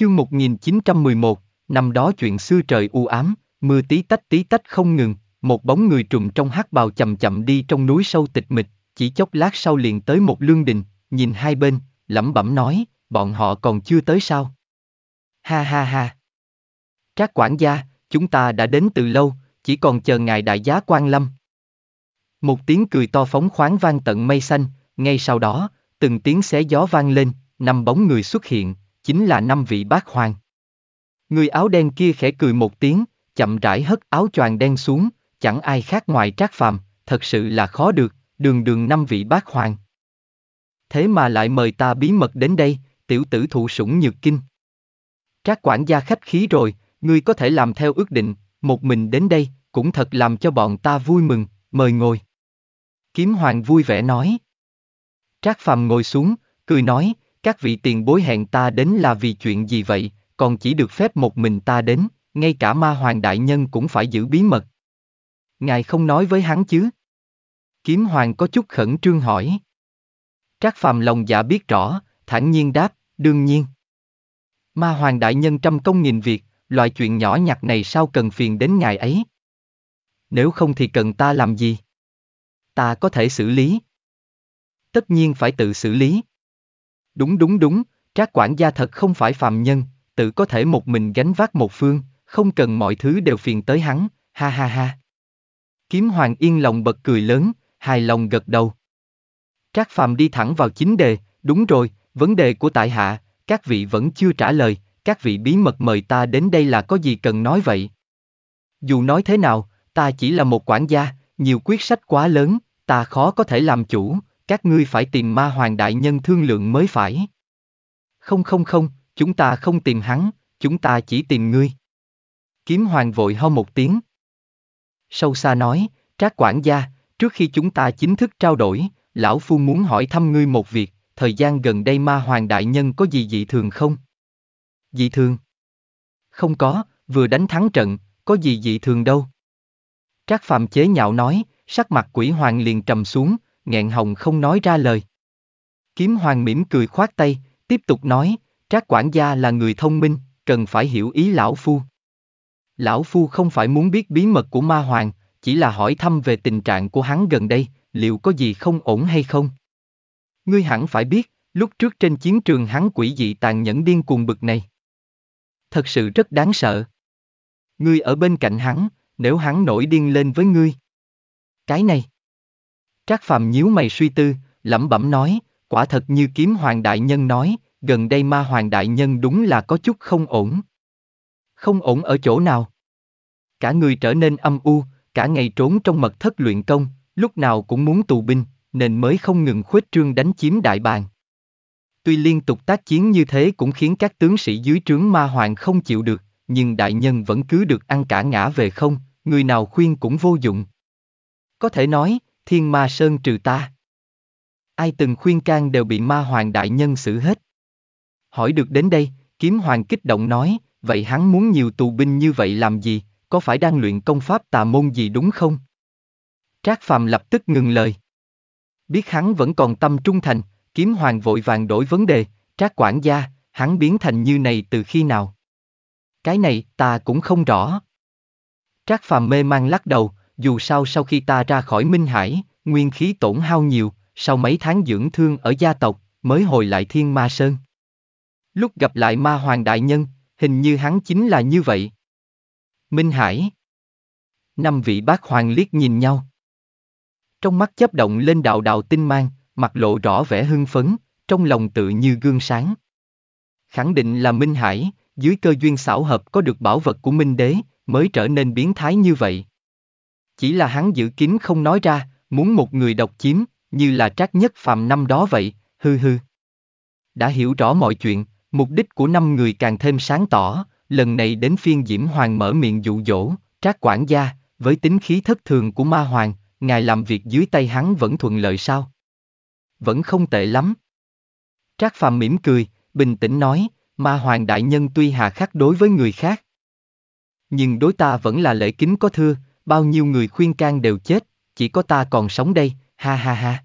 Chương 1911, năm đó chuyện xưa trời u ám, mưa tí tách tí tách không ngừng, một bóng người trùng trong hát bào chậm chậm đi trong núi sâu tịch mịch, chỉ chốc lát sau liền tới một lương đình, nhìn hai bên, lẩm bẩm nói, bọn họ còn chưa tới sao. Ha ha ha. Các quản gia, chúng ta đã đến từ lâu, chỉ còn chờ ngài đại giá quan lâm. Một tiếng cười to phóng khoáng vang tận mây xanh, ngay sau đó, từng tiếng xé gió vang lên, năm bóng người xuất hiện, chính là năm vị bác hoàng. Người áo đen kia khẽ cười một tiếng, chậm rãi hất áo choàng đen xuống, chẳng ai khác ngoài trác phàm, thật sự là khó được, đường đường năm vị bác hoàng. Thế mà lại mời ta bí mật đến đây, tiểu tử thụ sủng nhược kinh. Trác quản gia khách khí rồi, ngươi có thể làm theo ước định, một mình đến đây, cũng thật làm cho bọn ta vui mừng, mời ngồi. Kiếm hoàng vui vẻ nói. Trác phàm ngồi xuống, cười nói, các vị tiền bối hẹn ta đến là vì chuyện gì vậy, còn chỉ được phép một mình ta đến, ngay cả ma hoàng đại nhân cũng phải giữ bí mật. Ngài không nói với hắn chứ? Kiếm hoàng có chút khẩn trương hỏi. Trác phàm lòng dạ biết rõ, thản nhiên đáp, đương nhiên. Ma hoàng đại nhân trăm công nghìn việc, loại chuyện nhỏ nhặt này sao cần phiền đến ngài ấy? Nếu không thì cần ta làm gì? Ta có thể xử lý. Tất nhiên phải tự xử lý. Đúng đúng đúng, Trác quản gia thật không phải phàm nhân, tự có thể một mình gánh vác một phương, không cần mọi thứ đều phiền tới hắn, ha ha ha. Kiếm hoàng yên lòng bật cười lớn, hài lòng gật đầu. Trác phàm đi thẳng vào chính đề, đúng rồi, vấn đề của tại hạ, các vị vẫn chưa trả lời, các vị bí mật mời ta đến đây là có gì cần nói vậy. Dù nói thế nào, ta chỉ là một quản gia, nhiều quyết sách quá lớn, ta khó có thể làm chủ, các ngươi phải tìm ma hoàng đại nhân thương lượng mới phải. Không không không, chúng ta không tìm hắn, chúng ta chỉ tìm ngươi. Kiếm hoàng vội ho một tiếng. Sâu xa nói, trác quản gia, trước khi chúng ta chính thức trao đổi, lão phu muốn hỏi thăm ngươi một việc, thời gian gần đây ma hoàng đại nhân có gì dị thường không? Dị thường? Không có, vừa đánh thắng trận, có gì dị thường đâu. Trác Phạm chế nhạo nói, sắc mặt quỷ hoàng liền trầm xuống, nghẹn hồng không nói ra lời. Kiếm hoàng mỉm cười khoát tay, tiếp tục nói, trác quản gia là người thông minh, cần phải hiểu ý lão phu. Lão phu không phải muốn biết bí mật của ma hoàng, chỉ là hỏi thăm về tình trạng của hắn gần đây, liệu có gì không ổn hay không. Ngươi hẳn phải biết, lúc trước trên chiến trường hắn quỷ dị tàn nhẫn điên cuồng bực này. Thật sự rất đáng sợ. Ngươi ở bên cạnh hắn, nếu hắn nổi điên lên với ngươi. Cái này. Trác Phạm nhíu mày suy tư, lẩm bẩm nói, quả thật như kiếm hoàng đại nhân nói, gần đây ma hoàng đại nhân đúng là có chút không ổn. Không ổn ở chỗ nào? Cả người trở nên âm u, cả ngày trốn trong mật thất luyện công, lúc nào cũng muốn tù binh, nên mới không ngừng khuếch trương đánh chiếm đại bàng. Tuy liên tục tác chiến như thế cũng khiến các tướng sĩ dưới trướng ma hoàng không chịu được, nhưng đại nhân vẫn cứ được ăn cả ngã về không, người nào khuyên cũng vô dụng. Có thể nói, thiên ma sơn trừ ta. Ai từng khuyên can đều bị ma hoàng đại nhân xử hết. Hỏi được đến đây, kiếm hoàng kích động nói, vậy hắn muốn nhiều tù binh như vậy làm gì, có phải đang luyện công pháp tà môn gì đúng không? Trác Phàm lập tức ngừng lời. Biết hắn vẫn còn tâm trung thành, kiếm hoàng vội vàng đổi vấn đề, trác quản gia, hắn biến thành như này từ khi nào? Cái này, ta cũng không rõ. Trác Phàm mê mang lắc đầu, dù sao sau khi ta ra khỏi Minh Hải, nguyên khí tổn hao nhiều, sau mấy tháng dưỡng thương ở gia tộc, mới hồi lại Thiên Ma Sơn. Lúc gặp lại Ma Hoàng Đại Nhân, hình như hắn chính là như vậy. Minh Hải Năm vị bác hoàng liếc nhìn nhau. Trong mắt chấp động lên đạo đạo tinh mang, mặt lộ rõ vẻ hưng phấn, trong lòng tự như gương sáng. Khẳng định là Minh Hải, dưới cơ duyên xảo hợp có được bảo vật của Minh Đế, mới trở nên biến thái như vậy. Chỉ là hắn giữ kín không nói ra, muốn một người độc chiếm, như là trác nhất phàm năm đó vậy, hư hư. Đã hiểu rõ mọi chuyện, mục đích của năm người càng thêm sáng tỏ, lần này đến phiên Diễm Hoàng mở miệng dụ dỗ, trác quản gia, với tính khí thất thường của ma hoàng, ngài làm việc dưới tay hắn vẫn thuận lợi sao? Vẫn không tệ lắm. Trác phàm mỉm cười, bình tĩnh nói, ma hoàng đại nhân tuy hà khắc đối với người khác. Nhưng đối ta vẫn là lễ kính có thưa, bao nhiêu người khuyên can đều chết, chỉ có ta còn sống đây, ha ha ha.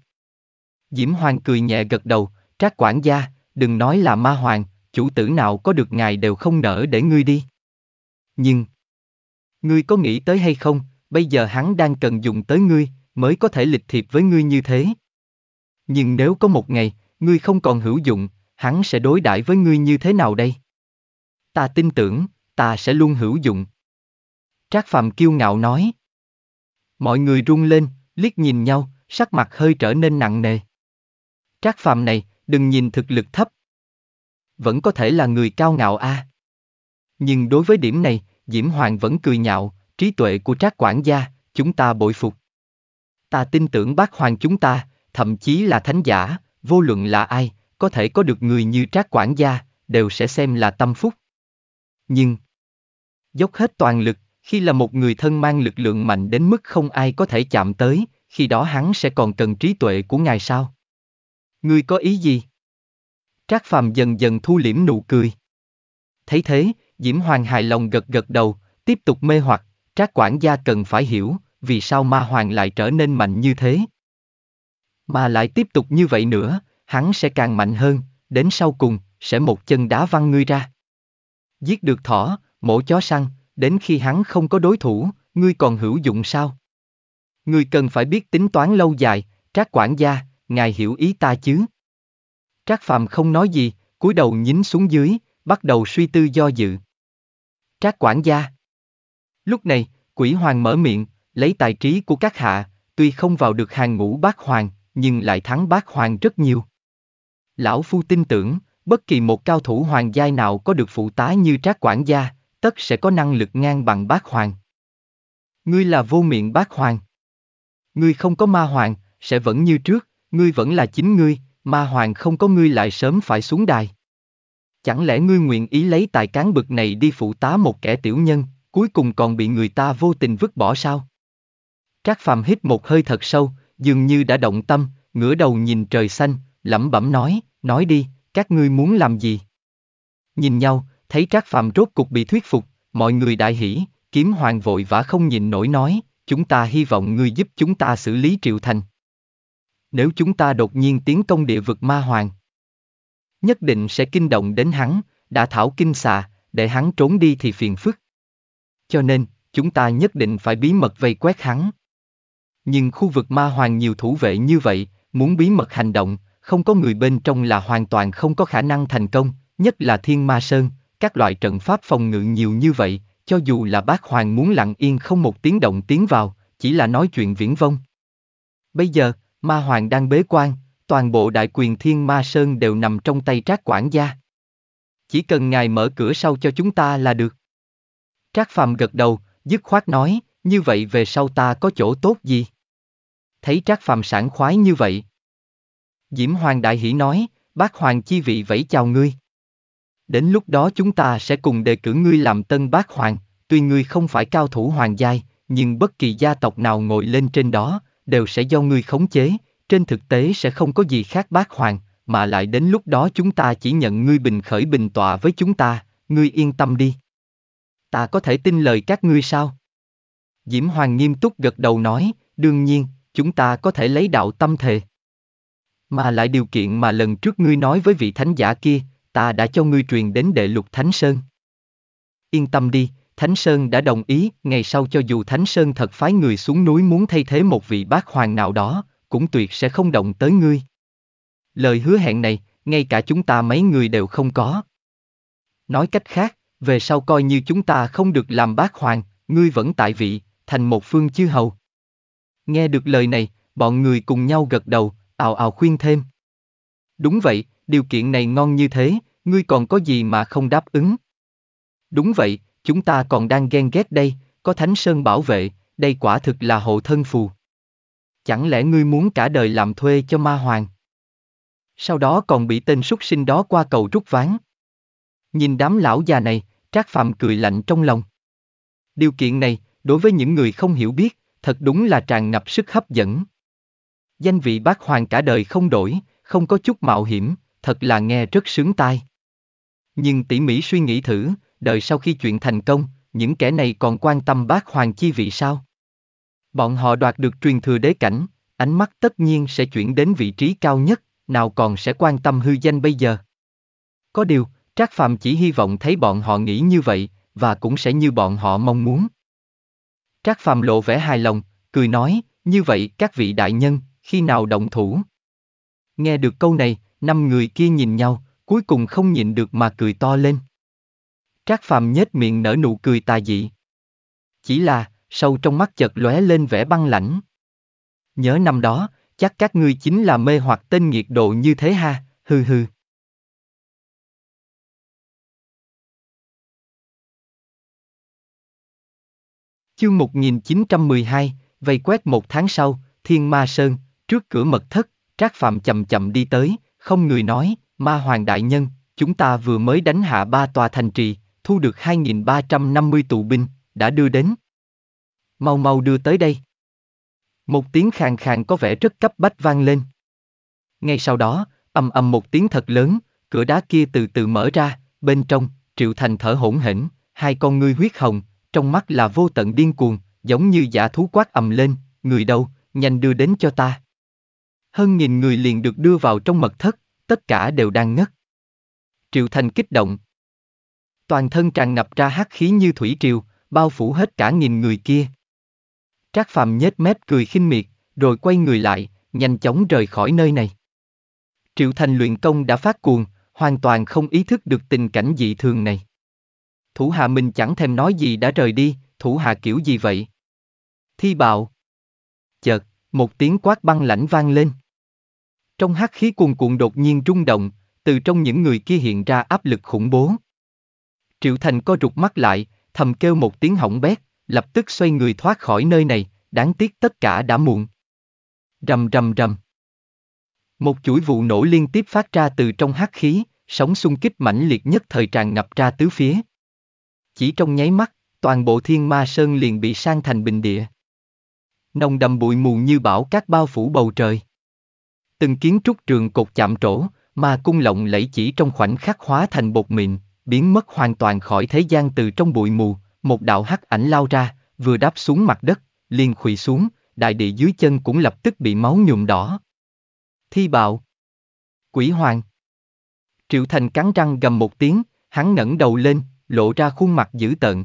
Diễm Hoàng cười nhẹ gật đầu, trác quản gia, đừng nói là ma hoàng, chủ tử nào có được ngài đều không nỡ để ngươi đi. Nhưng, ngươi có nghĩ tới hay không, bây giờ hắn đang cần dùng tới ngươi, mới có thể lịch thiệp với ngươi như thế. Nhưng nếu có một ngày, ngươi không còn hữu dụng, hắn sẽ đối đãi với ngươi như thế nào đây? Ta tin tưởng, ta sẽ luôn hữu dụng. Trác Phạm kiêu ngạo nói. Mọi người rung lên, liếc nhìn nhau, sắc mặt hơi trở nên nặng nề. Trác Phạm này, đừng nhìn thực lực thấp. Vẫn có thể là người cao ngạo a. À. Nhưng đối với điểm này, Diễm Hoàng vẫn cười nhạo, trí tuệ của Trác quản gia, chúng ta bội phục. Ta tin tưởng bác Hoàng chúng ta, thậm chí là thánh giả, vô luận là ai, có thể có được người như Trác quản gia, đều sẽ xem là tâm phúc. Nhưng, dốc hết toàn lực, khi là một người thân mang lực lượng mạnh đến mức không ai có thể chạm tới, khi đó hắn sẽ còn cần trí tuệ của ngài sao? Ngươi có ý gì? Trác Phàm dần dần thu liễm nụ cười. Thấy thế, Diễm Hoàng hài lòng gật gật đầu, tiếp tục mê hoặc, Trác quản gia cần phải hiểu, vì sao ma hoàng lại trở nên mạnh như thế. Mà lại tiếp tục như vậy nữa, hắn sẽ càng mạnh hơn, đến sau cùng, sẽ một chân đá văng ngươi ra. Giết được thỏ, mổ chó săn, đến khi hắn không có đối thủ, ngươi còn hữu dụng sao? Ngươi cần phải biết tính toán lâu dài, trác quản gia, ngài hiểu ý ta chứ? Trác phàm không nói gì, cúi đầu nhín xuống dưới, bắt đầu suy tư do dự. Trác quản gia. Lúc này, quỷ hoàng mở miệng, lấy tài trí của các hạ, tuy không vào được hàng ngũ bác hoàng, nhưng lại thắng bác hoàng rất nhiều. Lão phu tin tưởng, bất kỳ một cao thủ hoàng giai nào có được phụ tá như trác quản gia, tất sẽ có năng lực ngang bằng bác hoàng. Ngươi là vô miệng bác hoàng. Ngươi không có ma hoàng, sẽ vẫn như trước, ngươi vẫn là chính ngươi, ma hoàng không có ngươi lại sớm phải xuống đài. Chẳng lẽ ngươi nguyện ý lấy tài cán bực này đi phụ tá một kẻ tiểu nhân, cuối cùng còn bị người ta vô tình vứt bỏ sao? Trác Phàm hít một hơi thật sâu, dường như đã động tâm, ngửa đầu nhìn trời xanh, lẩm bẩm nói, nói đi, các ngươi muốn làm gì? Nhìn nhau, thấy Trác Phạm rốt cục bị thuyết phục, mọi người đại hỉ, kiếm hoàng vội vã không nhìn nổi nói, chúng ta hy vọng ngươi giúp chúng ta xử lý Triệu Thành. Nếu chúng ta đột nhiên tiến công địa vực ma hoàng, nhất định sẽ kinh động đến hắn, đã thảo kinh xà, để hắn trốn đi thì phiền phức. Cho nên, chúng ta nhất định phải bí mật vây quét hắn. Nhưng khu vực ma hoàng nhiều thủ vệ như vậy, muốn bí mật hành động, không có người bên trong là hoàn toàn không có khả năng thành công, nhất là Thiên Ma Sơn, các loại trận pháp phòng ngự nhiều như vậy, cho dù là bác hoàng muốn lặng yên không một tiếng động tiến vào, chỉ là nói chuyện viễn vông. Bây giờ, ma hoàng đang bế quan, toàn bộ đại quyền thiên ma sơn đều nằm trong tay trác quản gia. Chỉ cần ngài mở cửa sau cho chúng ta là được. Trác Phạm gật đầu, dứt khoát nói, như vậy về sau ta có chỗ tốt gì? Thấy trác Phạm sảng khoái như vậy. Diễm Hoàng Đại Hỷ nói, bác Hoàng chi vị vẫy chào ngươi. Đến lúc đó chúng ta sẽ cùng đề cử ngươi làm tân bác hoàng, tuy ngươi không phải cao thủ hoàng giai, nhưng bất kỳ gia tộc nào ngồi lên trên đó, đều sẽ do ngươi khống chế, trên thực tế sẽ không có gì khác bác hoàng, mà lại đến lúc đó chúng ta chỉ nhận ngươi bình khởi bình tọa với chúng ta, ngươi yên tâm đi. Ta có thể tin lời các ngươi sao? Diễm Hoàng nghiêm túc gật đầu nói, đương nhiên, chúng ta có thể lấy đạo tâm thề. Mà lại điều kiện mà lần trước ngươi nói với vị thánh giả kia, ta đã cho ngươi truyền đến đệ lục Thánh Sơn. Yên tâm đi, Thánh Sơn đã đồng ý, ngày sau cho dù Thánh Sơn thật phái người xuống núi muốn thay thế một vị bác hoàng nào đó, cũng tuyệt sẽ không động tới ngươi. Lời hứa hẹn này, ngay cả chúng ta mấy người đều không có. Nói cách khác, về sau coi như chúng ta không được làm bác hoàng, ngươi vẫn tại vị, thành một phương chư hầu. Nghe được lời này, bọn người cùng nhau gật đầu, ào ào khuyên thêm. Đúng vậy, điều kiện này ngon như thế, ngươi còn có gì mà không đáp ứng? Đúng vậy, chúng ta còn đang ghen ghét đây, có Thánh Sơn bảo vệ, đây quả thực là hộ thân phù. Chẳng lẽ ngươi muốn cả đời làm thuê cho ma hoàng? Sau đó còn bị tên súc sinh đó qua cầu rút ván. Nhìn đám lão già này, Trác Phạm cười lạnh trong lòng. Điều kiện này, đối với những người không hiểu biết, thật đúng là tràn ngập sức hấp dẫn. Danh vị bác hoàng cả đời không đổi, không có chút mạo hiểm, thật là nghe rất sướng tai. Nhưng tỉ mỉ suy nghĩ thử, đợi sau khi chuyện thành công, những kẻ này còn quan tâm bác hoàng chi vị sao? Bọn họ đoạt được truyền thừa đế cảnh, ánh mắt tất nhiên sẽ chuyển đến vị trí cao nhất, nào còn sẽ quan tâm hư danh bây giờ. Có điều, Trác phạm chỉ hy vọng thấy bọn họ nghĩ như vậy, và cũng sẽ như bọn họ mong muốn. Trác phạm lộ vẻ hài lòng, cười nói, như vậy các vị đại nhân, khi nào động thủ? Nghe được câu này, năm người kia nhìn nhau, cuối cùng không nhịn được mà cười to lên. Trác Phàm nhếch miệng nở nụ cười tà dị. Chỉ là, sâu trong mắt chợt lóe lên vẻ băng lãnh. Nhớ năm đó, chắc các ngươi chính là mê hoặc tên nhiệt độ như thế ha, hư hư. Chương 1912, vây quét một tháng sau, Thiên Ma Sơn, trước cửa mật thất, Trác Phạm chậm chậm đi tới, không người nói, Ma Hoàng Đại Nhân, chúng ta vừa mới đánh hạ ba tòa thành trì, thu được 2.350 tù binh, đã đưa đến. Mau mau đưa tới đây. Một tiếng khàn khàn có vẻ rất cấp bách vang lên. Ngay sau đó, ầm ầm một tiếng thật lớn, cửa đá kia từ từ mở ra, bên trong, Triệu Thành thở hổn hển, hai con ngươi huyết hồng, trong mắt là vô tận điên cuồng, giống như giả thú quát ầm lên, người đâu, nhanh đưa đến cho ta. Hơn nghìn người liền được đưa vào trong mật thất, tất cả đều đang ngất. Triệu Thành kích động. Toàn thân tràn ngập ra hắc khí như thủy triều, bao phủ hết cả nghìn người kia. Trác Phạm nhếch mép cười khinh miệt, rồi quay người lại, nhanh chóng rời khỏi nơi này. Triệu Thành luyện công đã phát cuồng, hoàn toàn không ý thức được tình cảnh dị thường này. Thủ hạ mình chẳng thèm nói gì đã rời đi, thủ hạ kiểu gì vậy? Thi bạo. Chợt, một tiếng quát băng lãnh vang lên. Trong hắc khí cuồn cuộn đột nhiên rung động, từ trong những người kia hiện ra áp lực khủng bố. Triệu Thành co rụt mắt lại, thầm kêu một tiếng hỏng bét, lập tức xoay người thoát khỏi nơi này, đáng tiếc tất cả đã muộn. Rầm rầm rầm. Một chuỗi vụ nổ liên tiếp phát ra từ trong hắc khí, sóng xung kích mãnh liệt nhất thời tràn ngập ra tứ phía. Chỉ trong nháy mắt, toàn bộ thiên ma sơn liền bị sang thành bình địa. Nồng đầm bụi mù như bão cát bao phủ bầu trời. Từng kiến trúc trường cột chạm trổ, mà cung lộng lẫy chỉ trong khoảnh khắc hóa thành bột mịn, biến mất hoàn toàn khỏi thế gian từ trong bụi mù, một đạo hắc ảnh lao ra, vừa đáp xuống mặt đất, liền khuỵu xuống, đại địa dưới chân cũng lập tức bị máu nhuộm đỏ. Thi bạo. Quỷ hoàng. Triệu Thành cắn răng gầm một tiếng, hắn ngẩng đầu lên, lộ ra khuôn mặt dữ tợn.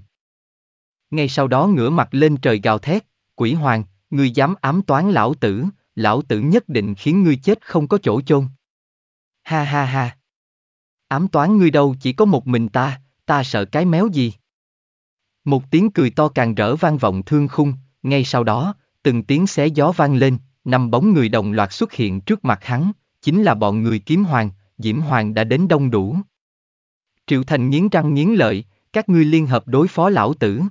Ngay sau đó ngửa mặt lên trời gào thét, quỷ hoàng, ngươi dám ám toán lão tử, lão tử nhất định khiến ngươi chết không có chỗ chôn. Ha ha ha. Ám toán ngươi đâu chỉ có một mình ta, ta sợ cái méo gì. Một tiếng cười to càng rỡ vang vọng thương khung, ngay sau đó, từng tiếng xé gió vang lên, năm bóng người đồng loạt xuất hiện trước mặt hắn, chính là bọn người kiếm hoàng, Diễm Hoàng đã đến đông đủ. Triệu Thành nghiến răng nghiến lợi, các ngươi liên hợp đối phó lão tử.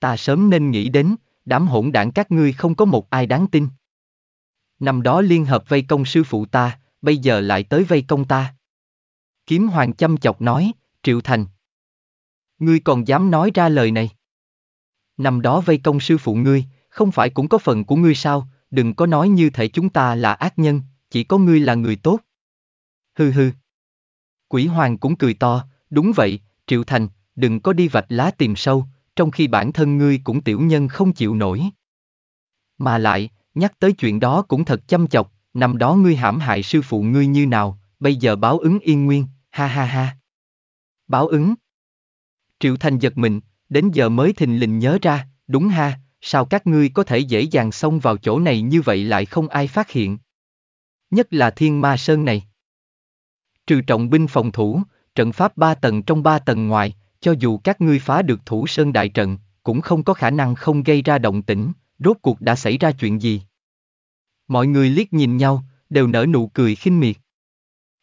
Ta sớm nên nghĩ đến, đám hỗn đảng các ngươi không có một ai đáng tin năm đó liên hợp vây công sư phụ ta, bây giờ lại tới vây công ta. Kiếm hoàng chăm chọc nói, Triệu Thành. Ngươi còn dám nói ra lời này. Năm đó vây công sư phụ ngươi, không phải cũng có phần của ngươi sao, đừng có nói như thể chúng ta là ác nhân, chỉ có ngươi là người tốt. Hừ hừ. Quỷ hoàng cũng cười to, đúng vậy, Triệu Thành, đừng có đi vạch lá tìm sâu, trong khi bản thân ngươi cũng tiểu nhân không chịu nổi. Mà lại, Nhắc tới chuyện đó cũng thật chăm chọc, năm đó ngươi hãm hại sư phụ ngươi như nào, bây giờ báo ứng yên nguyên, ha ha ha. Báo ứng. Triệu Thanh giật mình, đến giờ mới thình lình nhớ ra, đúng ha, sao các ngươi có thể dễ dàng xông vào chỗ này như vậy lại không ai phát hiện. Nhất là thiên ma sơn này. Trừ trọng binh phòng thủ, trận pháp ba tầng trong ba tầng ngoài, cho dù các ngươi phá được thủ sơn đại trận, cũng không có khả năng không gây ra động tĩnh, rốt cuộc đã xảy ra chuyện gì? Mọi người liếc nhìn nhau, đều nở nụ cười khinh miệt.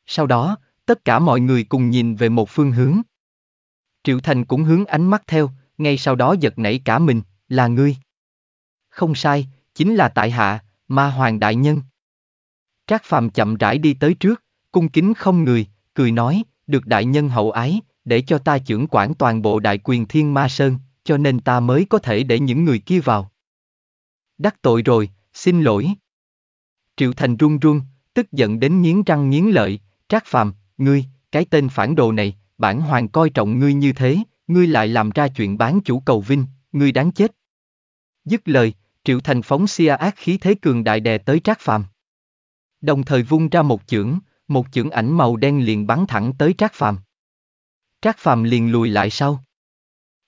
Sau đó, tất cả mọi người cùng nhìn về một phương hướng. Triệu Thành cũng hướng ánh mắt theo, ngay sau đó giật nảy cả mình, là ngươi. Không sai, chính là tại hạ, ma hoàng đại nhân. Trác Phàm chậm rãi đi tới trước, cung kính không người, cười nói, được đại nhân hậu ái, để cho ta trưởng quản toàn bộ đại quyền thiên ma sơn, cho nên ta mới có thể để những người kia vào. Đắc tội rồi, xin lỗi. Triệu Thành run run, tức giận đến nghiến răng nghiến lợi, Trác Phàm, ngươi, cái tên phản đồ này, bản hoàng coi trọng ngươi như thế, ngươi lại làm ra chuyện bán chủ cầu vinh, ngươi đáng chết. Dứt lời, Triệu Thành phóng xia ác khí thế cường đại đè tới Trác Phàm. Đồng thời vung ra một chưởng, một chưởng ảnh màu đen liền bắn thẳng tới Trác Phàm. Trác Phàm liền lùi lại sau.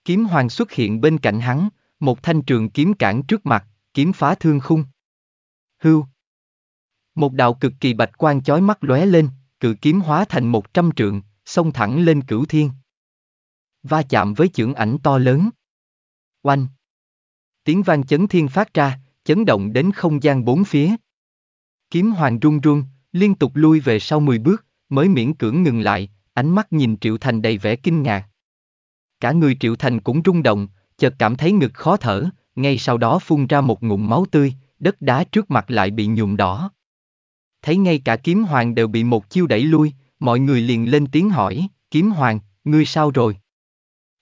Kiếm hoàng xuất hiện bên cạnh hắn, một thanh trường kiếm cản trước mặt, kiếm phá thương khung. Hưu. Một đạo cực kỳ bạch quan chói mắt lóe lên, cự kiếm hóa thành một trăm trượng, xông thẳng lên cửu thiên. Va chạm với chưởng ảnh to lớn. Oanh. Tiếng vang chấn thiên phát ra, chấn động đến không gian bốn phía. Kiếm hoàng run run, liên tục lui về sau mười bước, mới miễn cưỡng ngừng lại, ánh mắt nhìn Triệu Thành đầy vẻ kinh ngạc. Cả người Triệu Thành cũng rung động, chợt cảm thấy ngực khó thở, ngay sau đó phun ra một ngụm máu tươi, đất đá trước mặt lại bị nhuộm đỏ. Thấy ngay cả kiếm hoàng đều bị một chiêu đẩy lui, mọi người liền lên tiếng hỏi, kiếm hoàng, ngươi sao rồi?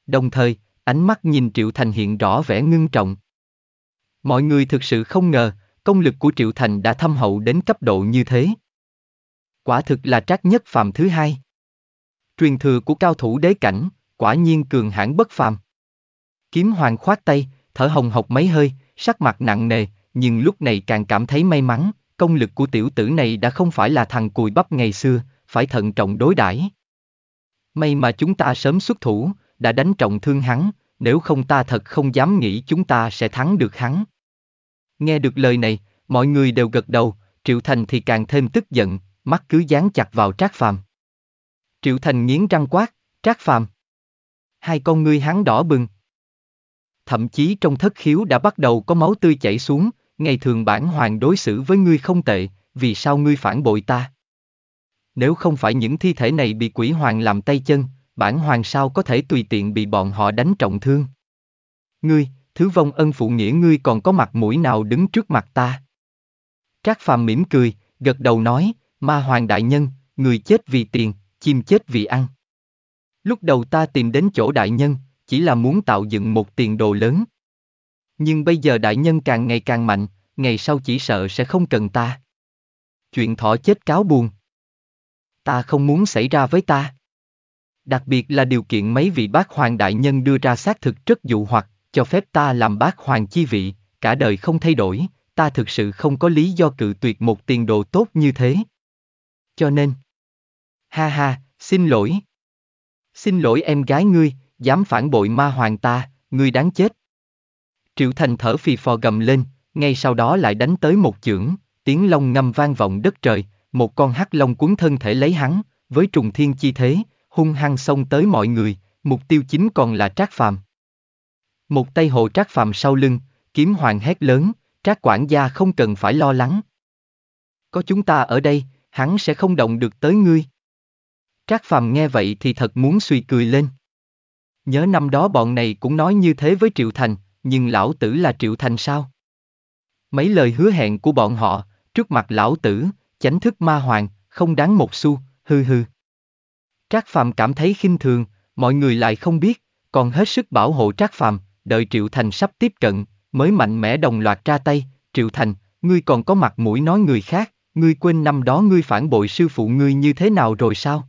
Đồng thời, ánh mắt nhìn Triệu Thành hiện rõ vẻ ngưng trọng. Mọi người thực sự không ngờ, công lực của Triệu Thành đã thâm hậu đến cấp độ như thế. Quả thực là trác nhất phàm thứ hai. Truyền thừa của cao thủ đế cảnh, quả nhiên cường hãn bất phàm. Kiếm hoàng khoát tay, thở hồng hộc mấy hơi, sắc mặt nặng nề, nhưng lúc này càng cảm thấy may mắn, công lực của tiểu tử này đã không phải là thằng cùi bắp ngày xưa, phải thận trọng đối đãi. May mà chúng ta sớm xuất thủ, đã đánh trọng thương hắn, nếu không ta thật không dám nghĩ chúng ta sẽ thắng được hắn. Nghe được lời này, mọi người đều gật đầu, Triệu Thành thì càng thêm tức giận, mắt cứ dán chặt vào Trác Phàm. Triệu Thành nghiến răng quát, Trác Phàm. Hai con ngươi hắn đỏ bừng, thậm chí trong thất khiếu đã bắt đầu có máu tươi chảy xuống, ngày thường bản hoàng đối xử với ngươi không tệ, vì sao ngươi phản bội ta? Nếu không phải những thi thể này bị quỷ hoàng làm tay chân, bản hoàng sao có thể tùy tiện bị bọn họ đánh trọng thương? Ngươi, thứ vong ân phụ nghĩa ngươi còn có mặt mũi nào đứng trước mặt ta? Trác phàm mỉm cười, gật đầu nói, ma hoàng đại nhân, người chết vì tiền, chim chết vì ăn. Lúc đầu ta tìm đến chỗ đại nhân, chỉ là muốn tạo dựng một tiền đồ lớn. Nhưng bây giờ đại nhân càng ngày càng mạnh, ngày sau chỉ sợ sẽ không cần ta. Chuyện thỏ chết cáo buồn. Ta không muốn xảy ra với ta. Đặc biệt là điều kiện mấy vị bác hoàng đại nhân đưa ra xác thực rất dụ hoặc, cho phép ta làm bác hoàng chi vị, cả đời không thay đổi, ta thực sự không có lý do cự tuyệt một tiền đồ tốt như thế. Cho nên, ha ha, xin lỗi. Xin lỗi em gái ngươi, dám phản bội ma hoàng ta, ngươi đáng chết. Triệu Thành thở phì phò gầm lên, ngay sau đó lại đánh tới một chưởng, tiếng lông ngâm vang vọng đất trời, một con hắc long cuốn thân thể lấy hắn, với trùng thiên chi thế, hung hăng xông tới mọi người, mục tiêu chính còn là Trác Phàm. Một tay hộ Trác Phàm sau lưng, kiếm hoàng hét lớn, Trác quản gia không cần phải lo lắng. Có chúng ta ở đây, hắn sẽ không động được tới ngươi. Trác Phàm nghe vậy thì thật muốn suy cười lên. Nhớ năm đó bọn này cũng nói như thế với Triệu Thành, nhưng lão tử là Triệu Thành sao? Mấy lời hứa hẹn của bọn họ, trước mặt lão tử, chánh thức ma hoàng, không đáng một xu, hư hư. Trác Phàm cảm thấy khinh thường, mọi người lại không biết, còn hết sức bảo hộ Trác Phàm, đợi Triệu Thành sắp tiếp cận, mới mạnh mẽ đồng loạt ra tay, Triệu Thành, ngươi còn có mặt mũi nói người khác, ngươi quên năm đó ngươi phản bội sư phụ ngươi như thế nào rồi sao?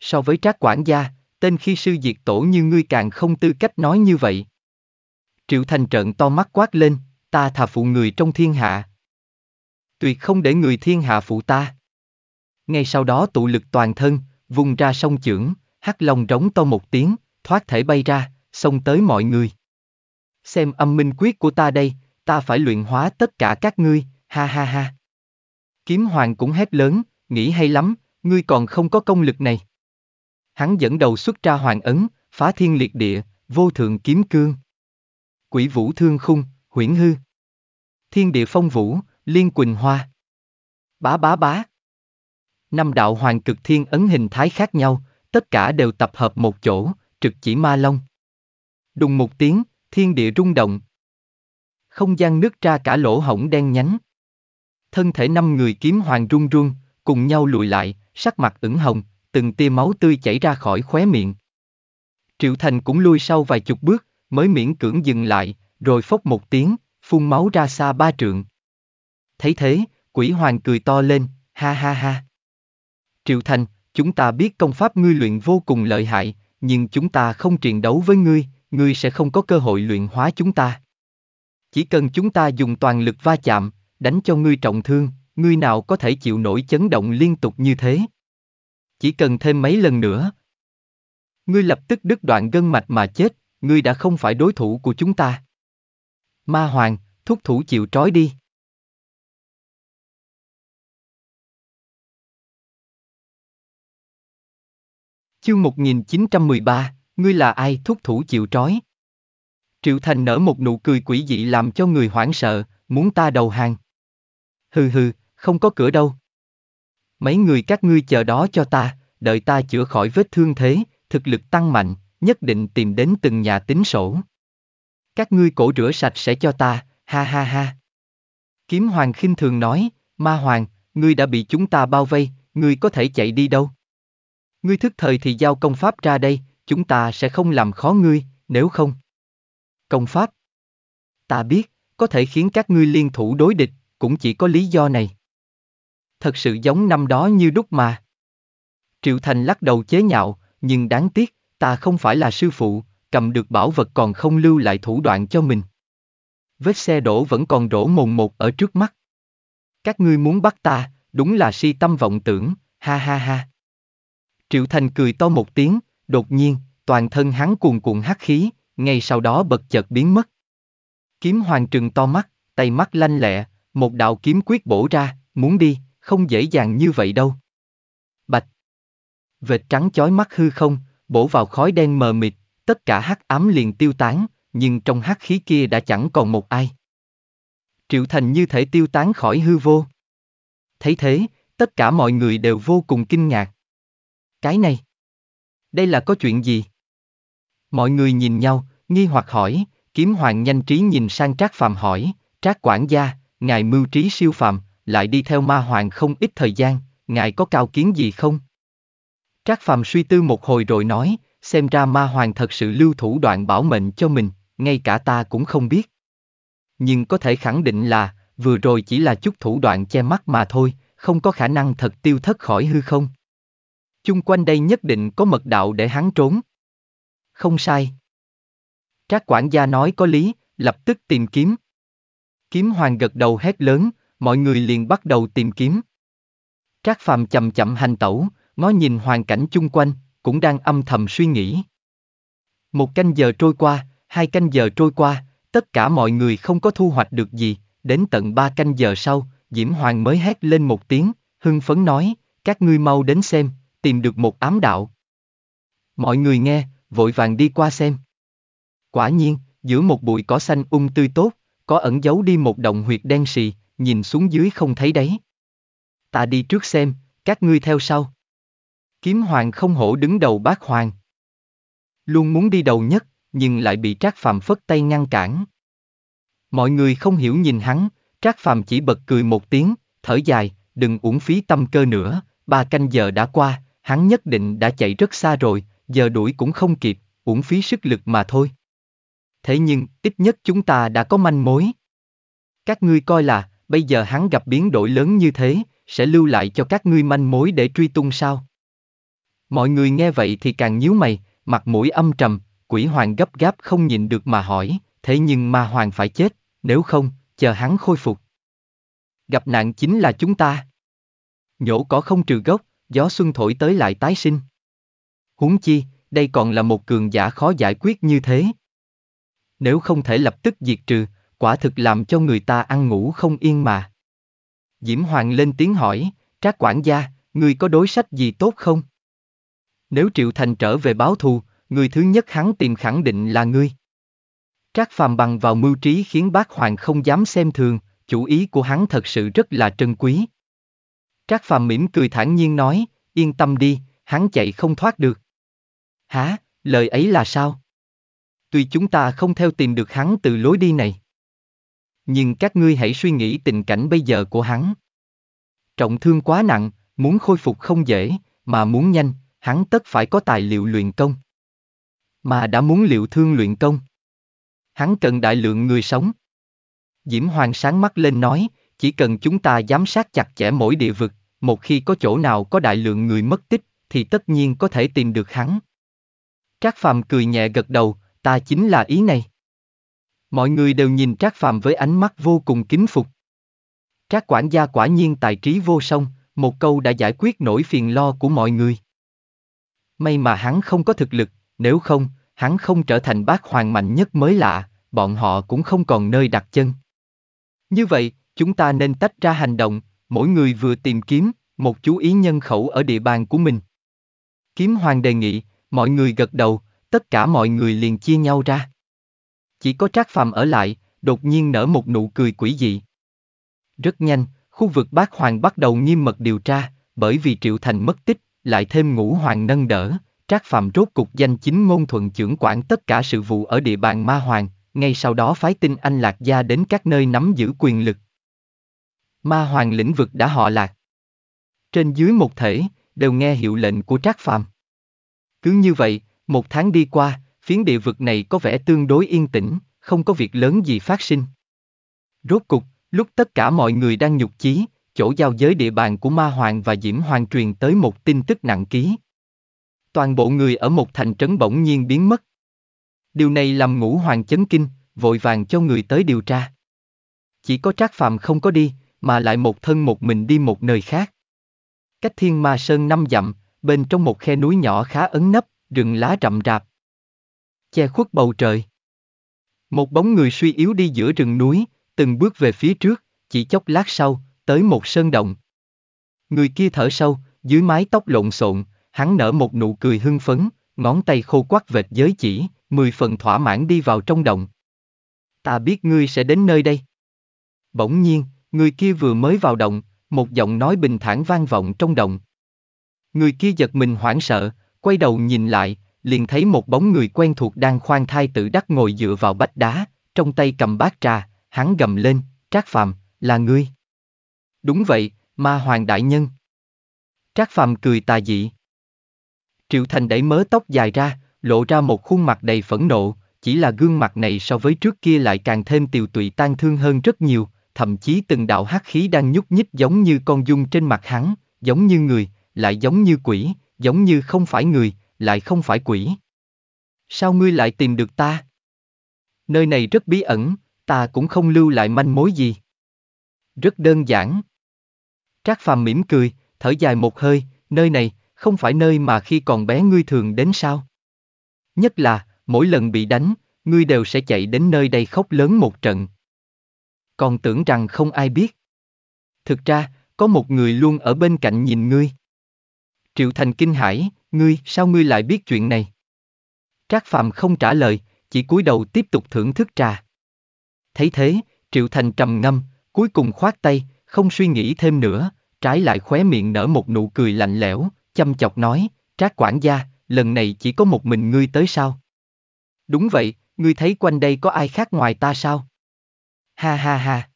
So với Trác quản gia, tên khi sư diệt tổ như ngươi càng không tư cách nói như vậy. Triệu Thành trận to mắt quát lên, ta thà phụ người trong thiên hạ. Tuyệt không để người thiên hạ phụ ta. Ngay sau đó tụ lực toàn thân, vùng ra sông chưởng, hắt lòng rống to một tiếng, thoát thể bay ra, xông tới mọi người. Xem âm minh quyết của ta đây, ta phải luyện hóa tất cả các ngươi, ha ha ha. Kiếm hoàng cũng hét lớn, nghĩ hay lắm, ngươi còn không có công lực này hắn dẫn đầu xuất ra hoàng ấn, phá thiên liệt địa, vô thượng kiếm cương. Quỷ vũ thương khung, huyễn hư. Thiên địa phong vũ, liên quỳnh hoa. Bá bá bá. Năm đạo hoàng cực thiên ấn hình thái khác nhau, tất cả đều tập hợp một chỗ, trực chỉ ma long. Đùng một tiếng, thiên địa rung động. Không gian nứt ra cả lỗ hổng đen nhánh. Thân thể năm người kiếm hoàng run run, cùng nhau lùi lại, sắc mặt ửng hồng, từng tia máu tươi chảy ra khỏi khóe miệng. Triệu Thành cũng lui sau vài chục bước, mới miễn cưỡng dừng lại, rồi phốc một tiếng, phun máu ra xa ba trượng. Thấy thế, quỷ hoàng cười to lên, ha ha ha. Triệu Thành, chúng ta biết công pháp ngươi luyện vô cùng lợi hại, nhưng chúng ta không triền đấu với ngươi, ngươi sẽ không có cơ hội luyện hóa chúng ta. Chỉ cần chúng ta dùng toàn lực va chạm, đánh cho ngươi trọng thương, ngươi nào có thể chịu nổi chấn động liên tục như thế chỉ cần thêm mấy lần nữa. Ngươi lập tức đứt đoạn gân mạch mà chết, ngươi đã không phải đối thủ của chúng ta. Ma Hoàng, thúc thủ chịu trói đi. Chương 1913, ngươi là ai thúc thủ chịu trói? Triệu Thành nở một nụ cười quỷ dị làm cho người hoảng sợ, muốn ta đầu hàng. Hừ hừ, không có cửa đâu. Mấy người các ngươi chờ đó cho ta, đợi ta chữa khỏi vết thương thế, thực lực tăng mạnh, nhất định tìm đến từng nhà tính sổ. Các ngươi cổ rửa sạch sẽ cho ta, ha ha ha. Kiếm hoàng khinh thường nói, ma hoàng, ngươi đã bị chúng ta bao vây, ngươi có thể chạy đi đâu. Ngươi thức thời thì giao công pháp ra đây, chúng ta sẽ không làm khó ngươi, nếu không. Công pháp. Ta biết, có thể khiến các ngươi liên thủ đối địch, cũng chỉ có lý do này thật sự giống năm đó như đúc mà. Triệu Thành lắc đầu chế nhạo, nhưng đáng tiếc, ta không phải là sư phụ, cầm được bảo vật còn không lưu lại thủ đoạn cho mình. Vết xe đổ vẫn còn đổ mồn một ở trước mắt. Các ngươi muốn bắt ta, đúng là si tâm vọng tưởng, ha ha ha. Triệu Thành cười to một tiếng, đột nhiên, toàn thân hắn cuồn cuộn hắc khí, ngay sau đó bật chợt biến mất. Kiếm hoàng trừng to mắt, tay mắt lanh lẹ, một đạo kiếm quyết bổ ra, muốn đi không dễ dàng như vậy đâu. Bạch. Vệt trắng chói mắt hư không, bổ vào khói đen mờ mịt, tất cả hắc ám liền tiêu tán, nhưng trong hắc khí kia đã chẳng còn một ai. Triệu Thành như thể tiêu tán khỏi hư vô. Thấy thế, tất cả mọi người đều vô cùng kinh ngạc. Cái này, đây là có chuyện gì? Mọi người nhìn nhau, nghi hoặc hỏi, kiếm hoàng nhanh trí nhìn sang Trác Phàm hỏi, Trác quản gia, ngài mưu trí siêu phàm, lại đi theo ma hoàng không ít thời gian, ngài có cao kiến gì không? Trác Phàm suy tư một hồi rồi nói, xem ra ma hoàng thật sự lưu thủ đoạn bảo mệnh cho mình, ngay cả ta cũng không biết. Nhưng có thể khẳng định là, vừa rồi chỉ là chút thủ đoạn che mắt mà thôi, không có khả năng thật tiêu thất khỏi hư không. Chung quanh đây nhất định có mật đạo để hắn trốn. Không sai. Trác quản gia nói có lý, lập tức tìm kiếm. Kiếm hoàng gật đầu hét lớn, mọi người liền bắt đầu tìm kiếm. Trác Phàm chậm chậm hành tẩu, ngó nhìn hoàn cảnh chung quanh, cũng đang âm thầm suy nghĩ. Một canh giờ trôi qua, hai canh giờ trôi qua, tất cả mọi người không có thu hoạch được gì, đến tận ba canh giờ sau, Diễm Hoàng mới hét lên một tiếng, hưng phấn nói, các ngươi mau đến xem, tìm được một ám đạo. Mọi người nghe, vội vàng đi qua xem. Quả nhiên, giữa một bụi cỏ xanh ung tươi tốt, có ẩn giấu đi một động huyệt đen sì, nhìn xuống dưới không thấy đấy. Ta đi trước xem, các ngươi theo sau. Kiếm hoàng không hổ đứng đầu bác hoàng. Luôn muốn đi đầu nhất, nhưng lại bị Trác Phàm phất tay ngăn cản. Mọi người không hiểu nhìn hắn, Trác Phàm chỉ bật cười một tiếng, thở dài, đừng uổng phí tâm cơ nữa, ba canh giờ đã qua, hắn nhất định đã chạy rất xa rồi, giờ đuổi cũng không kịp, uổng phí sức lực mà thôi. Thế nhưng, ít nhất chúng ta đã có manh mối. Các ngươi coi là, bây giờ hắn gặp biến đổi lớn như thế, sẽ lưu lại cho các ngươi manh mối để truy tung sao? Mọi người nghe vậy thì càng nhíu mày, mặt mũi âm trầm, quỷ hoàng gấp gáp không nhìn được mà hỏi, thế nhưng ma hoàng phải chết, nếu không, chờ hắn khôi phục. Gặp nạn chính là chúng ta. Nhổ có không trừ gốc, gió xuân thổi tới lại tái sinh. Huống chi, đây còn là một cường giả khó giải quyết như thế. Nếu không thể lập tức diệt trừ, quả thực làm cho người ta ăn ngủ không yên mà. Diễm Hoàng lên tiếng hỏi, Trác quản gia, người có đối sách gì tốt không? Nếu Triệu Thành trở về báo thù, người thứ nhất hắn tìm khẳng định là ngươi. Trác Phàm bằng vào mưu trí khiến bác Hoàng không dám xem thường, chủ ý của hắn thật sự rất là trân quý. Trác Phàm mỉm cười thản nhiên nói, yên tâm đi, hắn chạy không thoát được. Hả, lời ấy là sao? Tuy chúng ta không theo tìm được hắn từ lối đi này nhưng các ngươi hãy suy nghĩ tình cảnh bây giờ của hắn. Trọng thương quá nặng, muốn khôi phục không dễ, mà muốn nhanh, hắn tất phải có tài liệu luyện công. Mà đã muốn liệu thương luyện công. Hắn cần đại lượng người sống. Diễm Hoàng sáng mắt lên nói, chỉ cần chúng ta giám sát chặt chẽ mỗi địa vực, một khi có chỗ nào có đại lượng người mất tích, thì tất nhiên có thể tìm được hắn. Trác Phàm cười nhẹ gật đầu, ta chính là ý này. Mọi người đều nhìn Trác Phàm với ánh mắt vô cùng kính phục. Trác quản gia quả nhiên tài trí vô song, một câu đã giải quyết nỗi phiền lo của mọi người. May mà hắn không có thực lực, nếu không, hắn không trở thành bác hoàng mạnh nhất mới lạ, bọn họ cũng không còn nơi đặt chân. Như vậy, chúng ta nên tách ra hành động, mỗi người vừa tìm kiếm, một chú ý nhân khẩu ở địa bàn của mình. Kiếm hoàng đề nghị, mọi người gật đầu, tất cả mọi người liền chia nhau ra. Chỉ có Trác Phàm ở lại, đột nhiên nở một nụ cười quỷ dị. Rất nhanh, khu vực Bác Hoàng bắt đầu nghiêm mật điều tra, bởi vì Triệu Thành mất tích, lại thêm ngũ hoàng nâng đỡ, Trác Phạm rốt cục danh chính ngôn thuận trưởng quản tất cả sự vụ ở địa bàn Ma Hoàng, ngay sau đó phái tin anh Lạc Gia đến các nơi nắm giữ quyền lực. Ma Hoàng lĩnh vực đã họ Lạc. Trên dưới một thể, đều nghe hiệu lệnh của Trác Phạm. Cứ như vậy, một tháng đi qua, Phiến địa vực này có vẻ tương đối yên tĩnh, không có việc lớn gì phát sinh. Rốt cục, lúc tất cả mọi người đang nhục chí, chỗ giao giới địa bàn của Ma Hoàng và Diễm Hoàng truyền tới một tin tức nặng ký. Toàn bộ người ở một thành trấn bỗng nhiên biến mất. Điều này làm ngũ hoàng chấn kinh, vội vàng cho người tới điều tra. Chỉ có Trác Phàm không có đi, mà lại một thân một mình đi một nơi khác. Cách thiên ma sơn năm dặm, bên trong một khe núi nhỏ khá ấn nấp, rừng lá rậm rạp, che khuất bầu trời. Một bóng người suy yếu đi giữa rừng núi, từng bước về phía trước, chỉ chốc lát sau, tới một sơn động. Người kia thở sâu, dưới mái tóc lộn xộn, hắn nở một nụ cười hưng phấn, ngón tay khô quắc vệt giới chỉ, mười phần thỏa mãn đi vào trong động. Ta biết ngươi sẽ đến nơi đây. Bỗng nhiên, người kia vừa mới vào động, một giọng nói bình thản vang vọng trong động. Người kia giật mình hoảng sợ, quay đầu nhìn lại, liền thấy một bóng người quen thuộc đang khoan thai tự đắc ngồi dựa vào bách đá, trong tay cầm bát trà, hắn gầm lên, Trác Phàm, là ngươi. Đúng vậy, ma hoàng đại nhân. Trác Phàm cười tà dị. Triệu Thành đẩy mớ tóc dài ra, lộ ra một khuôn mặt đầy phẫn nộ, chỉ là gương mặt này so với trước kia lại càng thêm tiều tụy tan thương hơn rất nhiều, thậm chí từng đạo hắc khí đang nhúc nhích giống như con dung trên mặt hắn, giống như người, lại giống như quỷ, giống như không phải người, lại không phải quỷ. Sao ngươi lại tìm được ta? Nơi này rất bí ẩn, ta cũng không lưu lại manh mối gì. Rất đơn giản. Trác Phàm mỉm cười, thở dài một hơi, nơi này, không phải nơi mà khi còn bé ngươi thường đến sao? Nhất là, mỗi lần bị đánh, ngươi đều sẽ chạy đến nơi đây khóc lớn một trận. Còn tưởng rằng không ai biết. Thực ra, có một người luôn ở bên cạnh nhìn ngươi. Triệu Thành kinh hãi, ngươi, sao ngươi lại biết chuyện này? Trác Phạm không trả lời, chỉ cúi đầu tiếp tục thưởng thức trà. Thấy thế, Triệu Thành trầm ngâm, cuối cùng khoát tay, không suy nghĩ thêm nữa, trái lại khóe miệng nở một nụ cười lạnh lẽo, chăm chọc nói, Trác quản gia, lần này chỉ có một mình ngươi tới sao? Đúng vậy, ngươi thấy quanh đây có ai khác ngoài ta sao? Ha ha ha.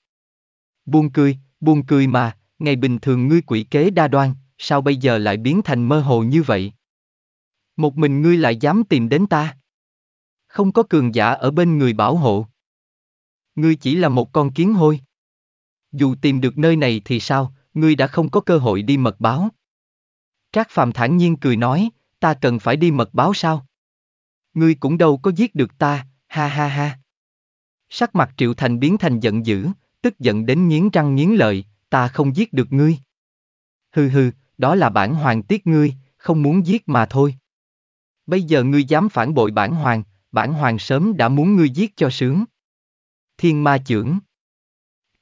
Buông cười, buông cười mà, ngày bình thường ngươi quỷ kế đa đoan, sao bây giờ lại biến thành mơ hồ như vậy? Một mình ngươi lại dám tìm đến ta. Không có cường giả ở bên người bảo hộ. Ngươi chỉ là một con kiến hôi. Dù tìm được nơi này thì sao, ngươi đã không có cơ hội đi mật báo. Trác Phạm thản nhiên cười nói, ta cần phải đi mật báo sao? Ngươi cũng đâu có giết được ta, ha ha ha. Sắc mặt Triệu Thành biến thành giận dữ, tức giận đến nghiến răng nghiến lợi, ta không giết được ngươi. Hừ hừ, đó là bản hoàng tiết ngươi, không muốn giết mà thôi. Bây giờ ngươi dám phản bội bản hoàng, bản hoàng sớm đã muốn ngươi giết cho sướng. Thiên ma chưởng.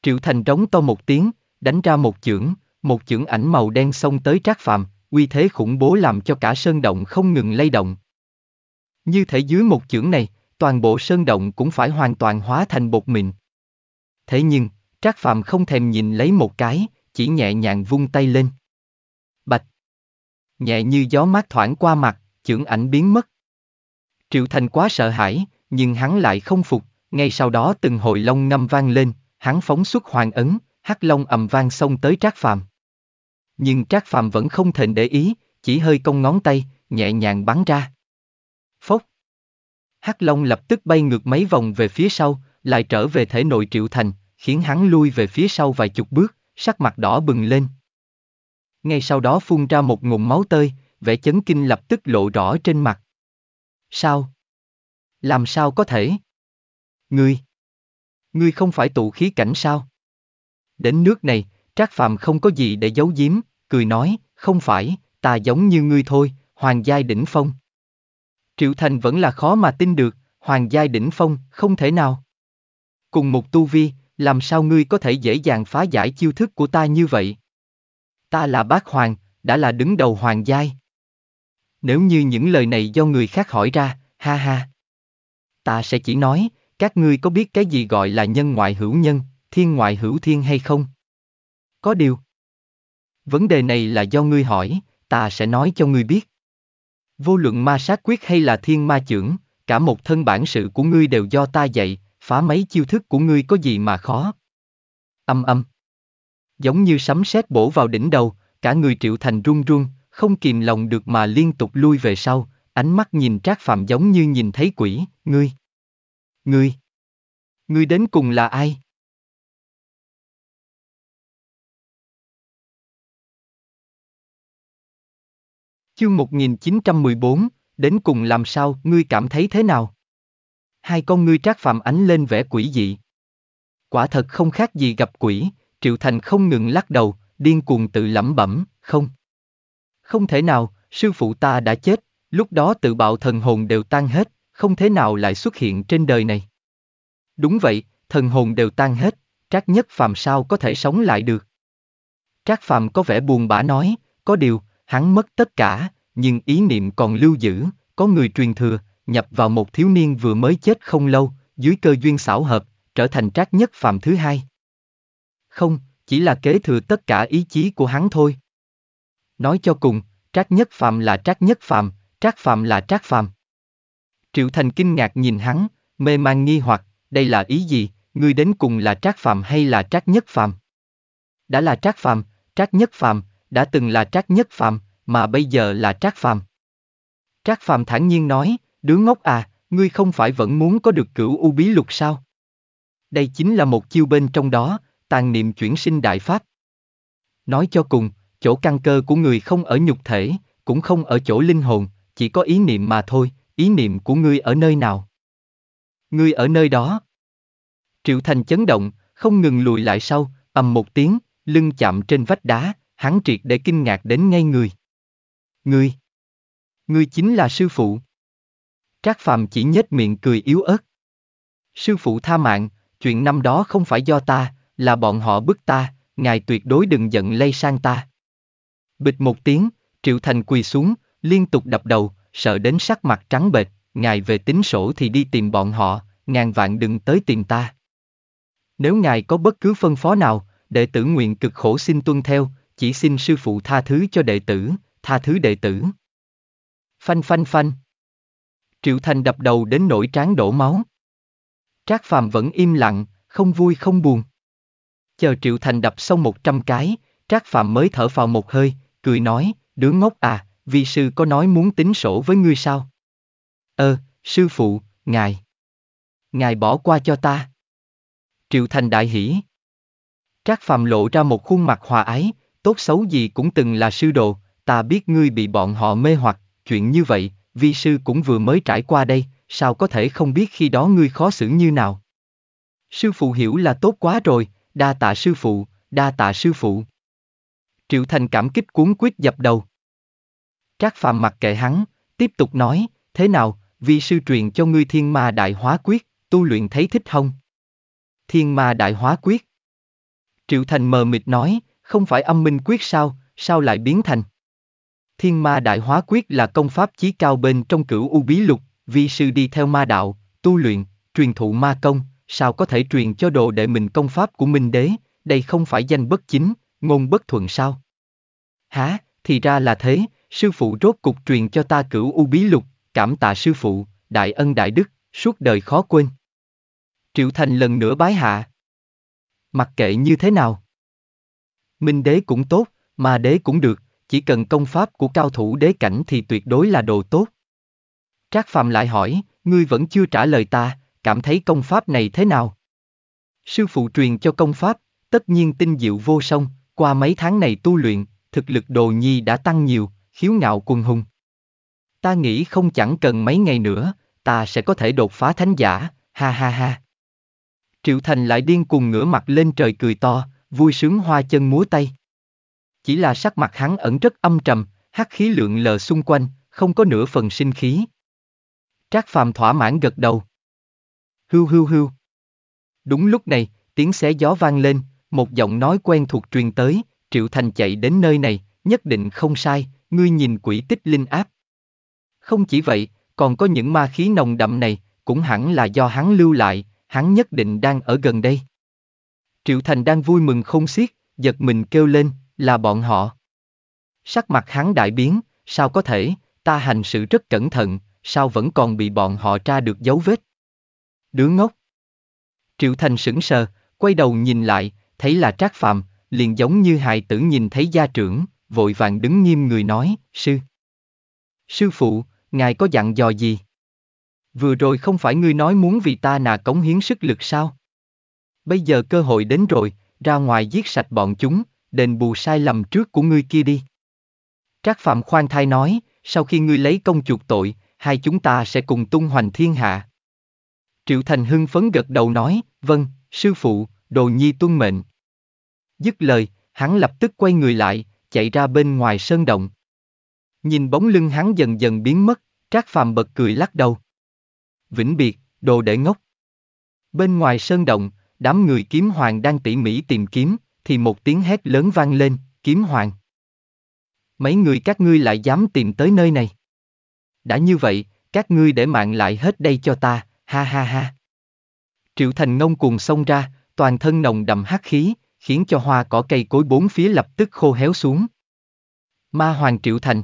Triệu Thành trống to một tiếng, đánh ra một chưởng, một chưởng ảnh màu đen xông tới Trác Phàm, uy thế khủng bố làm cho cả sơn động không ngừng lay động. Như thể dưới một chưởng này, toàn bộ sơn động cũng phải hoàn toàn hóa thành bột mịn. Thế nhưng, Trác Phàm không thèm nhìn lấy một cái, chỉ nhẹ nhàng vung tay lên. Bạch. Nhẹ như gió mát thoảng qua mặt, chưởng ảnh biến mất. Triệu Thành quá sợ hãi, nhưng hắn lại không phục, ngay sau đó từng hồi long ngâm vang lên, hắn phóng xuất hoàng ấn, hắc long ầm vang xông tới Trác Phàm. Nhưng Trác Phàm vẫn không thèm để ý, chỉ hơi cong ngón tay, nhẹ nhàng bắn ra. Phốc. Hắc long lập tức bay ngược mấy vòng về phía sau, lại trở về thể nội Triệu Thành, khiến hắn lui về phía sau vài chục bước, sắc mặt đỏ bừng lên. Ngay sau đó phun ra một ngụm máu tơi, vẻ chấn kinh lập tức lộ rõ trên mặt. Sao? Làm sao có thể? Ngươi! Ngươi không phải tụ khí cảnh sao? Đến nước này, Trác Phàm không có gì để giấu giếm, cười nói, không phải, ta giống như ngươi thôi, hoàng giai đỉnh phong. Triệu Thành vẫn là khó mà tin được, hoàng giai đỉnh phong, không thể nào. Cùng một tu vi, làm sao ngươi có thể dễ dàng phá giải chiêu thức của ta như vậy? Ta là bác hoàng, đã là đứng đầu hoàng giai. Nếu như những lời này do người khác hỏi ra, ha ha. Ta sẽ chỉ nói, các ngươi có biết cái gì gọi là nhân ngoại hữu nhân, thiên ngoại hữu thiên hay không? Có điều. Vấn đề này là do ngươi hỏi, ta sẽ nói cho ngươi biết. Vô luận ma sát quyết hay là thiên ma trưởng, cả một thân bản sự của ngươi đều do ta dạy, phá mấy chiêu thức của ngươi có gì mà khó. Âm âm. Giống như sấm sét bổ vào đỉnh đầu, cả người triệu thành run run, không kìm lòng được mà liên tục lui về sau, ánh mắt nhìn Trác Phạm giống như nhìn thấy quỷ, ngươi. Ngươi. Ngươi đến cùng là ai? Chương 1914, đến cùng làm sao, ngươi cảm thấy thế nào? Hai con ngươi trác phạm ánh lên vẻ quỷ dị. Quả thật không khác gì gặp quỷ, Triệu Thành không ngừng lắc đầu, điên cuồng tự lẩm bẩm, không. Không thể nào, sư phụ ta đã chết, lúc đó tự bạo thần hồn đều tan hết, không thể nào lại xuất hiện trên đời này. Đúng vậy, thần hồn đều tan hết, Trác Nhất Phàm sao có thể sống lại được? Trác Phàm có vẻ buồn bã nói, có điều, hắn mất tất cả, nhưng ý niệm còn lưu giữ, có người truyền thừa, nhập vào một thiếu niên vừa mới chết không lâu, dưới cơ duyên xảo hợp, trở thành Trác Nhất Phàm thứ hai. Không, chỉ là kế thừa tất cả ý chí của hắn thôi nói cho cùng, Trác Nhất Phạm là Trác Nhất Phạm, Trác Phạm là Trác Phạm. Triệu Thành kinh ngạc nhìn hắn, mê man nghi hoặc, đây là ý gì, ngươi đến cùng là Trác Phạm hay là Trác Nhất Phạm? Đã là Trác Phạm, Trác Nhất Phạm, đã từng là Trác Nhất Phạm, mà bây giờ là Trác Phạm. Trác Phạm thản nhiên nói, đứa ngốc à, ngươi không phải vẫn muốn có được cửu u bí lục sao? Đây chính là một chiêu bên trong đó, tàn niệm chuyển sinh đại pháp. Nói cho cùng, chỗ căn cơ của người không ở nhục thể, cũng không ở chỗ linh hồn, chỉ có ý niệm mà thôi, ý niệm của ngươi ở nơi nào? Ngươi ở nơi đó. Triệu Thành chấn động, không ngừng lùi lại sau, ầm một tiếng, lưng chạm trên vách đá, hắn triệt để kinh ngạc đến ngay người. Ngươi! Ngươi chính là sư phụ. Trác Phàm chỉ nhếch miệng cười yếu ớt. Sư phụ tha mạng, chuyện năm đó không phải do ta, là bọn họ bức ta, ngài tuyệt đối đừng giận lây sang ta. Bịch một tiếng, Triệu Thành quỳ xuống, liên tục đập đầu, sợ đến sắc mặt trắng bệch, ngài về tính sổ thì đi tìm bọn họ, ngàn vạn đừng tới tìm ta. Nếu ngài có bất cứ phân phó nào, đệ tử nguyện cực khổ xin tuân theo, chỉ xin sư phụ tha thứ cho đệ tử, tha thứ đệ tử. Phanh phanh phanh. Triệu Thành đập đầu đến nỗi trán đổ máu. Trác Phàm vẫn im lặng, không vui không buồn. Chờ Triệu Thành đập xong một trăm cái, Trác Phàm mới thở vào một hơi, cười nói, đứa ngốc à, vì sư có nói muốn tính sổ với ngươi sao? Ờ, sư phụ, ngài. Ngài bỏ qua cho ta. Triệu Thành đại hỉ. Trác Phạm lộ ra một khuôn mặt hòa ái, tốt xấu gì cũng từng là sư đồ, ta biết ngươi bị bọn họ mê hoặc, chuyện như vậy, vi sư cũng vừa mới trải qua đây, sao có thể không biết khi đó ngươi khó xử như nào. Sư phụ hiểu là tốt quá rồi, đa tạ sư phụ, đa tạ sư phụ. Triệu Thành cảm kích cuốn quyết dập đầu. Trác Phàm mặc kệ hắn, tiếp tục nói, thế nào, vi sư truyền cho ngươi thiên ma đại hóa quyết, tu luyện thấy thích không? Thiên ma đại hóa quyết. Triệu Thành mờ mịt nói, không phải âm minh quyết sao, sao lại biến thành? Thiên ma đại hóa quyết là công pháp chí cao bên trong cửu u bí lục, vi sư đi theo ma đạo, tu luyện, truyền thụ ma công, sao có thể truyền cho đồ đệ mình công pháp của minh đế, đây không phải danh bất chính, ngôn bất thuận sao? Há, thì ra là thế, sư phụ rốt cục truyền cho ta cửu u bí lục, cảm tạ sư phụ, đại ân đại đức, suốt đời khó quên. Triệu Thành lần nữa bái hạ. Mặc kệ như thế nào. Minh đế cũng tốt, mà đế cũng được, chỉ cần công pháp của cao thủ đế cảnh thì tuyệt đối là đồ tốt. Trác Phạm lại hỏi, ngươi vẫn chưa trả lời ta, cảm thấy công pháp này thế nào? Sư phụ truyền cho công pháp, tất nhiên tinh diệu vô song, qua mấy tháng này tu luyện, thực lực đồ nhi đã tăng nhiều, khiếu ngạo quân hùng. Ta nghĩ không chẳng cần mấy ngày nữa, ta sẽ có thể đột phá thánh giả, ha ha ha. Triệu Thành lại điên cuồng ngửa mặt lên trời cười to, vui sướng hoa chân múa tay. Chỉ là sắc mặt hắn ẩn rất âm trầm, hắc khí lượng lờ xung quanh, không có nửa phần sinh khí. Trác Phàm thỏa mãn gật đầu. Hưu hưu hưu. Đúng lúc này, tiếng xé gió vang lên, một giọng nói quen thuộc truyền tới, Triệu Thành chạy đến nơi này, nhất định không sai, ngươi nhìn quỷ tích linh áp. Không chỉ vậy, còn có những ma khí nồng đậm này, cũng hẳn là do hắn lưu lại, hắn nhất định đang ở gần đây. Triệu Thành đang vui mừng không xiết, giật mình kêu lên, là bọn họ. Sắc mặt hắn đại biến, sao có thể, ta hành sự rất cẩn thận, sao vẫn còn bị bọn họ tra được dấu vết. Đứa ngốc. Triệu Thành sững sờ, quay đầu nhìn lại, thấy là Trác Phạm, liền giống như hài tử nhìn thấy gia trưởng, vội vàng đứng nghiêm người nói, sư. Sư phụ, ngài có dặn dò gì? Vừa rồi không phải ngươi nói muốn vì ta nà cống hiến sức lực sao? Bây giờ cơ hội đến rồi, ra ngoài giết sạch bọn chúng, đền bù sai lầm trước của ngươi kia đi. Trác Phạm khoan thai nói, sau khi ngươi lấy công chuộc tội, hai chúng ta sẽ cùng tung hoành thiên hạ. Triệu Thành hưng phấn gật đầu nói, vâng, sư phụ, đồ nhi tuân mệnh. Dứt lời, hắn lập tức quay người lại, chạy ra bên ngoài sơn động. Nhìn bóng lưng hắn dần dần biến mất, Trác Phàm bật cười lắc đầu. Vĩnh biệt, đồ để ngốc. Bên ngoài sơn động, đám người kiếm hoàng đang tỉ mỉ tìm kiếm, thì một tiếng hét lớn vang lên, kiếm hoàng. Mấy người các ngươi lại dám tìm tới nơi này. Đã như vậy, các ngươi để mạng lại hết đây cho ta, ha ha ha. Triệu Thành Ngông cuồng xông ra, toàn thân nồng đậm hắc khí, khiến cho hoa cỏ cây cối bốn phía lập tức khô héo xuống. Ma Hoàng Triệu Thành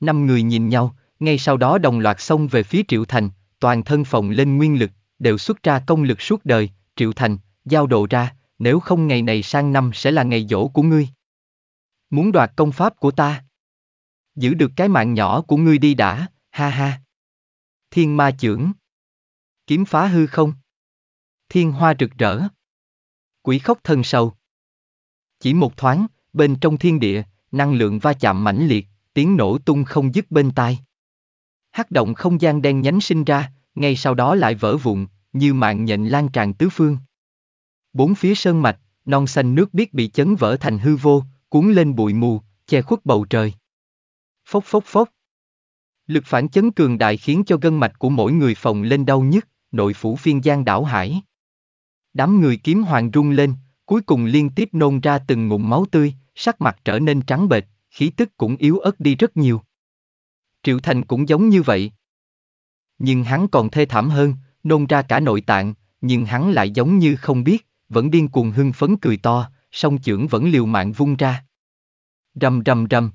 Năm người nhìn nhau, ngay sau đó đồng loạt xông về phía Triệu Thành, toàn thân phòng lên nguyên lực, đều xuất ra công lực suốt đời, Triệu Thành, giao độ ra, nếu không ngày này sang năm sẽ là ngày dỗ của ngươi. Muốn đoạt công pháp của ta? Giữ được cái mạng nhỏ của ngươi đi đã, ha ha. Thiên ma trưởng. Kiếm phá hư không? Thiên hoa rực rỡ. Quý khóc thân sâu. Chỉ một thoáng, bên trong thiên địa, năng lượng va chạm mãnh liệt, tiếng nổ tung không dứt bên tai. Hắc động không gian đen nhánh sinh ra, ngay sau đó lại vỡ vụn, như mạng nhện lan tràn tứ phương. Bốn phía sơn mạch, non xanh nước biếc bị chấn vỡ thành hư vô, cuốn lên bụi mù, che khuất bầu trời. Phốc phốc phốc. Lực phản chấn cường đại khiến cho gân mạch của mỗi người phòng lên đau nhức, nội phủ phiên gian đảo hải. Đám người kiếm hoàng rung lên, cuối cùng liên tiếp nôn ra từng ngụm máu tươi, sắc mặt trở nên trắng bệch, khí tức cũng yếu ớt đi rất nhiều. Triệu Thành cũng giống như vậy. Nhưng hắn còn thê thảm hơn, nôn ra cả nội tạng, nhưng hắn lại giống như không biết, vẫn điên cuồng hưng phấn cười to, song trưởng vẫn liều mạng vung ra. Rầm rầm rầm.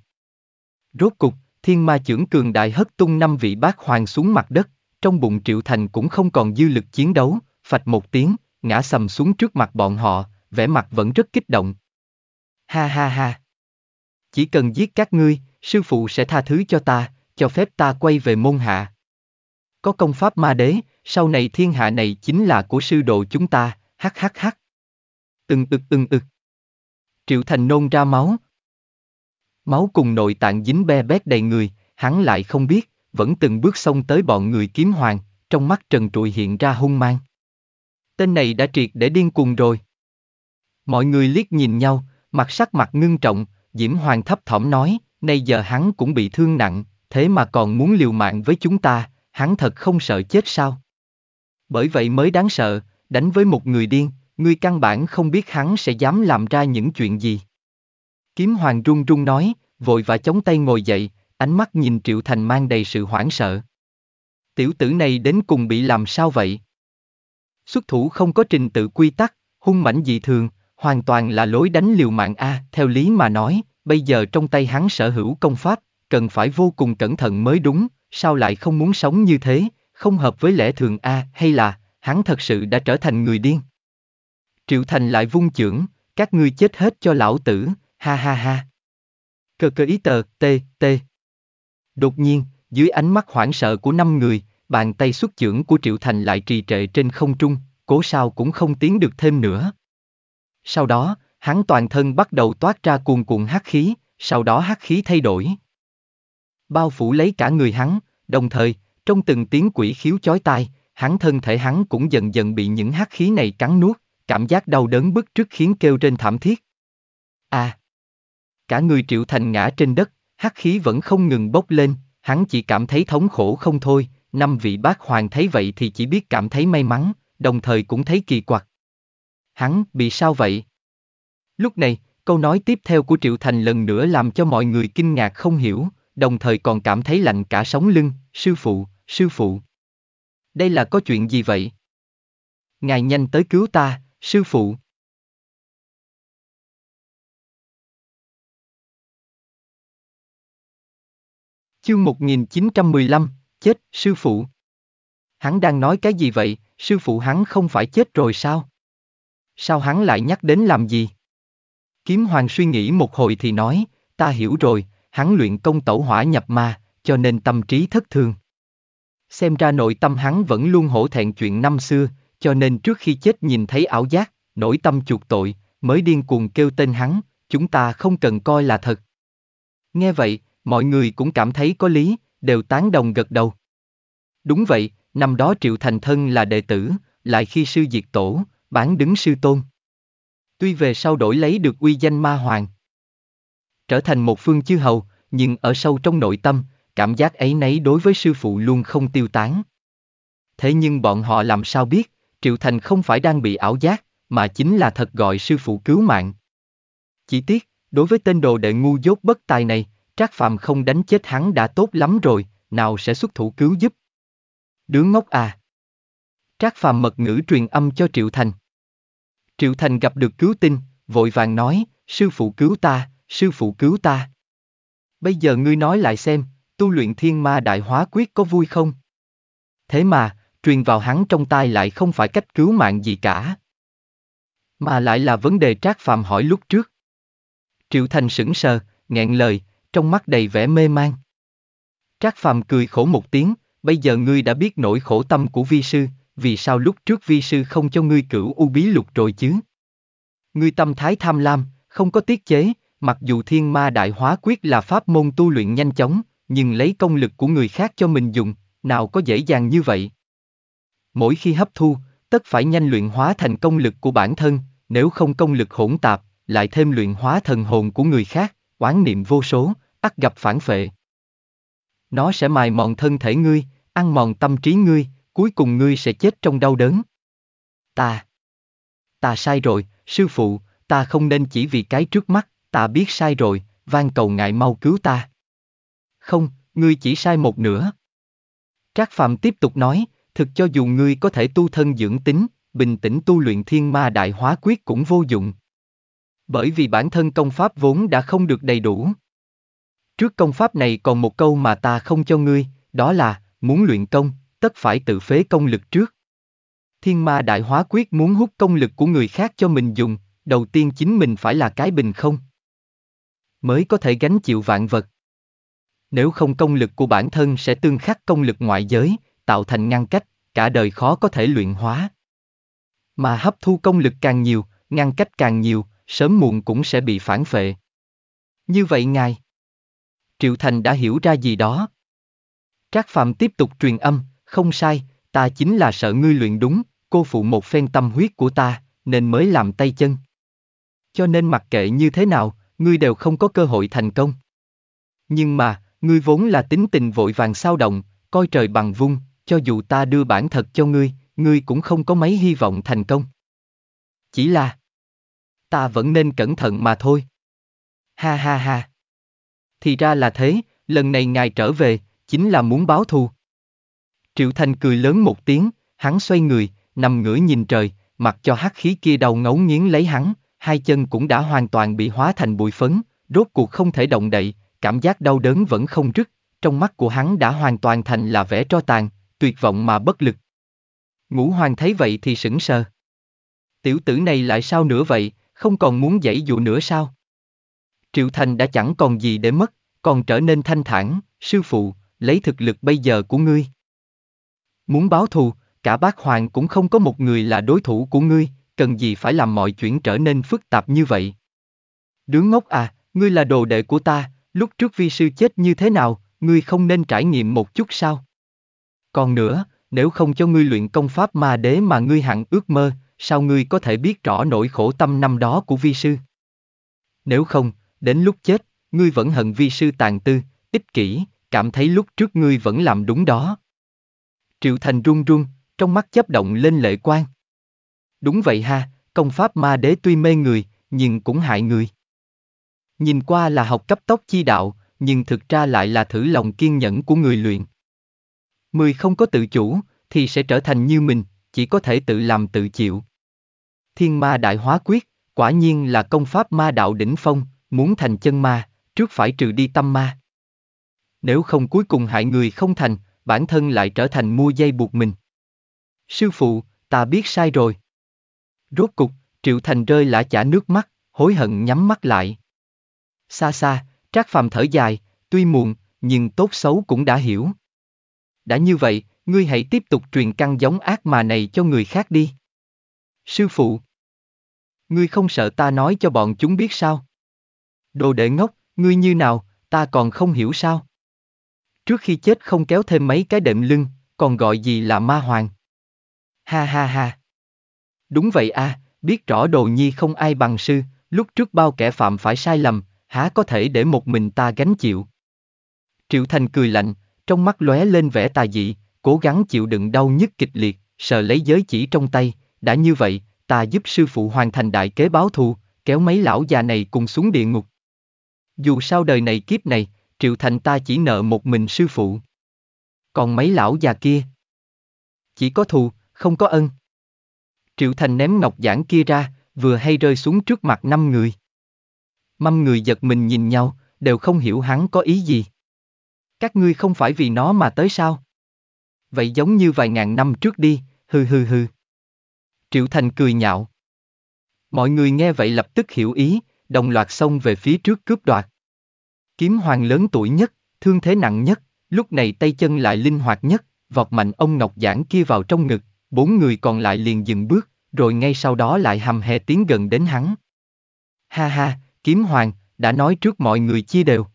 Rốt cục, thiên ma trưởng cường đại hất tung năm vị bác hoàng xuống mặt đất, trong bụng Triệu Thành cũng không còn dư lực chiến đấu, phạch một tiếng, ngã sầm xuống trước mặt bọn họ, vẻ mặt vẫn rất kích động. Ha ha ha. Chỉ cần giết các ngươi, sư phụ sẽ tha thứ cho ta, cho phép ta quay về môn hạ. Có công pháp ma đế, sau này thiên hạ này chính là của sư đồ chúng ta, hắc hắc hắc. Từng ực từng ực. Triệu Thành nôn ra máu. Máu cùng nội tạng dính be bét đầy người, hắn lại không biết, vẫn từng bước xông tới bọn người kiếm hoàng, trong mắt trần trụi hiện ra hung mang tên này đã triệt để điên cuồng rồi. Mọi người liếc nhìn nhau, mặt sắc mặt ngưng trọng, Diễm Hoàng thấp thỏm nói, nay giờ hắn cũng bị thương nặng, thế mà còn muốn liều mạng với chúng ta, hắn thật không sợ chết sao? Bởi vậy mới đáng sợ, đánh với một người điên, ngươi căn bản không biết hắn sẽ dám làm ra những chuyện gì. Kiếm Hoàng run run nói, vội và chống tay ngồi dậy, ánh mắt nhìn Triệu Thành mang đầy sự hoảng sợ. Tiểu tử này đến cùng bị làm sao vậy? Xuất thủ không có trình tự quy tắc, hung mãnh dị thường, hoàn toàn là lối đánh liều mạng a, theo lý mà nói, bây giờ trong tay hắn sở hữu công pháp, cần phải vô cùng cẩn thận mới đúng, sao lại không muốn sống như thế, không hợp với lẽ thường a, hay là hắn thật sự đã trở thành người điên. Triệu Thành lại vung chưởng, các ngươi chết hết cho lão tử, ha ha ha. Cờ cờ ý tờ, tê, tê. Đột nhiên, dưới ánh mắt hoảng sợ của năm người, Bàn tay xuất trưởng của Triệu Thành lại trì trệ trên không trung, cố sao cũng không tiến được thêm nữa. Sau đó, hắn toàn thân bắt đầu toát ra cuồn cuộn hắc khí, sau đó hắc khí thay đổi. Bao phủ lấy cả người hắn, đồng thời, trong từng tiếng quỷ khiếu chói tai, hắn thân thể hắn cũng dần dần bị những hắc khí này cắn nuốt, cảm giác đau đớn bức trước khiến kêu trên thảm thiết. À! Cả người Triệu Thành ngã trên đất, hắc khí vẫn không ngừng bốc lên, hắn chỉ cảm thấy thống khổ không thôi, năm vị bác hoàng thấy vậy thì chỉ biết cảm thấy may mắn, đồng thời cũng thấy kỳ quặc. Hắn, bị sao vậy? Lúc này, câu nói tiếp theo của Triệu Thành lần nữa làm cho mọi người kinh ngạc không hiểu, đồng thời còn cảm thấy lạnh cả sống lưng, sư phụ, sư phụ. Đây là có chuyện gì vậy? Ngài nhanh tới cứu ta, sư phụ. Chương 1915, Chết, sư phụ. Hắn đang nói cái gì vậy, sư phụ hắn không phải chết rồi sao? Sao hắn lại nhắc đến làm gì? Kiếm hoàng suy nghĩ một hồi thì nói, ta hiểu rồi, hắn luyện công tẩu hỏa nhập ma, cho nên tâm trí thất thường. Xem ra nội tâm hắn vẫn luôn hổ thẹn chuyện năm xưa, cho nên trước khi chết nhìn thấy ảo giác, nổi tâm chuộc tội, mới điên cuồng kêu tên hắn, chúng ta không cần coi là thật. Nghe vậy, mọi người cũng cảm thấy có lý, đều tán đồng gật đầu. Đúng vậy, năm đó Triệu Thành Thân là đệ tử, lại khi sư diệt tổ, bán đứng sư tôn. Tuy về sau đổi lấy được uy danh ma hoàng. Trở thành một phương chư hầu, nhưng ở sâu trong nội tâm, cảm giác ấy nấy đối với sư phụ luôn không tiêu tán. Thế nhưng bọn họ làm sao biết, Triệu Thành không phải đang bị ảo giác, mà chính là thật gọi sư phụ cứu mạng. Chỉ tiếc, đối với tên đồ đệ ngu dốt bất tài này, Trác Phạm không đánh chết hắn đã tốt lắm rồi, nào sẽ xuất thủ cứu giúp. Đứa ngốc à! Trác Phạm mật ngữ truyền âm cho Triệu Thành. Triệu Thành gặp được cứu tinh, vội vàng nói, sư phụ cứu ta, sư phụ cứu ta. Bây giờ ngươi nói lại xem, tu luyện thiên ma đại hóa quyết có vui không? Thế mà, truyền vào hắn trong tai lại không phải cách cứu mạng gì cả. Mà lại là vấn đề Trác Phạm hỏi lúc trước. Triệu Thành sững sờ, nghẹn lời, trong mắt đầy vẻ mê man. Trác Phàm cười khổ một tiếng, bây giờ ngươi đã biết nỗi khổ tâm của vi sư, vì sao lúc trước vi sư không cho ngươi cửu u bí lục rồi chứ? Ngươi tâm thái tham lam, không có tiết chế, mặc dù thiên ma đại hóa quyết là pháp môn tu luyện nhanh chóng, nhưng lấy công lực của người khác cho mình dùng, nào có dễ dàng như vậy. Mỗi khi hấp thu, tất phải nhanh luyện hóa thành công lực của bản thân, nếu không công lực hỗn tạp, lại thêm luyện hóa thần hồn của người khác, oán niệm vô số, ắt gặp phản phệ. Nó sẽ mài mòn thân thể ngươi, ăn mòn tâm trí ngươi, cuối cùng ngươi sẽ chết trong đau đớn. Ta. Ta sai rồi, sư phụ, ta không nên chỉ vì cái trước mắt, ta biết sai rồi, van cầu ngại mau cứu ta. Không, ngươi chỉ sai một nửa. Trác Phạm tiếp tục nói, thực cho dù ngươi có thể tu thân dưỡng tính, bình tĩnh tu luyện thiên ma đại hóa quyết cũng vô dụng. Bởi vì bản thân công pháp vốn đã không được đầy đủ. Trước công pháp này còn một câu mà ta không cho ngươi, đó là, muốn luyện công, tất phải tự phế công lực trước. Thiên ma đại hóa quyết muốn hút công lực của người khác cho mình dùng, đầu tiên chính mình phải là cái bình không. Mới có thể gánh chịu vạn vật. Nếu không công lực của bản thân sẽ tương khắc công lực ngoại giới, tạo thành ngăn cách, cả đời khó có thể luyện hóa. Mà hấp thu công lực càng nhiều, ngăn cách càng nhiều, sớm muộn cũng sẽ bị phản phệ. Như vậy ngài Triệu Thành đã hiểu ra gì đó. Trác Phạm tiếp tục truyền âm, không sai, ta chính là sợ ngươi luyện đúng, cô phụ một phen tâm huyết của ta, nên mới làm tay chân. Cho nên mặc kệ như thế nào, ngươi đều không có cơ hội thành công. Nhưng mà, ngươi vốn là tính tình vội vàng sao động, coi trời bằng vung, cho dù ta đưa bản thật cho ngươi, ngươi cũng không có mấy hy vọng thành công. Chỉ là, ta vẫn nên cẩn thận mà thôi. Ha ha ha. Thì ra là thế, lần này ngài trở về, chính là muốn báo thù. Triệu Thanh cười lớn một tiếng, hắn xoay người, nằm ngửa nhìn trời, mặc cho hắc khí kia đầu ngấu nghiến lấy hắn, hai chân cũng đã hoàn toàn bị hóa thành bụi phấn, rốt cuộc không thể động đậy, cảm giác đau đớn vẫn không rứt, trong mắt của hắn đã hoàn toàn thành là vẻ tro tàn, tuyệt vọng mà bất lực. Ngũ hoàng thấy vậy thì sững sờ. Tiểu tử này lại sao nữa vậy, không còn muốn dãy dụ nữa sao? Triệu Thành đã chẳng còn gì để mất, còn trở nên thanh thản, sư phụ, lấy thực lực bây giờ của ngươi. Muốn báo thù, cả bác hoàng cũng không có một người là đối thủ của ngươi, cần gì phải làm mọi chuyện trở nên phức tạp như vậy. Đứa ngốc à, ngươi là đồ đệ của ta, lúc trước vi sư chết như thế nào, ngươi không nên trải nghiệm một chút sao? Còn nữa, nếu không cho ngươi luyện công pháp ma đế mà ngươi hẳn ước mơ, sao ngươi có thể biết rõ nỗi khổ tâm năm đó của vi sư? Nếu không, Đến lúc chết, ngươi vẫn hận vi sư tàn tư, ích kỷ, cảm thấy lúc trước ngươi vẫn làm đúng đó. Triệu Thành run run, trong mắt chấp động lên lệ quan. Đúng vậy ha, công pháp ma đế tuy mê người, nhưng cũng hại người. Nhìn qua là học cấp tốc chi đạo, nhưng thực ra lại là thử lòng kiên nhẫn của người luyện. Mười không có tự chủ, thì sẽ trở thành như mình, chỉ có thể tự làm tự chịu. Thiên ma đại hóa quyết, quả nhiên là công pháp ma đạo đỉnh phong, Muốn thành chân ma, trước phải trừ đi tâm ma. Nếu không cuối cùng hại người không thành, bản thân lại trở thành mua dây buộc mình. Sư phụ, ta biết sai rồi. Rốt cục, Triệu Thành rơi lã chả nước mắt, hối hận nhắm mắt lại. Xa xa, Trác Phàm thở dài, tuy muộn, nhưng tốt xấu cũng đã hiểu. Đã như vậy, ngươi hãy tiếp tục truyền căn giống ác mà này cho người khác đi. Sư phụ, ngươi không sợ ta nói cho bọn chúng biết sao? Đồ đệ ngốc, ngươi như nào, ta còn không hiểu sao. Trước khi chết không kéo thêm mấy cái đệm lưng, còn gọi gì là ma hoàng. Ha ha ha. Đúng vậy a, à, biết rõ đồ nhi không ai bằng sư, lúc trước bao kẻ phạm phải sai lầm, há có thể để một mình ta gánh chịu. Triệu Thành cười lạnh, trong mắt lóe lên vẻ tà dị, cố gắng chịu đựng đau nhức kịch liệt, sợ lấy giới chỉ trong tay, đã như vậy, ta giúp sư phụ hoàn thành đại kế báo thù, kéo mấy lão già này cùng xuống địa ngục, dù sao đời này kiếp này, Triệu Thành ta chỉ nợ một mình sư phụ. Còn mấy lão già kia? Chỉ có thù, không có ân. Triệu Thành ném ngọc giản kia ra, vừa hay rơi xuống trước mặt năm người. Mâm người giật mình nhìn nhau, đều không hiểu hắn có ý gì. Các ngươi không phải vì nó mà tới sao? Vậy giống như vài ngàn năm trước đi, hừ hừ hừ. Triệu Thành cười nhạo. Mọi người nghe vậy lập tức hiểu ý, đồng loạt xông về phía trước cướp đoạt. Kiếm hoàng lớn tuổi nhất, thương thế nặng nhất, lúc này tay chân lại linh hoạt nhất, vọt mạnh ông Ngọc giản kia vào trong ngực, bốn người còn lại liền dừng bước, rồi ngay sau đó lại hầm hè tiến gần đến hắn. Ha ha, kiếm hoàng, đã nói trước mọi người chia đều.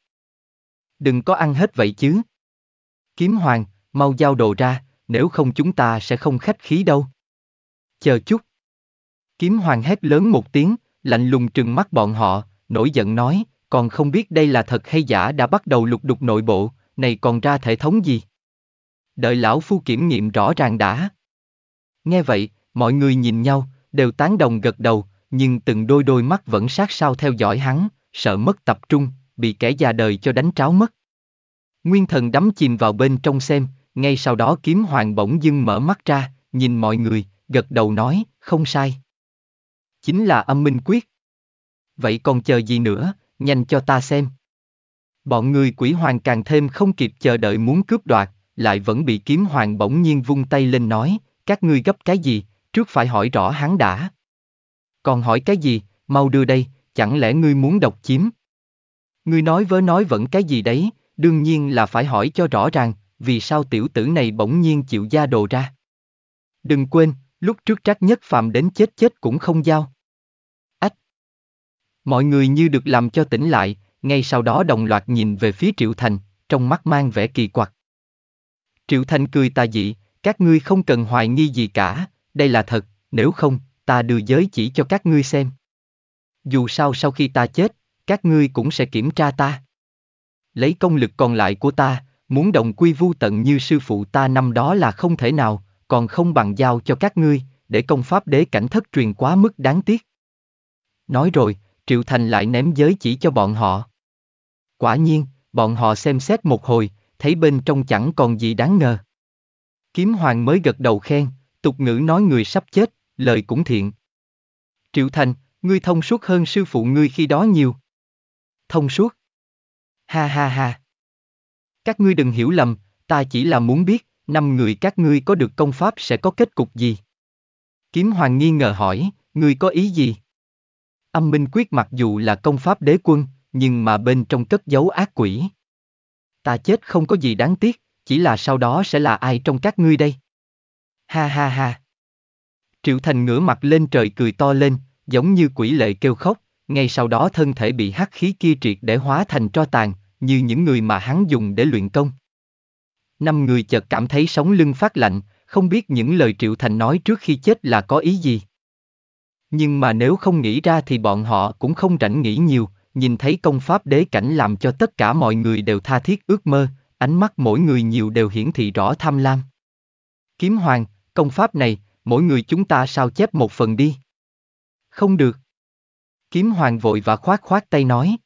Đừng có ăn hết vậy chứ. Kiếm hoàng, mau giao đồ ra, nếu không chúng ta sẽ không khách khí đâu. Chờ chút. Kiếm hoàng hét lớn một tiếng, lạnh lùng trừng mắt bọn họ, nổi giận nói, còn không biết đây là thật hay giả đã bắt đầu lục đục nội bộ, này còn ra thể thống gì? Đợi lão phu kiểm nghiệm rõ ràng đã. Nghe vậy, mọi người nhìn nhau, đều tán đồng gật đầu, nhưng từng đôi đôi mắt vẫn sát sao theo dõi hắn, sợ mất tập trung, bị kẻ già đời cho đánh tráo mất. Nguyên thần đắm chìm vào bên trong xem, ngay sau đó kiếm hoàng bỗng dưng mở mắt ra, nhìn mọi người, gật đầu nói, không sai. Chính là âm minh quyết. Vậy còn chờ gì nữa, nhanh cho ta xem. Bọn người quỷ hoàng càng thêm không kịp chờ đợi muốn cướp đoạt, lại vẫn bị kiếm hoàng bỗng nhiên vung tay lên nói, các ngươi gấp cái gì, trước phải hỏi rõ hắn đã. Còn hỏi cái gì, mau đưa đây, chẳng lẽ ngươi muốn độc chiếm? Ngươi nói vớ nói vẫn cái gì đấy, đương nhiên là phải hỏi cho rõ ràng, vì sao tiểu tử này bỗng nhiên chịu ra đồ ra. Đừng quên, lúc trước trách nhất phàm đến chết chết cũng không giao. Mọi người như được làm cho tỉnh lại, ngay sau đó đồng loạt nhìn về phía Triệu Thành, trong mắt mang vẻ kỳ quặc. Triệu Thành cười tà dị, các ngươi không cần hoài nghi gì cả, đây là thật, nếu không, ta đưa giới chỉ cho các ngươi xem. Dù sao sau khi ta chết, các ngươi cũng sẽ kiểm tra ta. Lấy công lực còn lại của ta, muốn đồng quy vu tận như sư phụ ta năm đó là không thể nào, còn không bằng giao cho các ngươi, để công pháp đế cảnh thất truyền quá mức đáng tiếc. Nói rồi, Triệu Thành lại ném giới chỉ cho bọn họ. Quả nhiên, bọn họ xem xét một hồi, thấy bên trong chẳng còn gì đáng ngờ. Kiếm Hoàng mới gật đầu khen, tục ngữ nói người sắp chết, lời cũng thiện. Triệu Thành, ngươi thông suốt hơn sư phụ ngươi khi đó nhiều. Thông suốt. Ha ha ha. Các ngươi đừng hiểu lầm, ta chỉ là muốn biết, năm người các ngươi có được công pháp sẽ có kết cục gì. Kiếm Hoàng nghi ngờ hỏi, ngươi có ý gì? Âm minh quyết mặc dù là công pháp đế quân, nhưng mà bên trong cất giấu ác quỷ. Ta chết không có gì đáng tiếc, chỉ là sau đó sẽ là ai trong các ngươi đây? Ha ha ha. Triệu Thành ngửa mặt lên trời cười to lên, giống như quỷ lệ kêu khóc, ngay sau đó thân thể bị hắc khí kia triệt để hóa thành tro tàn, như những người mà hắn dùng để luyện công. Năm người chợt cảm thấy sống lưng phát lạnh, không biết những lời Triệu Thành nói trước khi chết là có ý gì. Nhưng mà nếu không nghĩ ra thì bọn họ cũng không rảnh nghĩ nhiều, nhìn thấy công pháp đế cảnh làm cho tất cả mọi người đều tha thiết ước mơ, ánh mắt mỗi người nhiều đều hiển thị rõ tham lam. Kiếm hoàng, công pháp này, mỗi người chúng ta sao chép một phần đi. Không được. Kiếm hoàng vội và khoát khoát tay nói.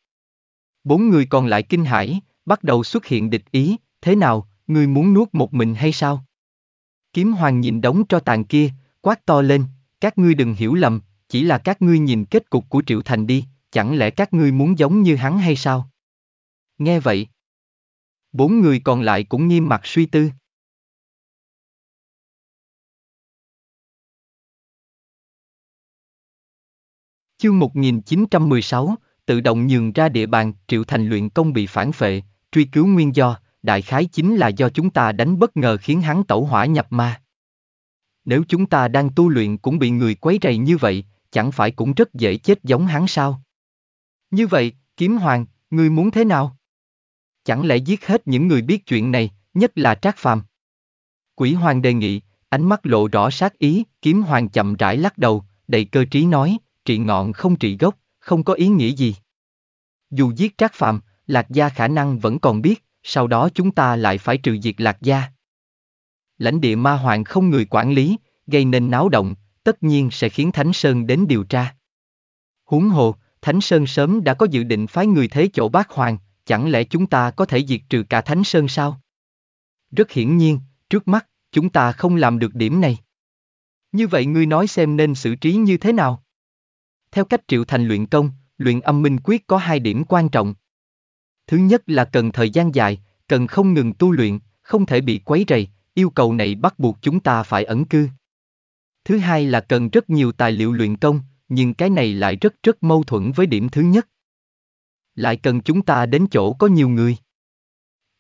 Bốn người còn lại kinh hãi, bắt đầu xuất hiện địch ý, thế nào, ngươi muốn nuốt một mình hay sao? Kiếm hoàng nhìn đống cho tàn kia, quát to lên, các ngươi đừng hiểu lầm, chỉ là các ngươi nhìn kết cục của Triệu Thành đi, chẳng lẽ các ngươi muốn giống như hắn hay sao? Nghe vậy, bốn người còn lại cũng nghiêm mặt suy tư. Chương 1916, tự động nhường ra địa bàn, Triệu Thành luyện công bị phản phệ, truy cứu nguyên do, đại khái chính là do chúng ta đánh bất ngờ khiến hắn tẩu hỏa nhập ma. Nếu chúng ta đang tu luyện cũng bị người quấy rầy như vậy, chẳng phải cũng rất dễ chết giống hắn sao? Như vậy, kiếm hoàng, ngươi muốn thế nào? Chẳng lẽ giết hết những người biết chuyện này, nhất là Trác Phàm? Quỷ hoàng đề nghị, ánh mắt lộ rõ sát ý, kiếm hoàng chậm rãi lắc đầu, đầy cơ trí nói, trị ngọn không trị gốc, không có ý nghĩa gì. Dù giết Trác Phàm, Lạc Gia khả năng vẫn còn biết, sau đó chúng ta lại phải trừ diệt Lạc Gia. Lãnh địa ma hoàng không người quản lý, gây nên náo động, tất nhiên sẽ khiến Thánh Sơn đến điều tra. Huống hồ, Thánh Sơn sớm đã có dự định phái người thế chỗ bác hoàng, chẳng lẽ chúng ta có thể diệt trừ cả Thánh Sơn sao? Rất hiển nhiên, trước mắt, chúng ta không làm được điểm này. Như vậy ngươi nói xem nên xử trí như thế nào? Theo cách triệu thành luyện công, luyện âm minh quyết có hai điểm quan trọng. Thứ nhất là cần thời gian dài, cần không ngừng tu luyện, không thể bị quấy rầy, yêu cầu này bắt buộc chúng ta phải ẩn cư. Thứ hai là cần rất nhiều tài liệu luyện công, nhưng cái này lại rất rất mâu thuẫn với điểm thứ nhất. Lại cần chúng ta đến chỗ có nhiều người.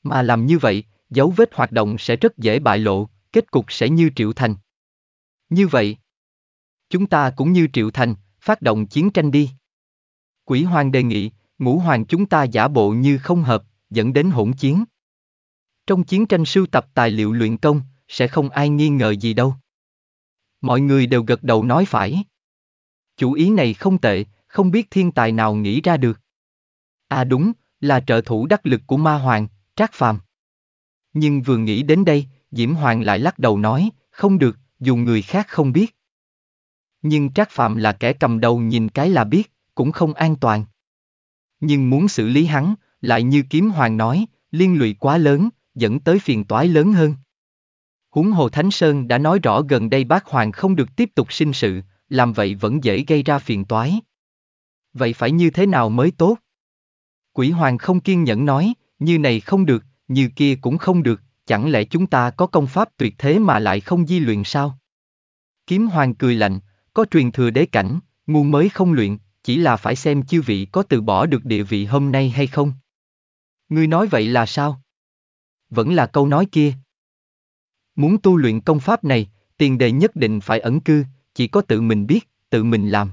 Mà làm như vậy, dấu vết hoạt động sẽ rất dễ bại lộ, kết cục sẽ như Triệu Thành. Như vậy, chúng ta cũng như Triệu Thành, phát động chiến tranh đi. Quỷ Hoàng đề nghị, ngũ hoàng chúng ta giả bộ như không hợp, dẫn đến hỗn chiến. Trong chiến tranh sưu tập tài liệu luyện công, sẽ không ai nghi ngờ gì đâu. Mọi người đều gật đầu nói phải. Chủ ý này không tệ, không biết thiên tài nào nghĩ ra được. À đúng, là trợ thủ đắc lực của ma hoàng, Trác Phàm. Nhưng vừa nghĩ đến đây, Diễm Hoàng lại lắc đầu nói, không được, dù người khác không biết. Nhưng Trác Phạm là kẻ cầm đầu nhìn cái là biết, cũng không an toàn. Nhưng muốn xử lý hắn, lại như kiếm hoàng nói, liên lụy quá lớn, dẫn tới phiền toái lớn hơn. Huống hồ Thánh Sơn đã nói rõ gần đây bác Hoàng không được tiếp tục sinh sự, làm vậy vẫn dễ gây ra phiền toái. Vậy phải như thế nào mới tốt? Quỷ Hoàng không kiên nhẫn nói, như này không được, như kia cũng không được, chẳng lẽ chúng ta có công pháp tuyệt thế mà lại không di luyện sao? Kiếm Hoàng cười lạnh, có truyền thừa đế cảnh, ngu mới không luyện, chỉ là phải xem chư vị có từ bỏ được địa vị hôm nay hay không. Ngươi nói vậy là sao? Vẫn là câu nói kia. Muốn tu luyện công pháp này, tiền đề nhất định phải ẩn cư, chỉ có tự mình biết, tự mình làm.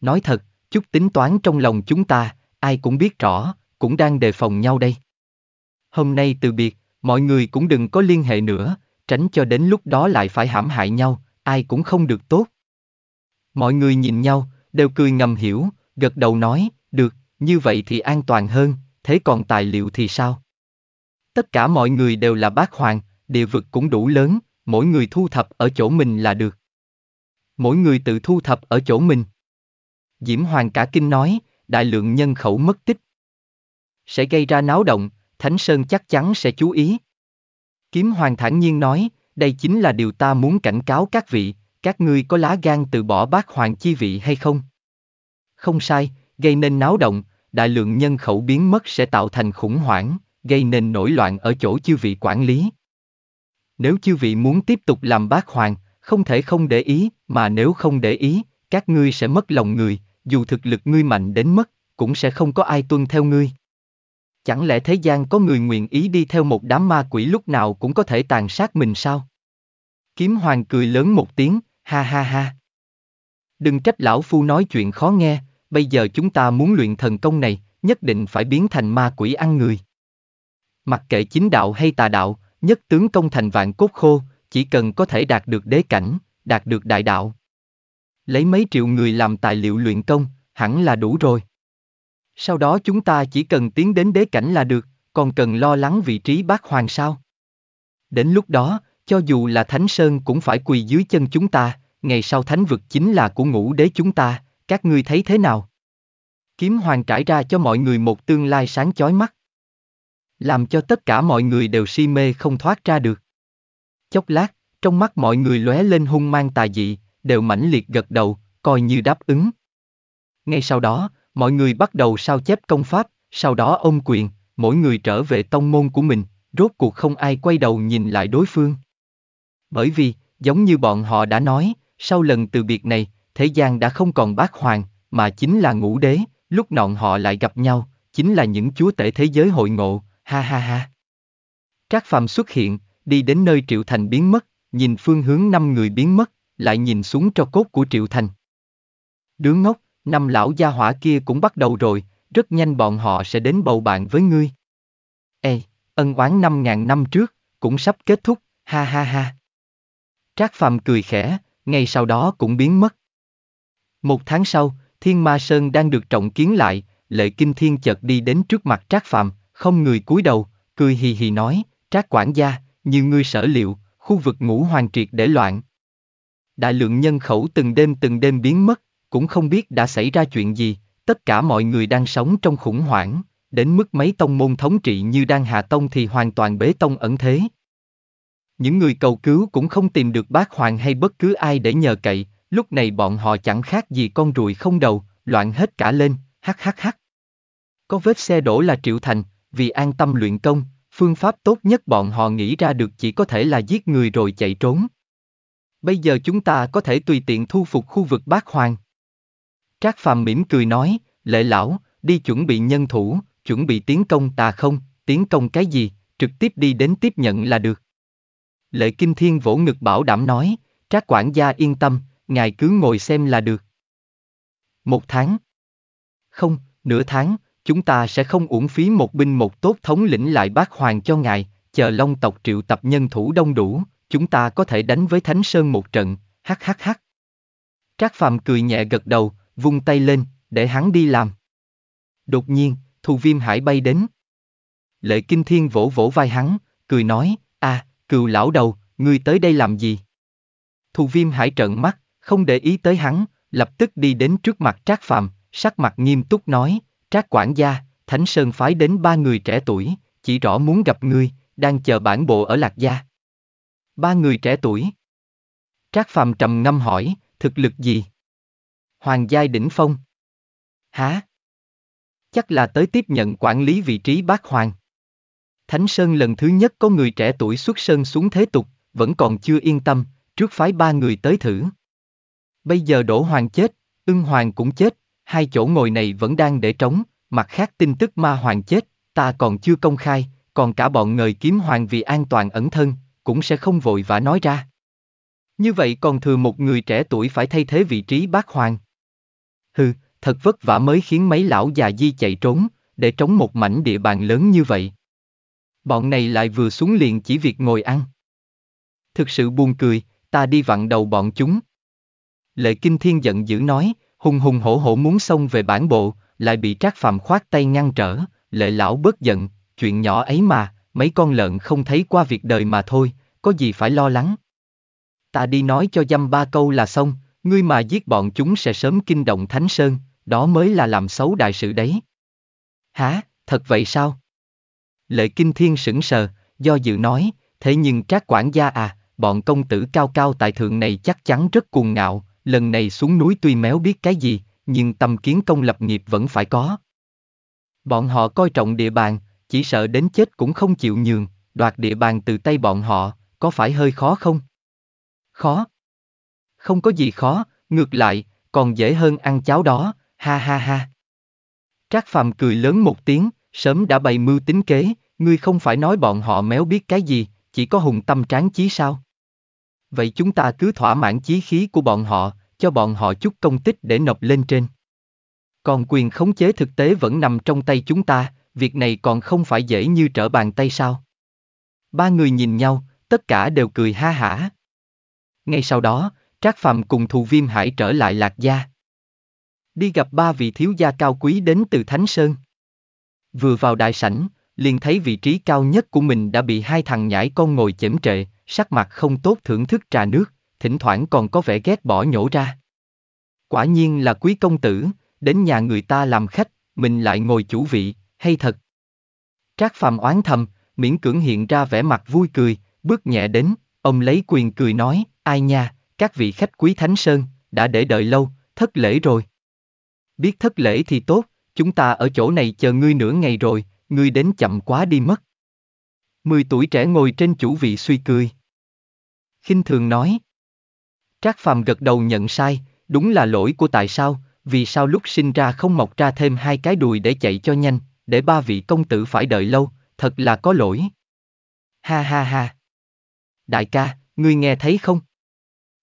Nói thật, chút tính toán trong lòng chúng ta, ai cũng biết rõ, cũng đang đề phòng nhau đây. Hôm nay từ biệt, mọi người cũng đừng có liên hệ nữa, tránh cho đến lúc đó lại phải hãm hại nhau, ai cũng không được tốt. Mọi người nhìn nhau, đều cười ngầm hiểu, gật đầu nói, được, như vậy thì an toàn hơn, thế còn tài liệu thì sao? Tất cả mọi người đều là bác hoàng, địa vực cũng đủ lớn, mỗi người thu thập ở chỗ mình là được. Mỗi người tự thu thập ở chỗ mình. Diễm Hoàng cả kinh nói, đại lượng nhân khẩu mất tích. Sẽ gây ra náo động, Thánh Sơn chắc chắn sẽ chú ý. Kiếm Hoàng thản nhiên nói, đây chính là điều ta muốn cảnh cáo các vị, các ngươi có lá gan từ bỏ bác hoàng chi vị hay không? Không sai, gây nên náo động, đại lượng nhân khẩu biến mất sẽ tạo thành khủng hoảng, gây nên nổi loạn ở chỗ chư vị quản lý. Nếu chư vị muốn tiếp tục làm bác hoàng, không thể không để ý, mà nếu không để ý, các ngươi sẽ mất lòng người, dù thực lực ngươi mạnh đến mất, cũng sẽ không có ai tuân theo ngươi. Chẳng lẽ thế gian có người nguyện ý đi theo một đám ma quỷ lúc nào cũng có thể tàn sát mình sao? Kiếm hoàng cười lớn một tiếng, ha ha ha. Đừng trách lão phu nói chuyện khó nghe, bây giờ chúng ta muốn luyện thần công này, nhất định phải biến thành ma quỷ ăn người. Mặc kệ chính đạo hay tà đạo, Nhất tướng công thành vạn cốt khô, chỉ cần có thể đạt được đế cảnh, đạt được đại đạo. Lấy mấy triệu người làm tài liệu luyện công, hẳn là đủ rồi. Sau đó chúng ta chỉ cần tiến đến đế cảnh là được, còn cần lo lắng vị trí bác hoàng sao. Đến lúc đó, cho dù là Thánh Sơn cũng phải quỳ dưới chân chúng ta, ngày sau Thánh vực chính là của ngũ đế chúng ta, các ngươi thấy thế nào? Kiếm hoàng trải ra cho mọi người một tương lai sáng chói mắt làm cho tất cả mọi người đều si mê không thoát ra được. Chốc lát, trong mắt mọi người lóe lên hung mang tà dị, đều mãnh liệt gật đầu, coi như đáp ứng. Ngay sau đó, mọi người bắt đầu sao chép công pháp, sau đó ông quyền, mỗi người trở về tông môn của mình, rốt cuộc không ai quay đầu nhìn lại đối phương. Bởi vì, giống như bọn họ đã nói, sau lần từ biệt này, thế gian đã không còn bác hoàng, mà chính là ngũ đế, lúc nọn họ lại gặp nhau, chính là những chúa tể thế giới hội ngộ, ha ha ha. Trác Phàm xuất hiện, đi đến nơi Triệu Thành biến mất, nhìn phương hướng năm người biến mất, lại nhìn xuống cho cốt của Triệu Thành. Đứa ngốc, năm lão gia hỏa kia cũng bắt đầu rồi, rất nhanh bọn họ sẽ đến bầu bạn với ngươi. Ê, ân oán năm ngàn năm trước, cũng sắp kết thúc, ha ha ha. Trác Phàm cười khẽ, ngay sau đó cũng biến mất. Một tháng sau, Thiên Ma Sơn đang được trọng kiến lại, Lệ Kinh Thiên chợt đi đến trước mặt Trác Phàm, không người cúi đầu, cười hì hì nói, trác quản gia, như ngươi sở liệu, khu vực ngũ hoàng triệt để loạn. Đại lượng nhân khẩu từng đêm từng đêm biến mất, cũng không biết đã xảy ra chuyện gì, tất cả mọi người đang sống trong khủng hoảng, đến mức mấy tông môn thống trị như đang hạ tông thì hoàn toàn bế tông ẩn thế. Những người cầu cứu cũng không tìm được bác hoàng hay bất cứ ai để nhờ cậy, lúc này bọn họ chẳng khác gì con ruồi không đầu, loạn hết cả lên, hắc hắc hắc. Có vết xe đổ là Triệu Thành, vì an tâm luyện công, phương pháp tốt nhất bọn họ nghĩ ra được chỉ có thể là giết người rồi chạy trốn. Bây giờ chúng ta có thể tùy tiện thu phục khu vực bác hoàng. Trác Phàm mỉm cười nói, lệ lão, đi chuẩn bị nhân thủ, chuẩn bị tiến công ta không, tiến công cái gì, trực tiếp đi đến tiếp nhận là được. Lệ Kinh Thiên vỗ ngực bảo đảm nói, Trác quản gia yên tâm, ngài cứ ngồi xem là được. Một tháng. Không, nửa tháng, chúng ta sẽ không uổng phí một binh một tốt thống lĩnh lại bác hoàng cho ngài, chờ long tộc triệu tập nhân thủ đông đủ, chúng ta có thể đánh với Thánh Sơn một trận, hắc hắc hắc. Trác Phàm cười nhẹ gật đầu, vung tay lên, để hắn đi làm. Đột nhiên, thù viêm hải bay đến. Lệ Kinh Thiên vỗ vỗ vai hắn, cười nói, à, cừu lão đầu, ngươi tới đây làm gì? Thù viêm hải trợn mắt, không để ý tới hắn, lập tức đi đến trước mặt Trác Phàm, sắc mặt nghiêm túc nói, Trác quản gia, Thánh Sơn phái đến ba người trẻ tuổi, chỉ rõ muốn gặp ngươi, đang chờ bản bộ ở Lạc Gia. Ba người trẻ tuổi. Trác Phàm trầm ngâm hỏi, thực lực gì? Hoàng giai đỉnh phong. Hả? Chắc là tới tiếp nhận quản lý vị trí bác hoàng. Thánh Sơn lần thứ nhất có người trẻ tuổi xuất sơn xuống thế tục, vẫn còn chưa yên tâm, trước phái ba người tới thử. Bây giờ Đổ Hoàng chết, ưng Hoàng cũng chết, hai chỗ ngồi này vẫn đang để trống, mặt khác tin tức ma hoàng chết, ta còn chưa công khai, còn cả bọn người kiếm hoàng vì an toàn ẩn thân, cũng sẽ không vội vã nói ra. Như vậy còn thừa một người trẻ tuổi phải thay thế vị trí bác hoàng. Hừ, thật vất vả mới khiến mấy lão già di chạy trốn, để trống một mảnh địa bàn lớn như vậy. Bọn này lại vừa xuống liền chỉ việc ngồi ăn. Thực sự buồn cười, ta đi vặn đầu bọn chúng. Lệ Kinh Thiên giận dữ nói, hùng hùng hổ hổ muốn xông về bản bộ, lại bị Trác Phàm khoát tay ngăn trở, lệ lão bớt giận, chuyện nhỏ ấy mà, mấy con lợn không thấy qua việc đời mà thôi, có gì phải lo lắng. Ta đi nói cho dăm ba câu là xong, ngươi mà giết bọn chúng sẽ sớm kinh động Thánh Sơn, đó mới là làm xấu đại sự đấy. Hả, thật vậy sao? Lệ Kinh Thiên sững sờ, do dự nói, thế nhưng Trác quản gia à, bọn công tử cao cao tại thượng này chắc chắn rất cuồng ngạo, lần này xuống núi tuy méo biết cái gì, nhưng tầm kiến công lập nghiệp vẫn phải có. Bọn họ coi trọng địa bàn, chỉ sợ đến chết cũng không chịu nhường, đoạt địa bàn từ tay bọn họ, có phải hơi khó không? Khó. Không có gì khó, ngược lại, còn dễ hơn ăn cháo đó, ha ha ha. Trác Phàm cười lớn một tiếng, sớm đã bày mưu tính kế, ngươi không phải nói bọn họ méo biết cái gì, chỉ có hùng tâm tráng chí sao? Vậy chúng ta cứ thỏa mãn chí khí của bọn họ, cho bọn họ chút công tích để nộp lên trên. Còn quyền khống chế thực tế vẫn nằm trong tay chúng ta, việc này còn không phải dễ như trở bàn tay sao. Ba người nhìn nhau, tất cả đều cười ha hả. Ngay sau đó, Trác Phạm cùng Thù Viêm Hải trở lại Lạc Gia. Đi gặp ba vị thiếu gia cao quý đến từ Thánh Sơn. Vừa vào đại sảnh, liền thấy vị trí cao nhất của mình đã bị hai thằng nhãi con ngồi chễm trệ, sắc mặt không tốt thưởng thức trà nước, thỉnh thoảng còn có vẻ ghét bỏ nhổ ra. Quả nhiên là quý công tử, đến nhà người ta làm khách, mình lại ngồi chủ vị, hay thật. Trác phàm oán thầm, miễn cưỡng hiện ra vẻ mặt vui cười, bước nhẹ đến, ông lấy quyền cười nói, ai nha, các vị khách quý Thánh Sơn, đã để đợi lâu, thất lễ rồi. Biết thất lễ thì tốt, chúng ta ở chỗ này chờ ngươi nửa ngày rồi, ngươi đến chậm quá đi mất. Mười tuổi trẻ ngồi trên chủ vị suy cười. khinh thường nói. Trác phàm gật đầu nhận sai, đúng là lỗi của tại sao, vì sao lúc sinh ra không mọc ra thêm hai cái đùi để chạy cho nhanh, để ba vị công tử phải đợi lâu, thật là có lỗi. Ha ha ha. Đại ca, ngươi nghe thấy không?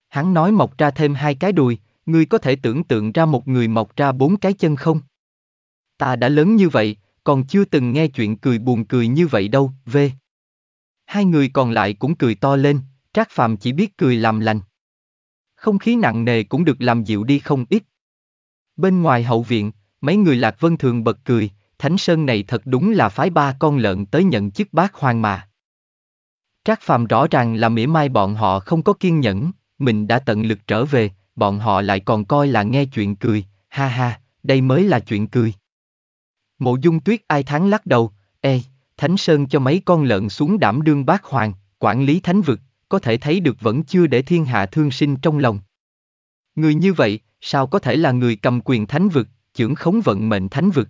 Hắn nói mọc ra thêm hai cái đùi, ngươi có thể tưởng tượng ra một người mọc ra bốn cái chân không? Ta đã lớn như vậy, còn chưa từng nghe chuyện cười buồn cười như vậy đâu, v. Hai người còn lại cũng cười to lên, Trác Phạm chỉ biết cười làm lành. Không khí nặng nề cũng được làm dịu đi không ít. Bên ngoài hậu viện, mấy người Lạc Vân Thường bật cười, Thánh Sơn này thật đúng là phái ba con lợn tới nhận chức bác hoàng mà. Trác Phạm rõ ràng là mỉa mai bọn họ không có kiên nhẫn, mình đã tận lực trở về, bọn họ lại còn coi là nghe chuyện cười, ha ha, đây mới là chuyện cười. Mộ dung tuyết ai tháng lắc đầu, ê, Thánh Sơn cho mấy con lợn xuống đảm đương bác hoàng, quản lý thánh vực, có thể thấy được vẫn chưa để thiên hạ thương sinh trong lòng. Người như vậy, sao có thể là người cầm quyền thánh vực, trưởng khống vận mệnh thánh vực?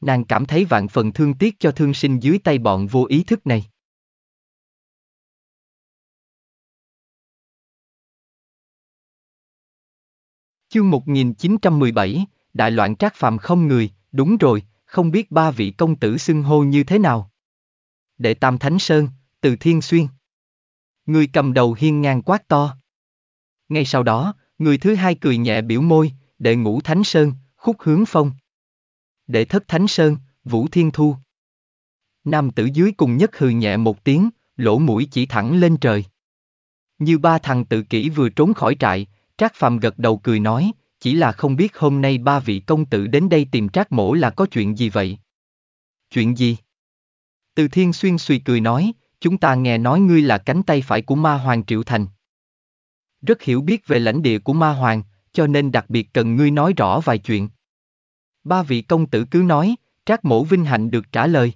Nàng cảm thấy vạn phần thương tiếc cho thương sinh dưới tay bọn vô ý thức này. Chương 1917, Đại loạn trác phạm không người, Đúng rồi, không biết ba vị công tử xưng hô như thế nào? Đệ Tam Thánh Sơn, từ Thiên Xuyên. Người cầm đầu hiên ngang quát to. Ngay sau đó, người thứ hai cười nhẹ biểu môi, đệ ngũ Thánh Sơn, khúc hướng phong. Đệ thất Thánh Sơn, Vũ Thiên Thu. Nam tử dưới cùng nhất hừ nhẹ một tiếng, lỗ mũi chỉ thẳng lên trời. Như ba thằng tự kỷ vừa trốn khỏi trại, Trác phạm gật đầu cười nói, chỉ là không biết hôm nay ba vị công tử đến đây tìm trác mổ là có chuyện gì vậy? Chuyện gì? Từ thiên xuyên suy cười nói, chúng ta nghe nói ngươi là cánh tay phải của ma hoàng Triệu Thành. Rất hiểu biết về lãnh địa của ma hoàng, cho nên đặc biệt cần ngươi nói rõ vài chuyện. Ba vị công tử cứ nói, trác mổ vinh hạnh được trả lời.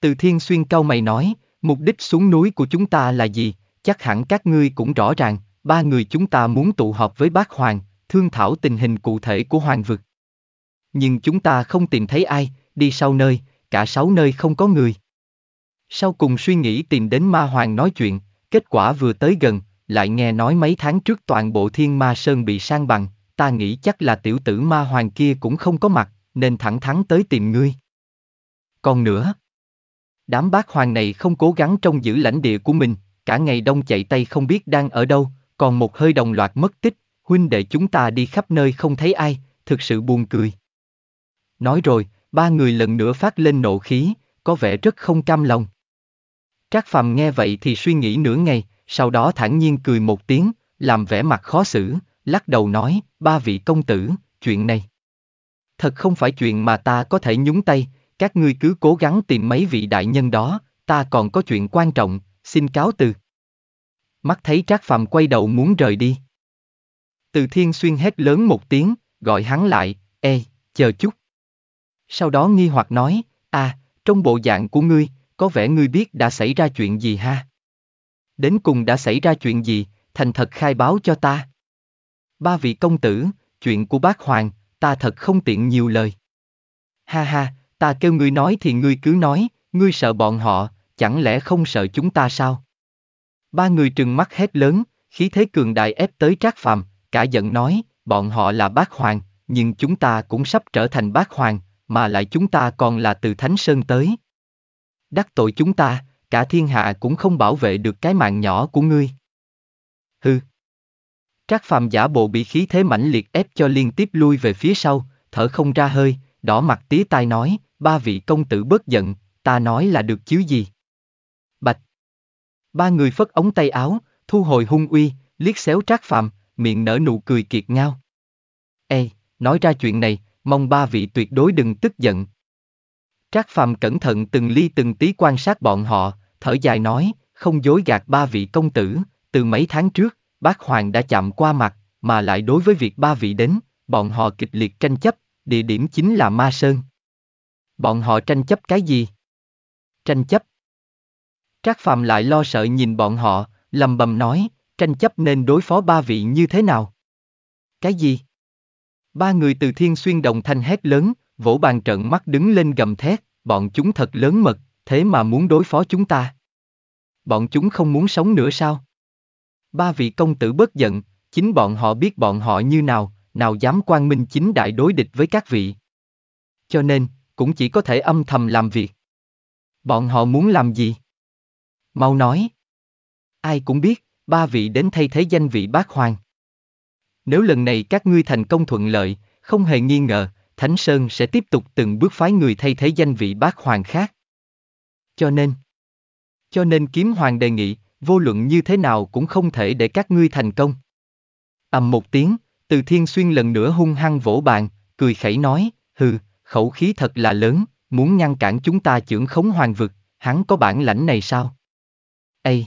Từ thiên xuyên cau mày nói, mục đích xuống núi của chúng ta là gì, chắc hẳn các ngươi cũng rõ ràng, ba người chúng ta muốn tụ họp với bác Hoàng, thương thảo tình hình cụ thể của hoàng vực. Nhưng chúng ta không tìm thấy ai, đi sau nơi, cả sáu nơi không có người. Sau cùng suy nghĩ tìm đến ma hoàng nói chuyện, kết quả vừa tới gần, lại nghe nói mấy tháng trước toàn bộ thiên ma sơn bị sang bằng, ta nghĩ chắc là tiểu tử ma hoàng kia cũng không có mặt, nên thẳng thắn tới tìm ngươi. Còn nữa, đám bác hoàng này không cố gắng trong giữ lãnh địa của mình, cả ngày đông chạy tay không biết đang ở đâu, còn một hơi đồng loạt mất tích, huynh đệ chúng ta đi khắp nơi không thấy ai, thực sự buồn cười. Nói rồi, ba người lần nữa phát lên nộ khí, có vẻ rất không cam lòng. Trác Phàm nghe vậy thì suy nghĩ nửa ngày, sau đó thản nhiên cười một tiếng, làm vẻ mặt khó xử, lắc đầu nói, ba vị công tử, chuyện này. Thật không phải chuyện mà ta có thể nhúng tay, các ngươi cứ cố gắng tìm mấy vị đại nhân đó, ta còn có chuyện quan trọng, xin cáo từ. Mắt thấy Trác Phàm quay đầu muốn rời đi. Từ thiên xuyên hét lớn một tiếng, gọi hắn lại, ê, chờ chút. Sau đó nghi hoặc nói, à, trong bộ dạng của ngươi, có vẻ ngươi biết đã xảy ra chuyện gì ha? Đến cùng đã xảy ra chuyện gì, thành thật khai báo cho ta. Ba vị công tử, chuyện của bác Hoàng, ta thật không tiện nhiều lời. Ha ha, ta kêu ngươi nói thì ngươi cứ nói, ngươi sợ bọn họ, chẳng lẽ không sợ chúng ta sao? Ba người trừng mắt hét lớn, khí thế cường đại ép tới Trác Phàm, cả giận nói, bọn họ là bác hoàng, nhưng chúng ta cũng sắp trở thành bác hoàng, mà lại chúng ta còn là từ Thánh Sơn tới. Đắc tội chúng ta, cả thiên hạ cũng không bảo vệ được cái mạng nhỏ của ngươi. Hừ. Trác phàm giả bộ bị khí thế mãnh liệt ép cho liên tiếp lui về phía sau, thở không ra hơi, đỏ mặt tía tai nói, ba vị công tử bớt giận, ta nói là được chiếu gì. Bạch. Ba người phất ống tay áo, thu hồi hung uy, liếc xéo trác phàm, miệng nở nụ cười kiệt ngao. Ê, nói ra chuyện này, mong ba vị tuyệt đối đừng tức giận. Trác Phàm cẩn thận từng ly từng tí quan sát bọn họ, thở dài nói, không dối gạt ba vị công tử, từ mấy tháng trước, bác Hoàng đã chạm qua mặt, mà lại đối với việc ba vị đến, bọn họ kịch liệt tranh chấp, địa điểm chính là Ma Sơn. Bọn họ tranh chấp cái gì? Tranh chấp. Trác Phàm lại lo sợ nhìn bọn họ, lầm bầm nói, tranh chấp nên đối phó ba vị như thế nào? Cái gì? Ba người từ thiên xuyên đồng thanh hét lớn, vỗ bàn trận mắt đứng lên gầm thét, bọn chúng thật lớn mật, thế mà muốn đối phó chúng ta. Bọn chúng không muốn sống nữa sao? Ba vị công tử bớt giận, chính bọn họ biết bọn họ như nào, nào dám quan minh chính đại đối địch với các vị. Cho nên, cũng chỉ có thể âm thầm làm việc. Bọn họ muốn làm gì? Mau nói. Ai cũng biết, ba vị đến thay thế danh vị bác hoàng. Nếu lần này các ngươi thành công thuận lợi, không hề nghi ngờ, Thánh Sơn sẽ tiếp tục từng bước phái người thay thế danh vị bác hoàng khác. Cho nên, cho nên kiếm hoàng đề nghị, vô luận như thế nào cũng không thể để các ngươi thành công. ầm một tiếng, từ thiên xuyên lần nữa hung hăng vỗ bàn, cười khẩy nói, hừ, khẩu khí thật là lớn, muốn ngăn cản chúng ta trưởng khống hoàng vực, hắn có bản lãnh này sao? Ây!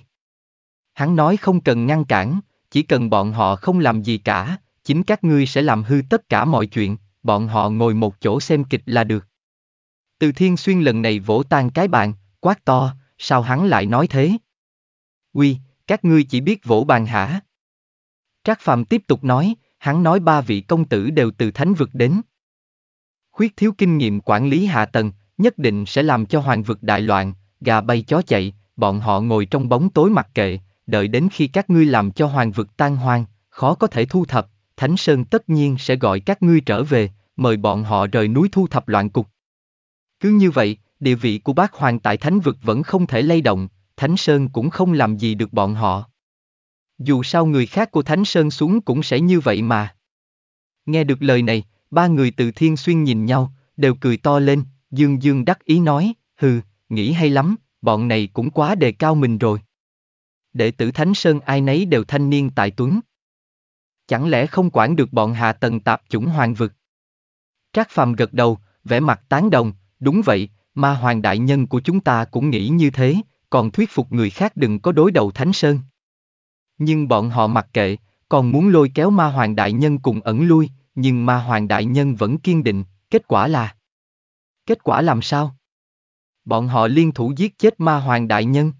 Hắn nói không cần ngăn cản, chỉ cần bọn họ không làm gì cả, chính các ngươi sẽ làm hư tất cả mọi chuyện, bọn họ ngồi một chỗ xem kịch là được. Từ thiên xuyên lần này vỗ tan cái bàn, quát to, sao hắn lại nói thế? Uy, các ngươi chỉ biết vỗ bàn hả? Trác Phạm tiếp tục nói, hắn nói ba vị công tử đều từ thánh vực đến. Khuyết thiếu kinh nghiệm quản lý hạ tầng, nhất định sẽ làm cho hoàng vực đại loạn, gà bay chó chạy, bọn họ ngồi trong bóng tối mặc kệ, đợi đến khi các ngươi làm cho hoàng vực tan hoang, khó có thể thu thập, Thánh Sơn tất nhiên sẽ gọi các ngươi trở về, mời bọn họ rời núi thu thập loạn cục. Cứ như vậy, địa vị của bác hoàng tại Thánh vực vẫn không thể lay động, Thánh Sơn cũng không làm gì được bọn họ. Dù sao người khác của Thánh Sơn xuống cũng sẽ như vậy mà. Nghe được lời này, ba người từ thiên xuyên nhìn nhau, đều cười to lên, dương dương đắc ý nói, hừ, nghĩ hay lắm, bọn này cũng quá đề cao mình rồi đệ tử Thánh Sơn ai nấy đều thanh niên tài tuấn. Chẳng lẽ không quản được bọn hạ tần tạp chủng hoàng vực? Trác Phàm gật đầu, vẻ mặt tán đồng, đúng vậy, ma hoàng đại nhân của chúng ta cũng nghĩ như thế, còn thuyết phục người khác đừng có đối đầu Thánh Sơn. Nhưng bọn họ mặc kệ, còn muốn lôi kéo ma hoàng đại nhân cùng ẩn lui, nhưng ma hoàng đại nhân vẫn kiên định, kết quả là... Kết quả làm sao? Bọn họ liên thủ giết chết ma hoàng đại nhân.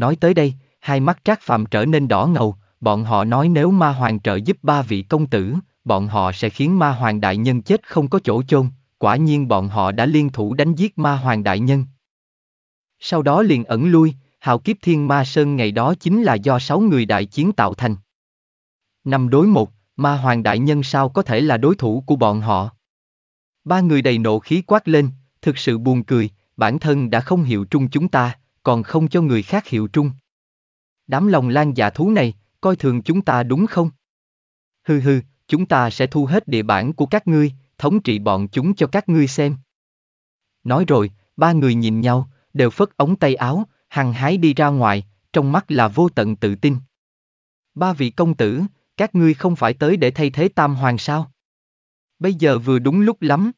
Nói tới đây, hai mắt Trác Phạm trở nên đỏ ngầu, bọn họ nói nếu ma hoàng trợ giúp ba vị công tử, bọn họ sẽ khiến ma hoàng đại nhân chết không có chỗ chôn, quả nhiên bọn họ đã liên thủ đánh giết ma hoàng đại nhân. Sau đó liền ẩn lui, hào kiếp thiên ma sơn ngày đó chính là do sáu người đại chiến tạo thành. Năm đối một, ma hoàng đại nhân sao có thể là đối thủ của bọn họ? Ba người đầy nộ khí quát lên, thực sự buồn cười, bản thân đã không hiểu trung chúng ta, còn không cho người khác hiệu trung. Đám lòng lan giả dạ thú này, coi thường chúng ta đúng không? Hừ hừ, chúng ta sẽ thu hết địa bản của các ngươi, thống trị bọn chúng cho các ngươi xem. Nói rồi, ba người nhìn nhau, đều phất ống tay áo, hằng hái đi ra ngoài, trong mắt là vô tận tự tin. Ba vị công tử, các ngươi không phải tới để thay thế tam hoàng sao? Bây giờ vừa đúng lúc lắm.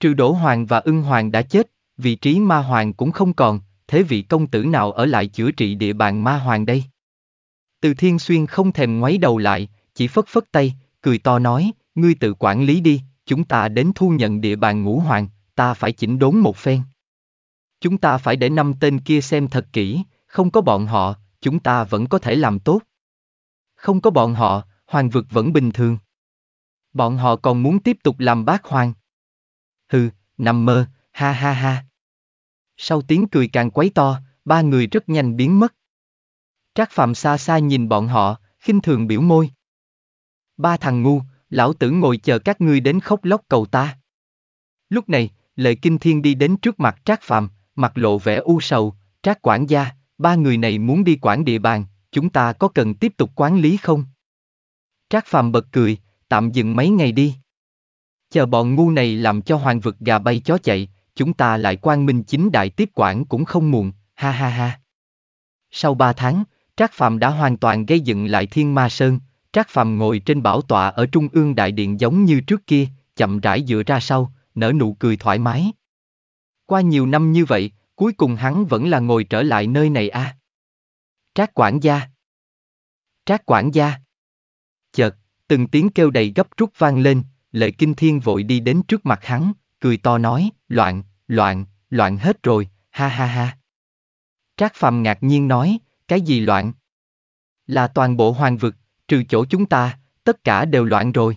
Trừ đổ hoàng và ưng hoàng đã chết, vị trí ma hoàng cũng không còn, thế vị công tử nào ở lại chữa trị địa bàn ma hoàng đây? Từ thiên xuyên không thèm ngoáy đầu lại, chỉ phất phất tay, cười to nói, ngươi tự quản lý đi, chúng ta đến thu nhận địa bàn ngũ hoàng, ta phải chỉnh đốn một phen. Chúng ta phải để năm tên kia xem thật kỹ, không có bọn họ, chúng ta vẫn có thể làm tốt. Không có bọn họ, hoàng vực vẫn bình thường. Bọn họ còn muốn tiếp tục làm bác hoàng. Hừ, nằm mơ, ha ha ha. Sau tiếng cười càng quấy to, ba người rất nhanh biến mất. Trác Phạm xa xa nhìn bọn họ, khinh thường biểu môi. Ba thằng ngu, lão tử ngồi chờ các ngươi đến khóc lóc cầu ta. Lúc này, Lệ Kinh Thiên đi đến trước mặt Trác Phạm, mặt lộ vẻ u sầu, Trác quản gia, ba người này muốn đi quản địa bàn, chúng ta có cần tiếp tục quản lý không? Trác Phạm bật cười, tạm dừng mấy ngày đi. Chờ bọn ngu này làm cho hoàng vực gà bay chó chạy, chúng ta lại quan minh chính đại tiếp quản cũng không muộn, ha ha ha. Sau ba tháng, Trác Phạm đã hoàn toàn gây dựng lại Thiên Ma Sơn, Trác Phạm ngồi trên bảo tọa ở trung ương đại điện giống như trước kia, chậm rãi dựa ra sau, nở nụ cười thoải mái. Qua nhiều năm như vậy, cuối cùng hắn vẫn là ngồi trở lại nơi này À. Trác quản gia. Trác quản gia. Chợt, từng tiếng kêu đầy gấp rút vang lên, Lệ Kinh Thiên vội đi đến trước mặt hắn, cười to nói, loạn, loạn, loạn hết rồi, ha ha ha. Trác Phàm ngạc nhiên nói, cái gì loạn? Là toàn bộ hoàng vực, trừ chỗ chúng ta, tất cả đều loạn rồi.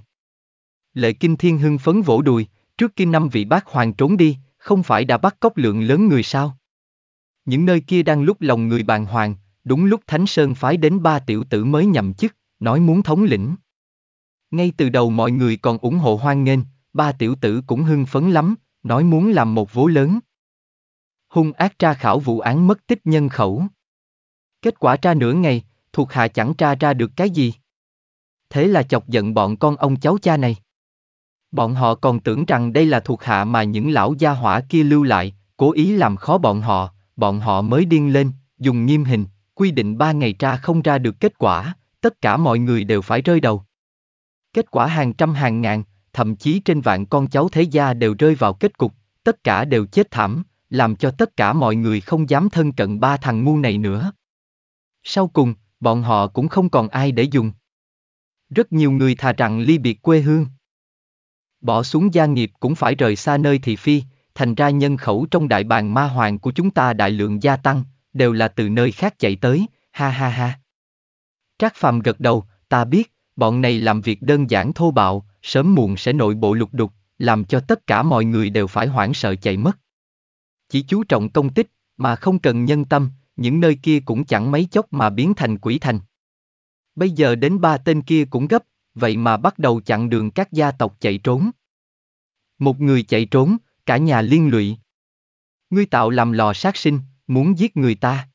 Lệ Kinh Thiên hưng phấn vỗ đùi, trước kia năm vị bác hoàng trốn đi, không phải đã bắt cóc lượng lớn người sao? Những nơi kia đang lúc lòng người bàn hoàng, đúng lúc Thánh Sơn phái đến ba tiểu tử mới nhậm chức, nói muốn thống lĩnh. Ngay từ đầu mọi người còn ủng hộ hoan nghênh, ba tiểu tử cũng hưng phấn lắm, nói muốn làm một vố lớn. Hung ác tra khảo vụ án mất tích nhân khẩu. Kết quả tra nửa ngày, thuộc hạ chẳng tra ra được cái gì. Thế là chọc giận bọn con ông cháu cha này. Bọn họ còn tưởng rằng đây là thuộc hạ mà những lão gia hỏa kia lưu lại, cố ý làm khó bọn họ, bọn họ mới điên lên, dùng nghiêm hình, quy định ba ngày tra không ra được kết quả, tất cả mọi người đều phải rơi đầu. Kết quả hàng trăm hàng ngàn, thậm chí trên vạn con cháu thế gia đều rơi vào kết cục, tất cả đều chết thảm, làm cho tất cả mọi người không dám thân cận ba thằng ngu này nữa. Sau cùng, bọn họ cũng không còn ai để dùng. Rất nhiều người thà rằng ly biệt quê hương. Bỏ xuống gia nghiệp cũng phải rời xa nơi thị phi, thành ra nhân khẩu trong đại bàn ma hoàng của chúng ta đại lượng gia tăng, đều là từ nơi khác chạy tới, ha ha ha. Trác Phàm gật đầu, ta biết, bọn này làm việc đơn giản thô bạo, sớm muộn sẽ nội bộ lục đục, làm cho tất cả mọi người đều phải hoảng sợ chạy mất. Chỉ chú trọng công tích, mà không cần nhân tâm, những nơi kia cũng chẳng mấy chốc mà biến thành quỷ thành. Bây giờ đến ba tên kia cũng gấp, vậy mà bắt đầu chặn đường các gia tộc chạy trốn. Một người chạy trốn, cả nhà liên lụy. Ngươi tạo làm lò sát sinh, muốn giết người ta.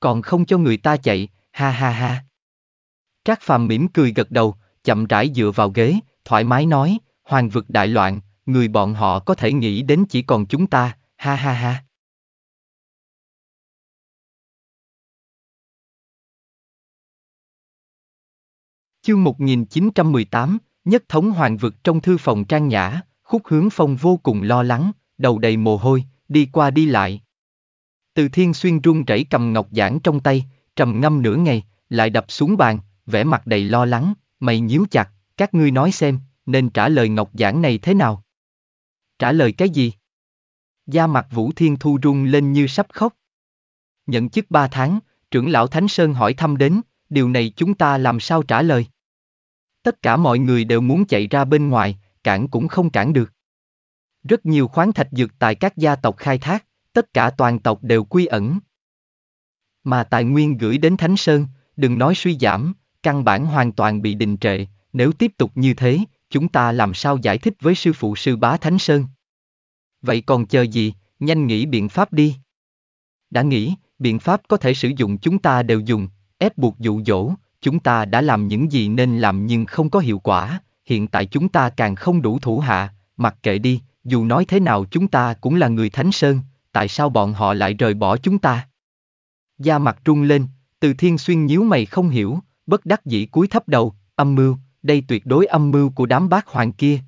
Còn không cho người ta chạy, ha ha ha. Trác phàm mỉm cười gật đầu, chậm rãi dựa vào ghế, thoải mái nói, hoàng vực đại loạn, người bọn họ có thể nghĩ đến chỉ còn chúng ta, ha ha ha. Chương 1918, Nhất thống hoàng vực trong thư phòng trang nhã, khúc hướng phong vô cùng lo lắng, đầu đầy mồ hôi, đi qua đi lại. Từ thiên xuyên run rẩy cầm ngọc giản trong tay, trầm ngâm nửa ngày, lại đập xuống bàn, vẻ mặt đầy lo lắng, mày nhíu chặt, các ngươi nói xem, nên trả lời ngọc Giản này thế nào? Trả lời cái gì? Da mặt Vũ Thiên Thu rung lên như sắp khóc. Nhận chức ba tháng, trưởng lão Thánh Sơn hỏi thăm đến, điều này chúng ta làm sao trả lời? Tất cả mọi người đều muốn chạy ra bên ngoài, cản cũng không cản được. Rất nhiều khoáng thạch dược tại các gia tộc khai thác, tất cả toàn tộc đều quy ẩn. Mà tài nguyên gửi đến Thánh Sơn, đừng nói suy giảm, căn bản hoàn toàn bị đình trệ, nếu tiếp tục như thế, chúng ta làm sao giải thích với sư phụ sư bá Thánh Sơn? Vậy còn chờ gì, nhanh nghĩ biện pháp đi. Đã nghĩ, biện pháp có thể sử dụng chúng ta đều dùng, ép buộc dụ dỗ, chúng ta đã làm những gì nên làm nhưng không có hiệu quả, hiện tại chúng ta càng không đủ thủ hạ, mặc kệ đi, dù nói thế nào chúng ta cũng là người Thánh Sơn, tại sao bọn họ lại rời bỏ chúng ta? da mặt trung lên, từ thiên xuyên nhíu mày không hiểu, bất đắc dĩ cúi thấp đầu, âm mưu, đây tuyệt đối âm mưu của đám bác hoàng kia.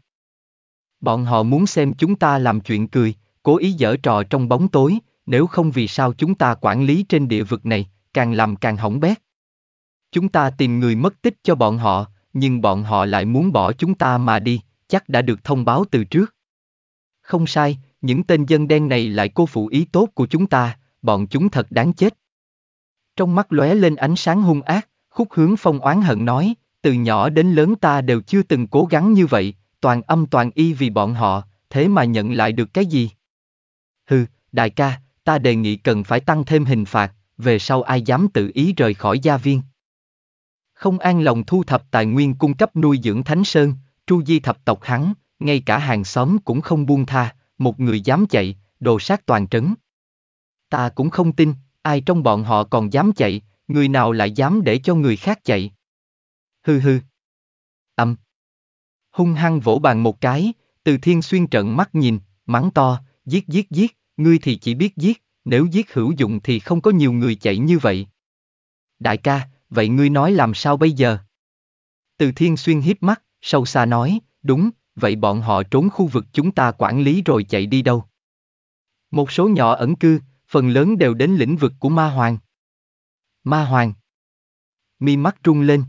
Bọn họ muốn xem chúng ta làm chuyện cười, cố ý dở trò trong bóng tối, nếu không vì sao chúng ta quản lý trên địa vực này, càng làm càng hỏng bét. Chúng ta tìm người mất tích cho bọn họ, nhưng bọn họ lại muốn bỏ chúng ta mà đi, chắc đã được thông báo từ trước. Không sai, những tên dân đen này lại cô phụ ý tốt của chúng ta, bọn chúng thật đáng chết. Trong mắt lóe lên ánh sáng hung ác, Khúc hướng phong oán hận nói, từ nhỏ đến lớn ta đều chưa từng cố gắng như vậy, toàn âm toàn y vì bọn họ, thế mà nhận lại được cái gì? Hừ, đại ca, ta đề nghị cần phải tăng thêm hình phạt, về sau ai dám tự ý rời khỏi gia viên. Không an lòng thu thập tài nguyên cung cấp nuôi dưỡng Thánh Sơn, tru di thập tộc hắn, ngay cả hàng xóm cũng không buông tha, một người dám chạy, đồ sát toàn trấn. Ta cũng không tin, ai trong bọn họ còn dám chạy, người nào lại dám để cho người khác chạy. Hư hư. Âm. Hung hăng vỗ bàn một cái, từ thiên xuyên trận mắt nhìn, mắng to, giết giết giết, ngươi thì chỉ biết giết, nếu giết hữu dụng thì không có nhiều người chạy như vậy. Đại ca, vậy ngươi nói làm sao bây giờ? Từ thiên xuyên hít mắt, sâu xa nói, đúng, vậy bọn họ trốn khu vực chúng ta quản lý rồi chạy đi đâu? Một số nhỏ ẩn cư, phần lớn đều đến lĩnh vực của ma hoàng. Ma Hoàng. Mi mắt trung lên.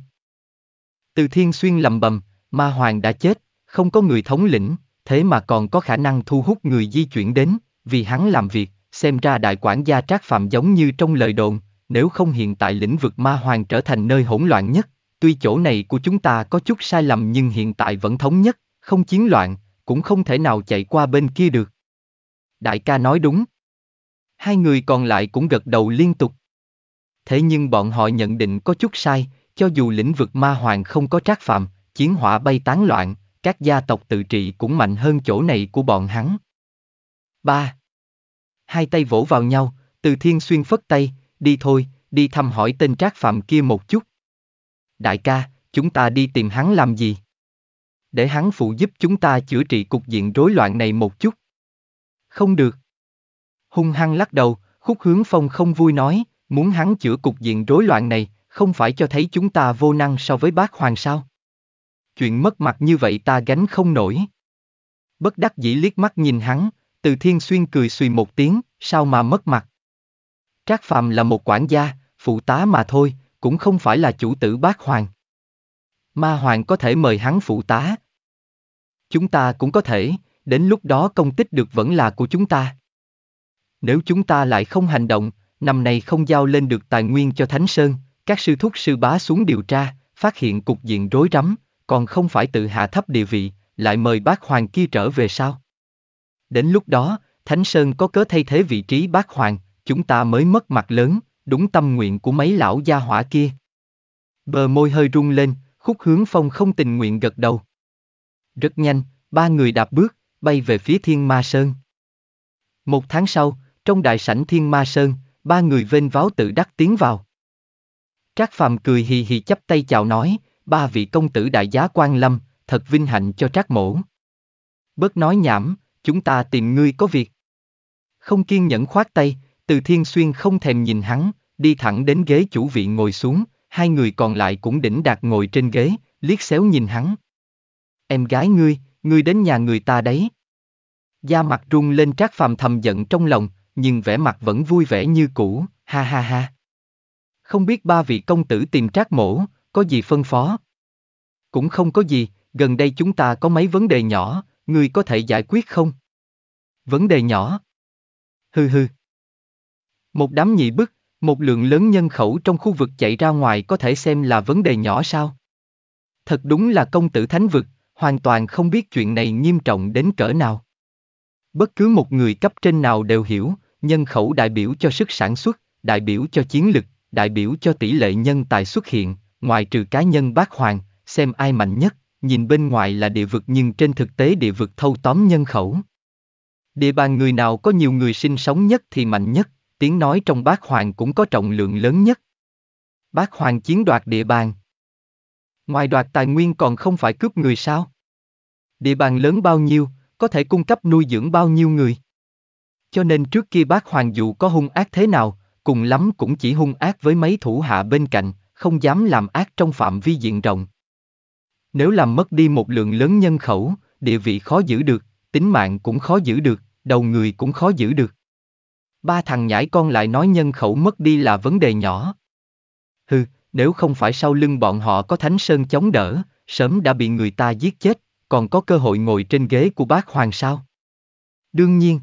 Từ Thiên Xuyên lầm bầm, Ma Hoàng đã chết, không có người thống lĩnh, thế mà còn có khả năng thu hút người di chuyển đến, vì hắn làm việc, xem ra đại quản gia Trác Phạm giống như trong lời đồn, nếu không hiện tại lĩnh vực Ma Hoàng trở thành nơi hỗn loạn nhất, tuy chỗ này của chúng ta có chút sai lầm nhưng hiện tại vẫn thống nhất, không chiến loạn, cũng không thể nào chạy qua bên kia được. Đại ca nói đúng. Hai người còn lại cũng gật đầu liên tục thế nhưng bọn họ nhận định có chút sai, cho dù lĩnh vực ma hoàng không có trác phạm, chiến hỏa bay tán loạn, các gia tộc tự trị cũng mạnh hơn chỗ này của bọn hắn. 3. Hai tay vỗ vào nhau, từ thiên xuyên phất tay, đi thôi, đi thăm hỏi tên trác phạm kia một chút. Đại ca, chúng ta đi tìm hắn làm gì? Để hắn phụ giúp chúng ta chữa trị cục diện rối loạn này một chút. Không được. Hung hăng lắc đầu, khúc hướng phong không vui nói, Muốn hắn chữa cục diện rối loạn này, không phải cho thấy chúng ta vô năng so với bác Hoàng sao? Chuyện mất mặt như vậy ta gánh không nổi. Bất đắc dĩ liếc mắt nhìn hắn, từ thiên xuyên cười xùy một tiếng, sao mà mất mặt. Trác Phạm là một quản gia, phụ tá mà thôi, cũng không phải là chủ tử bác Hoàng. Ma Hoàng có thể mời hắn phụ tá. Chúng ta cũng có thể, đến lúc đó công tích được vẫn là của chúng ta. Nếu chúng ta lại không hành động, năm nay không giao lên được tài nguyên cho Thánh Sơn, các sư thúc sư bá xuống điều tra, phát hiện cục diện rối rắm, còn không phải tự hạ thấp địa vị, lại mời bác hoàng kia trở về sao? Đến lúc đó, Thánh Sơn có cớ thay thế vị trí bác hoàng, chúng ta mới mất mặt lớn, đúng tâm nguyện của mấy lão gia hỏa kia. Bờ môi hơi rung lên, khúc hướng phong không tình nguyện gật đầu. Rất nhanh, ba người đạp bước, bay về phía Thiên Ma Sơn. Một tháng sau, trong đại sảnh Thiên Ma Sơn, ba người vênh váo tự đắc tiến vào. Trác Phàm cười hì hì chắp tay chào nói, ba vị công tử đại giá quan lâm, thật vinh hạnh cho Trác Mỗ. Bớt nói nhảm, chúng ta tìm ngươi có việc. Không kiên nhẫn khoát tay, từ thiên xuyên không thèm nhìn hắn, đi thẳng đến ghế chủ vị ngồi xuống, hai người còn lại cũng đỉnh đạt ngồi trên ghế, liếc xéo nhìn hắn. Em gái ngươi, ngươi đến nhà người ta đấy. Da mặt run lên trác phàm thầm giận trong lòng, nhưng vẻ mặt vẫn vui vẻ như cũ, ha ha ha. Không biết ba vị công tử tìm trác mổ, có gì phân phó? Cũng không có gì, gần đây chúng ta có mấy vấn đề nhỏ, ngươi có thể giải quyết không? Vấn đề nhỏ? Hư hư. Một đám nhị bức, một lượng lớn nhân khẩu trong khu vực chạy ra ngoài có thể xem là vấn đề nhỏ sao? Thật đúng là công tử thánh vực, hoàn toàn không biết chuyện này nghiêm trọng đến cỡ nào. Bất cứ một người cấp trên nào đều hiểu, nhân khẩu đại biểu cho sức sản xuất, đại biểu cho chiến lực, đại biểu cho tỷ lệ nhân tài xuất hiện, ngoài trừ cá nhân bác hoàng, xem ai mạnh nhất, nhìn bên ngoài là địa vực nhưng trên thực tế địa vực thâu tóm nhân khẩu. Địa bàn người nào có nhiều người sinh sống nhất thì mạnh nhất, tiếng nói trong bác hoàng cũng có trọng lượng lớn nhất. Bác hoàng chiến đoạt địa bàn. Ngoài đoạt tài nguyên còn không phải cướp người sao? Địa bàn lớn bao nhiêu, có thể cung cấp nuôi dưỡng bao nhiêu người. Cho nên trước kia bác Hoàng dù có hung ác thế nào, cùng lắm cũng chỉ hung ác với mấy thủ hạ bên cạnh, không dám làm ác trong phạm vi diện rộng. Nếu làm mất đi một lượng lớn nhân khẩu, địa vị khó giữ được, tính mạng cũng khó giữ được, đầu người cũng khó giữ được. Ba thằng nhãi con lại nói nhân khẩu mất đi là vấn đề nhỏ. Hừ, nếu không phải sau lưng bọn họ có thánh sơn chống đỡ, sớm đã bị người ta giết chết, còn có cơ hội ngồi trên ghế của bác Hoàng sao? Đương nhiên.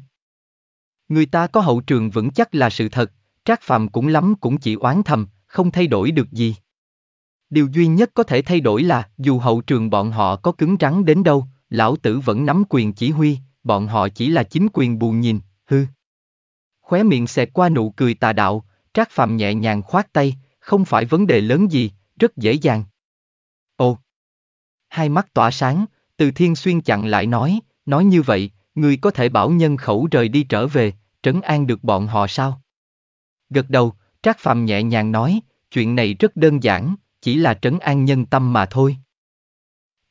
Người ta có hậu trường vững chắc là sự thật, Trác Phạm cũng lắm cũng chỉ oán thầm, không thay đổi được gì. Điều duy nhất có thể thay đổi là, dù hậu trường bọn họ có cứng rắn đến đâu, lão tử vẫn nắm quyền chỉ huy, bọn họ chỉ là chính quyền bù nhìn, hư. Khóe miệng xẹt qua nụ cười tà đạo, Trác Phạm nhẹ nhàng khoát tay, không phải vấn đề lớn gì, rất dễ dàng. Ồ! Hai mắt tỏa sáng, từ Thiên Xuyên chặn lại nói, nói như vậy, người có thể bảo nhân khẩu rời đi trở về, trấn an được bọn họ sao? Gật đầu, Trác Phạm nhẹ nhàng nói, chuyện này rất đơn giản, chỉ là trấn an nhân tâm mà thôi.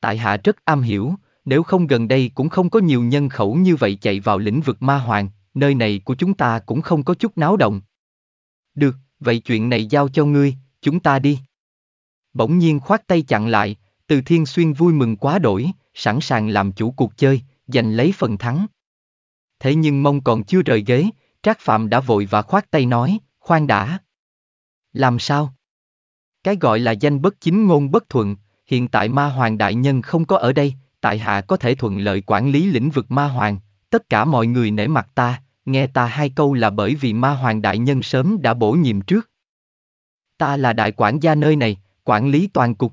Tại hạ rất am hiểu, nếu không gần đây cũng không có nhiều nhân khẩu như vậy chạy vào lĩnh vực ma hoàng, nơi này của chúng ta cũng không có chút náo động. Được, vậy chuyện này giao cho ngươi, chúng ta đi. Bỗng nhiên khoát tay chặn lại, từ thiên xuyên vui mừng quá đổi, sẵn sàng làm chủ cuộc chơi, giành lấy phần thắng. Thế nhưng mông còn chưa rời ghế, Trác Phạm đã vội và khoát tay nói, khoan đã. Làm sao? Cái gọi là danh bất chính ngôn bất thuận, hiện tại ma hoàng đại nhân không có ở đây, tại hạ có thể thuận lợi quản lý lĩnh vực ma hoàng, tất cả mọi người nể mặt ta, nghe ta hai câu là bởi vì ma hoàng đại nhân sớm đã bổ nhiệm trước. Ta là đại quản gia nơi này, quản lý toàn cục.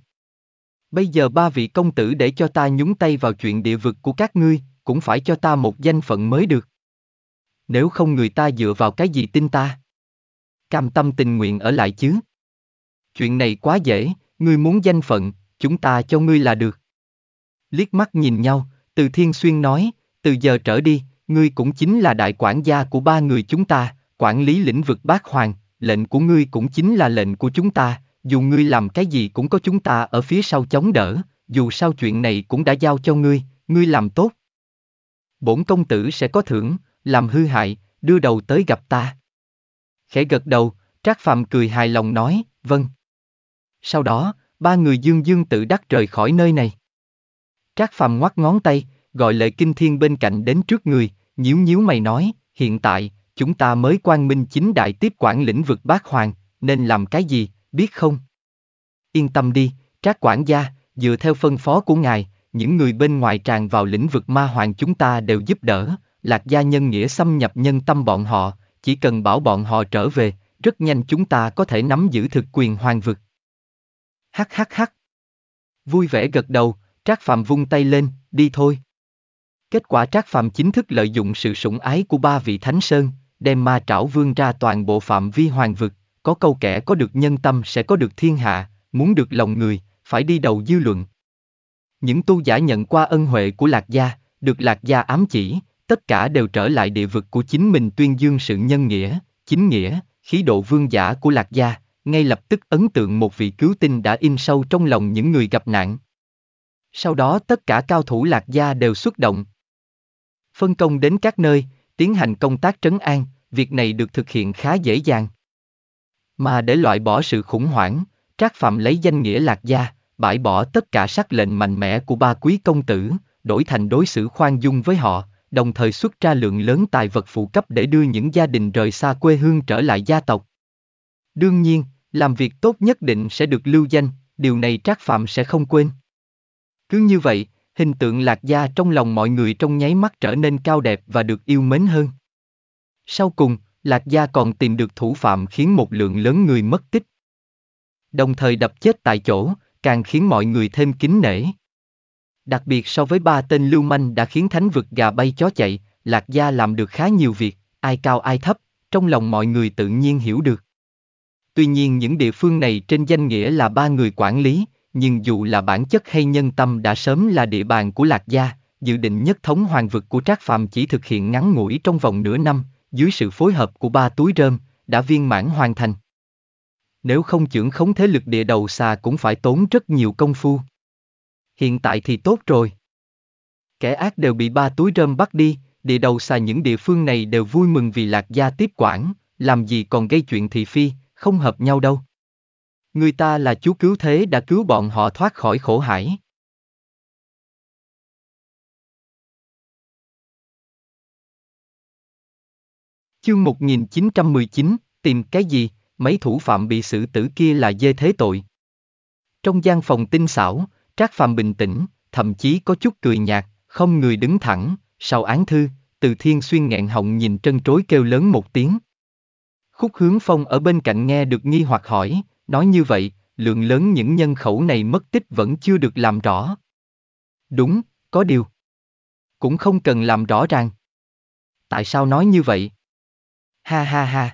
Bây giờ ba vị công tử để cho ta nhúng tay vào chuyện địa vực của các ngươi, cũng phải cho ta một danh phận mới được. Nếu không người ta dựa vào cái gì tin ta? Cam tâm tình nguyện ở lại chứ? Chuyện này quá dễ, ngươi muốn danh phận, chúng ta cho ngươi là được. Liếc mắt nhìn nhau, từ thiên xuyên nói, từ giờ trở đi, ngươi cũng chính là đại quản gia của ba người chúng ta, quản lý lĩnh vực bác hoàng, lệnh của ngươi cũng chính là lệnh của chúng ta, dù ngươi làm cái gì cũng có chúng ta ở phía sau chống đỡ, dù sao chuyện này cũng đã giao cho ngươi, ngươi làm tốt. Bổn công tử sẽ có thưởng, làm hư hại, đưa đầu tới gặp ta. Khẽ gật đầu, Trác Phạm cười hài lòng nói, vâng. Sau đó, ba người dương dương tự đắc rời khỏi nơi này. Trác Phạm ngoắt ngón tay, gọi lệ kinh thiên bên cạnh đến trước người, nhíu nhíu mày nói, hiện tại, chúng ta mới quan minh chính đại tiếp quản lĩnh vực bác hoàng, nên làm cái gì, biết không? Yên tâm đi, Trác quản gia, dựa theo phân phó của ngài, những người bên ngoài tràn vào lĩnh vực ma hoàng chúng ta đều giúp đỡ, lạc gia nhân nghĩa xâm nhập nhân tâm bọn họ, chỉ cần bảo bọn họ trở về, rất nhanh chúng ta có thể nắm giữ thực quyền hoàng vực. Hắc hắc hắc. Vui vẻ gật đầu, Trác Phạm vung tay lên, đi thôi. Kết quả Trác Phạm chính thức lợi dụng sự sủng ái của ba vị Thánh Sơn, đem ma trảo vương ra toàn bộ phạm vi hoàng vực, có câu kẻ có được nhân tâm sẽ có được thiên hạ, muốn được lòng người, phải đi đầu dư luận. Những tu giả nhận qua ân huệ của Lạc Gia, được Lạc Gia ám chỉ, tất cả đều trở lại địa vực của chính mình tuyên dương sự nhân nghĩa, chính nghĩa, khí độ vương giả của Lạc Gia, ngay lập tức ấn tượng một vị cứu tinh đã in sâu trong lòng những người gặp nạn. Sau đó tất cả cao thủ Lạc Gia đều xuất động. Phân công đến các nơi, tiến hành công tác trấn an, việc này được thực hiện khá dễ dàng. Mà để loại bỏ sự khủng hoảng, Trác Phạm lấy danh nghĩa lạc gia, bãi bỏ tất cả sắc lệnh mạnh mẽ của ba quý công tử, đổi thành đối xử khoan dung với họ, đồng thời xuất ra lượng lớn tài vật phụ cấp để đưa những gia đình rời xa quê hương trở lại gia tộc. Đương nhiên, làm việc tốt nhất định sẽ được lưu danh, điều này Trác Phạm sẽ không quên. Cứ như vậy, hình tượng lạc gia trong lòng mọi người trong nháy mắt trở nên cao đẹp và được yêu mến hơn. Sau cùng, Lạc Gia còn tìm được thủ phạm khiến một lượng lớn người mất tích. Đồng thời đập chết tại chỗ, càng khiến mọi người thêm kính nể. Đặc biệt so với ba tên lưu manh đã khiến thánh vực gà bay chó chạy, Lạc Gia làm được khá nhiều việc, ai cao ai thấp, trong lòng mọi người tự nhiên hiểu được. Tuy nhiên những địa phương này trên danh nghĩa là ba người quản lý, nhưng dù là bản chất hay nhân tâm đã sớm là địa bàn của Lạc Gia, dự định nhất thống hoàng vực của Trác Phàm chỉ thực hiện ngắn ngủi trong vòng nửa năm, dưới sự phối hợp của ba túi rơm, đã viên mãn hoàn thành. Nếu không trưởng khống thế lực địa đầu xà cũng phải tốn rất nhiều công phu. Hiện tại thì tốt rồi. Kẻ ác đều bị ba túi rơm bắt đi, địa đầu xà những địa phương này đều vui mừng vì lạc gia tiếp quản, làm gì còn gây chuyện thị phi, không hợp nhau đâu. Người ta là chú cứu thế đã cứu bọn họ thoát khỏi khổ hải. Chương 1919, tìm cái gì, mấy thủ phạm bị xử tử kia là dê thế tội. Trong gian phòng tinh xảo, Trác Phàm bình tĩnh, thậm chí có chút cười nhạt, không người đứng thẳng, sau án thư, từ thiên xuyên nghẹn họng nhìn trân trối kêu lớn một tiếng. Khúc hướng phong ở bên cạnh nghe được nghi hoặc hỏi, nói như vậy, lượng lớn những nhân khẩu này mất tích vẫn chưa được làm rõ. Đúng, có điều. Cũng không cần làm rõ ràng. Tại sao nói như vậy, ha ha ha.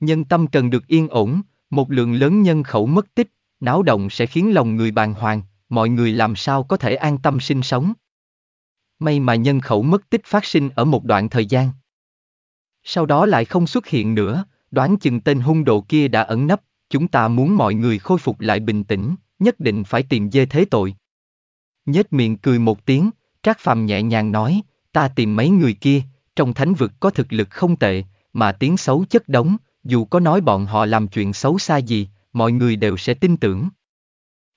Nhân tâm cần được yên ổn, một lượng lớn nhân khẩu mất tích, náo động sẽ khiến lòng người bàng hoàng, mọi người làm sao có thể an tâm sinh sống. May mà nhân khẩu mất tích phát sinh ở một đoạn thời gian. Sau đó lại không xuất hiện nữa, đoán chừng tên hung đồ kia đã ẩn nấp, chúng ta muốn mọi người khôi phục lại bình tĩnh, nhất định phải tìm dê thế tội. Nhết miệng cười một tiếng, Trác Phàm nhẹ nhàng nói, ta tìm mấy người kia, trong thánh vực có thực lực không tệ, mà tiếng xấu chất đống, dù có nói bọn họ làm chuyện xấu xa gì, mọi người đều sẽ tin tưởng.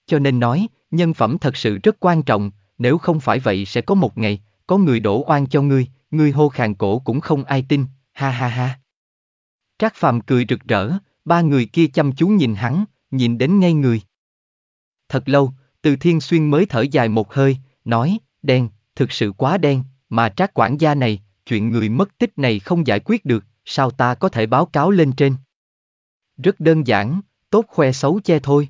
Cho nên nói, nhân phẩm thật sự rất quan trọng, nếu không phải vậy sẽ có một ngày, có người đổ oan cho ngươi, ngươi hô khàn cổ cũng không ai tin, ha ha ha. Trác Phàm cười rực rỡ, ba người kia chăm chú nhìn hắn, nhìn đến ngay người. Thật lâu, từ thiên xuyên mới thở dài một hơi, nói, đen, thực sự quá đen, mà trác quản gia này, chuyện người mất tích này không giải quyết được, sao ta có thể báo cáo lên trên? Rất đơn giản, tốt khoe xấu che thôi.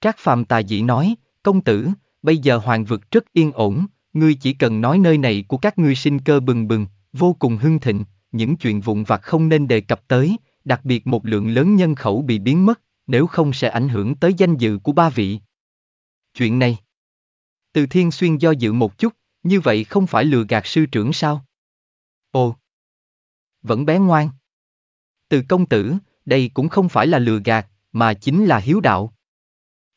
Trác Phạm tà dị nói, công tử, bây giờ hoàng vực rất yên ổn, ngươi chỉ cần nói nơi này của các ngươi sinh cơ bừng bừng, vô cùng hưng thịnh, những chuyện vụn vặt không nên đề cập tới, đặc biệt một lượng lớn nhân khẩu bị biến mất, nếu không sẽ ảnh hưởng tới danh dự của ba vị. Chuyện này. Từ Thiên Xuyên do dự một chút, như vậy không phải lừa gạt sư trưởng sao? Ồ, vẫn bé ngoan. Từ công tử, đây cũng không phải là lừa gạt, mà chính là hiếu đạo.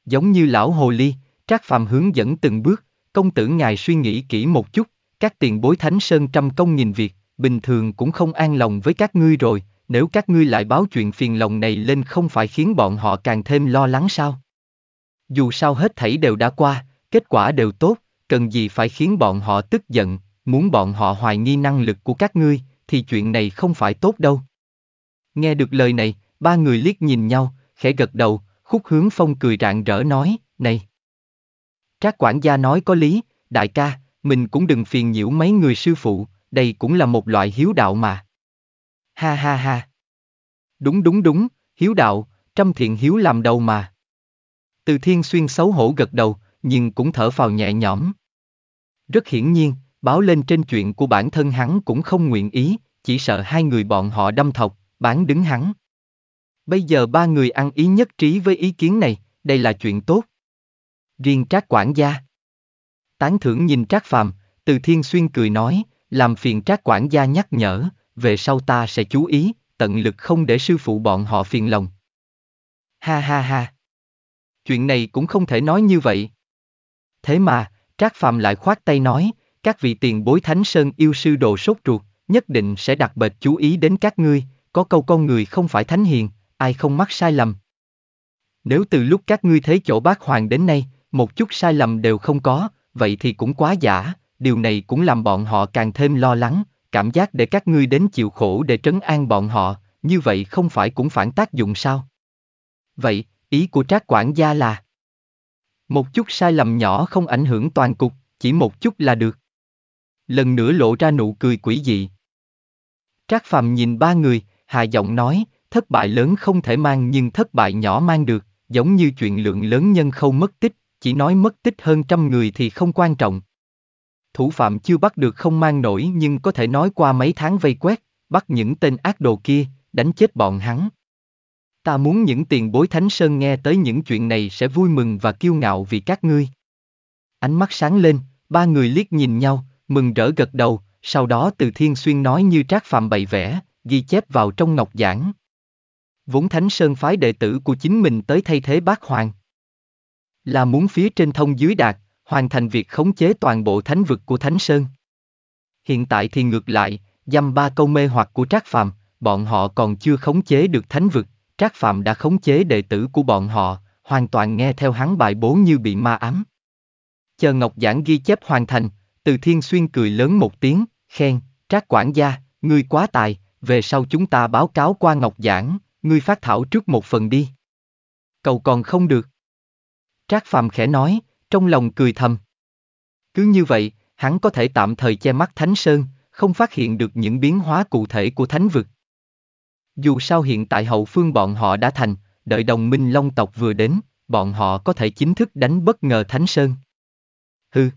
Giống như lão hồ ly, Trác Phàm hướng dẫn từng bước, công tử ngài suy nghĩ kỹ một chút, các tiền bối thánh sơn trăm công nghìn việc, bình thường cũng không an lòng với các ngươi rồi, nếu các ngươi lại báo chuyện phiền lòng này lên không phải khiến bọn họ càng thêm lo lắng sao? Dù sao hết thảy đều đã qua, kết quả đều tốt, cần gì phải khiến bọn họ tức giận, muốn bọn họ hoài nghi năng lực của các ngươi, thì chuyện này không phải tốt đâu. Nghe được lời này, ba người liếc nhìn nhau, khẽ gật đầu, khúc hướng phong cười rạng rỡ nói, này. Trác quản gia nói có lý, đại ca, mình cũng đừng phiền nhiễu mấy người sư phụ, đây cũng là một loại hiếu đạo mà. Ha ha ha. Đúng đúng đúng, hiếu đạo, trăm thiện hiếu làm đầu mà. Từ thiên xuyên xấu hổ gật đầu, nhưng cũng thở phào nhẹ nhõm. Rất hiển nhiên, báo lên trên chuyện của bản thân hắn cũng không nguyện ý, chỉ sợ hai người bọn họ đâm thọc, bán đứng hắn. Bây giờ ba người ăn ý nhất trí với ý kiến này, đây là chuyện tốt. Riêng Trác quản gia. Tán thưởng nhìn Trác Phàm, Từ Thiên Xuyên cười nói, làm phiền Trác quản gia nhắc nhở, về sau ta sẽ chú ý, tận lực không để sư phụ bọn họ phiền lòng. Ha ha ha. Chuyện này cũng không thể nói như vậy. Thế mà, Trác Phàm lại khoát tay nói, các vị tiền bối thánh sơn yêu sư đồ sốt ruột, nhất định sẽ đặc biệt chú ý đến các ngươi, có câu con người không phải thánh hiền, ai không mắc sai lầm. Nếu từ lúc các ngươi thấy chỗ bác hoàng đến nay, một chút sai lầm đều không có, vậy thì cũng quá giả, điều này cũng làm bọn họ càng thêm lo lắng, cảm giác để các ngươi đến chịu khổ để trấn an bọn họ, như vậy không phải cũng phản tác dụng sao? Vậy, ý của trác quản gia là Một chút sai lầm nhỏ không ảnh hưởng toàn cục, chỉ một chút là được lần nữa lộ ra nụ cười quỷ dị. Trác Phàm nhìn ba người, hạ giọng nói, thất bại lớn không thể mang nhưng thất bại nhỏ mang được, giống như chuyện lượng lớn nhân khâu mất tích, chỉ nói mất tích hơn trăm người thì không quan trọng. Thủ phạm chưa bắt được không mang nổi nhưng có thể nói qua mấy tháng vây quét, bắt những tên ác đồ kia, đánh chết bọn hắn. Ta muốn những tiền bối Thánh Sơn nghe tới những chuyện này sẽ vui mừng và kiêu ngạo vì các ngươi. Ánh mắt sáng lên, ba người liếc nhìn nhau, mừng rỡ gật đầu, sau đó từ thiên xuyên nói như trác Phạm bày vẽ, ghi chép vào trong ngọc giảng. Vốn Thánh Sơn phái đệ tử của chính mình tới thay thế bác Hoàng. Là muốn phía trên thông dưới đạt, hoàn thành việc khống chế toàn bộ thánh vực của Thánh Sơn. Hiện tại thì ngược lại, dăm ba câu mê hoặc của Trác Phạm, bọn họ còn chưa khống chế được thánh vực, Trác Phạm đã khống chế đệ tử của bọn họ, hoàn toàn nghe theo hắn bài bố như bị ma ám. Chờ Ngọc Giảng ghi chép hoàn thành, từ Thiên Xuyên cười lớn một tiếng, khen, Trác quản gia, ngươi quá tài, về sau chúng ta báo cáo qua Ngọc Giảng, ngươi phát thảo trước một phần đi. Cầu còn không được. Trác Phạm khẽ nói, trong lòng cười thầm. Cứ như vậy, hắn có thể tạm thời che mắt Thánh Sơn, không phát hiện được những biến hóa cụ thể của Thánh Vực. Dù sao hiện tại hậu phương bọn họ đã thành, đợi đồng minh Long tộc vừa đến, bọn họ có thể chính thức đánh bất ngờ Thánh Sơn. Hừ,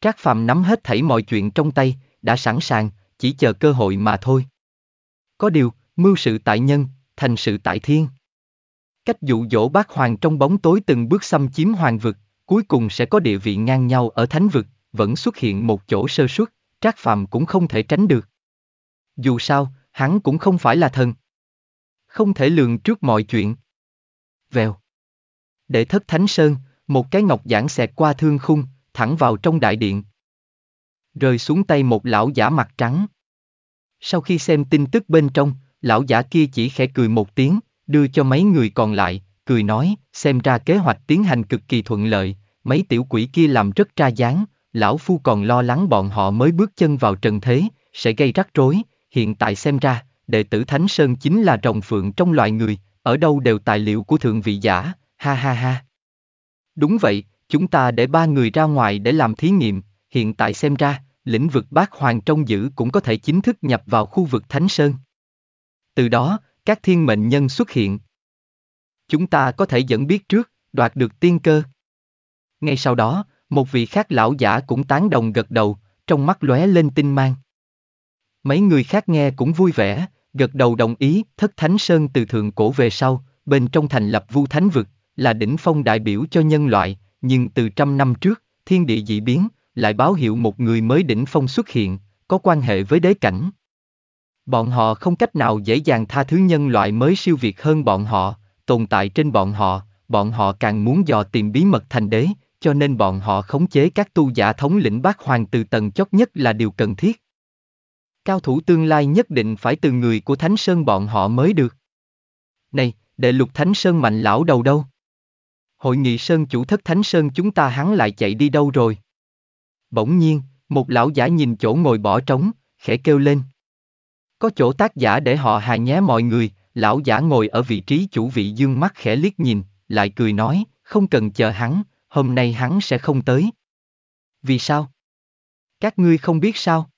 Trác Phạm nắm hết thảy mọi chuyện trong tay, đã sẵn sàng, chỉ chờ cơ hội mà thôi. Có điều, mưu sự tại nhân, thành sự tại thiên. Cách dụ dỗ bác hoàng trong bóng tối từng bước xâm chiếm hoàng vực, cuối cùng sẽ có địa vị ngang nhau ở thánh vực, vẫn xuất hiện một chỗ sơ suất, Trác Phạm cũng không thể tránh được. Dù sao, hắn cũng không phải là thần. Không thể lường trước mọi chuyện. Vèo. Để thất thánh sơn, một cái ngọc giản xẹt qua thương khung, thẳng vào trong đại điện. Rơi xuống tay một lão giả mặt trắng. Sau khi xem tin tức bên trong, lão giả kia chỉ khẽ cười một tiếng, đưa cho mấy người còn lại, cười nói, xem ra kế hoạch tiến hành cực kỳ thuận lợi, mấy tiểu quỷ kia làm rất tra dáng, lão phu còn lo lắng bọn họ mới bước chân vào trần thế, sẽ gây rắc rối, hiện tại xem ra, đệ tử Thánh Sơn chính là rồng phượng trong loài người, ở đâu đều tài liệu của thượng vị giả, ha ha ha. Đúng vậy, chúng ta để ba người ra ngoài để làm thí nghiệm, hiện tại xem ra, lĩnh vực bác hoàng trong giữ cũng có thể chính thức nhập vào khu vực Thánh Sơn. Từ đó, các thiên mệnh nhân xuất hiện. Chúng ta có thể dẫn biết trước, đoạt được tiên cơ. Ngay sau đó, một vị khác lão giả cũng tán đồng gật đầu, trong mắt lóe lên tinh mang. Mấy người khác nghe cũng vui vẻ, gật đầu đồng ý, thất thánh sơn từ thượng cổ về sau, bên trong thành lập vu thánh vực, là đỉnh phong đại biểu cho nhân loại, nhưng từ trăm năm trước, thiên địa dị biến, lại báo hiệu một người mới đỉnh phong xuất hiện, có quan hệ với đế cảnh. Bọn họ không cách nào dễ dàng tha thứ nhân loại mới siêu việt hơn bọn họ, tồn tại trên bọn họ, bọn họ càng muốn dò tìm bí mật thành đế, cho nên bọn họ khống chế các tu giả thống lĩnh bác hoàng từ tầng chót nhất là điều cần thiết. Cao thủ tương lai nhất định phải từ người của Thánh Sơn bọn họ mới được. Này, đệ lục Thánh Sơn mạnh lão đầu đâu? Hội nghị Sơn chủ thất Thánh Sơn chúng ta hắn lại chạy đi đâu rồi? Bỗng nhiên, một lão giả nhìn chỗ ngồi bỏ trống, khẽ kêu lên. Có chỗ tác giả để họ hà nhé mọi người, lão giả ngồi ở vị trí chủ vị dương mắt khẽ liếc nhìn, lại cười nói, không cần chờ hắn, hôm nay hắn sẽ không tới. Vì sao? Các ngươi không biết sao?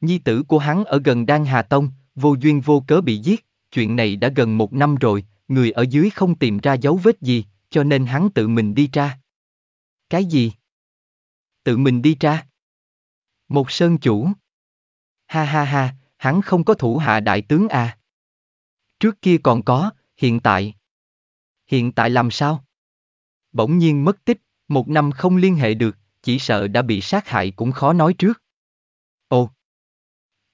Nhi tử của hắn ở gần Đan Hà Tông, vô duyên vô cớ bị giết, chuyện này đã gần một năm rồi, người ở dưới không tìm ra dấu vết gì, cho nên hắn tự mình đi ra. Cái gì? Tự mình đi ra? Một sơn chủ. Ha ha ha, hắn không có thủ hạ đại tướng à. Trước kia còn có, hiện tại. Hiện tại làm sao? Bỗng nhiên mất tích, một năm không liên hệ được, chỉ sợ đã bị sát hại cũng khó nói trước. Ồ!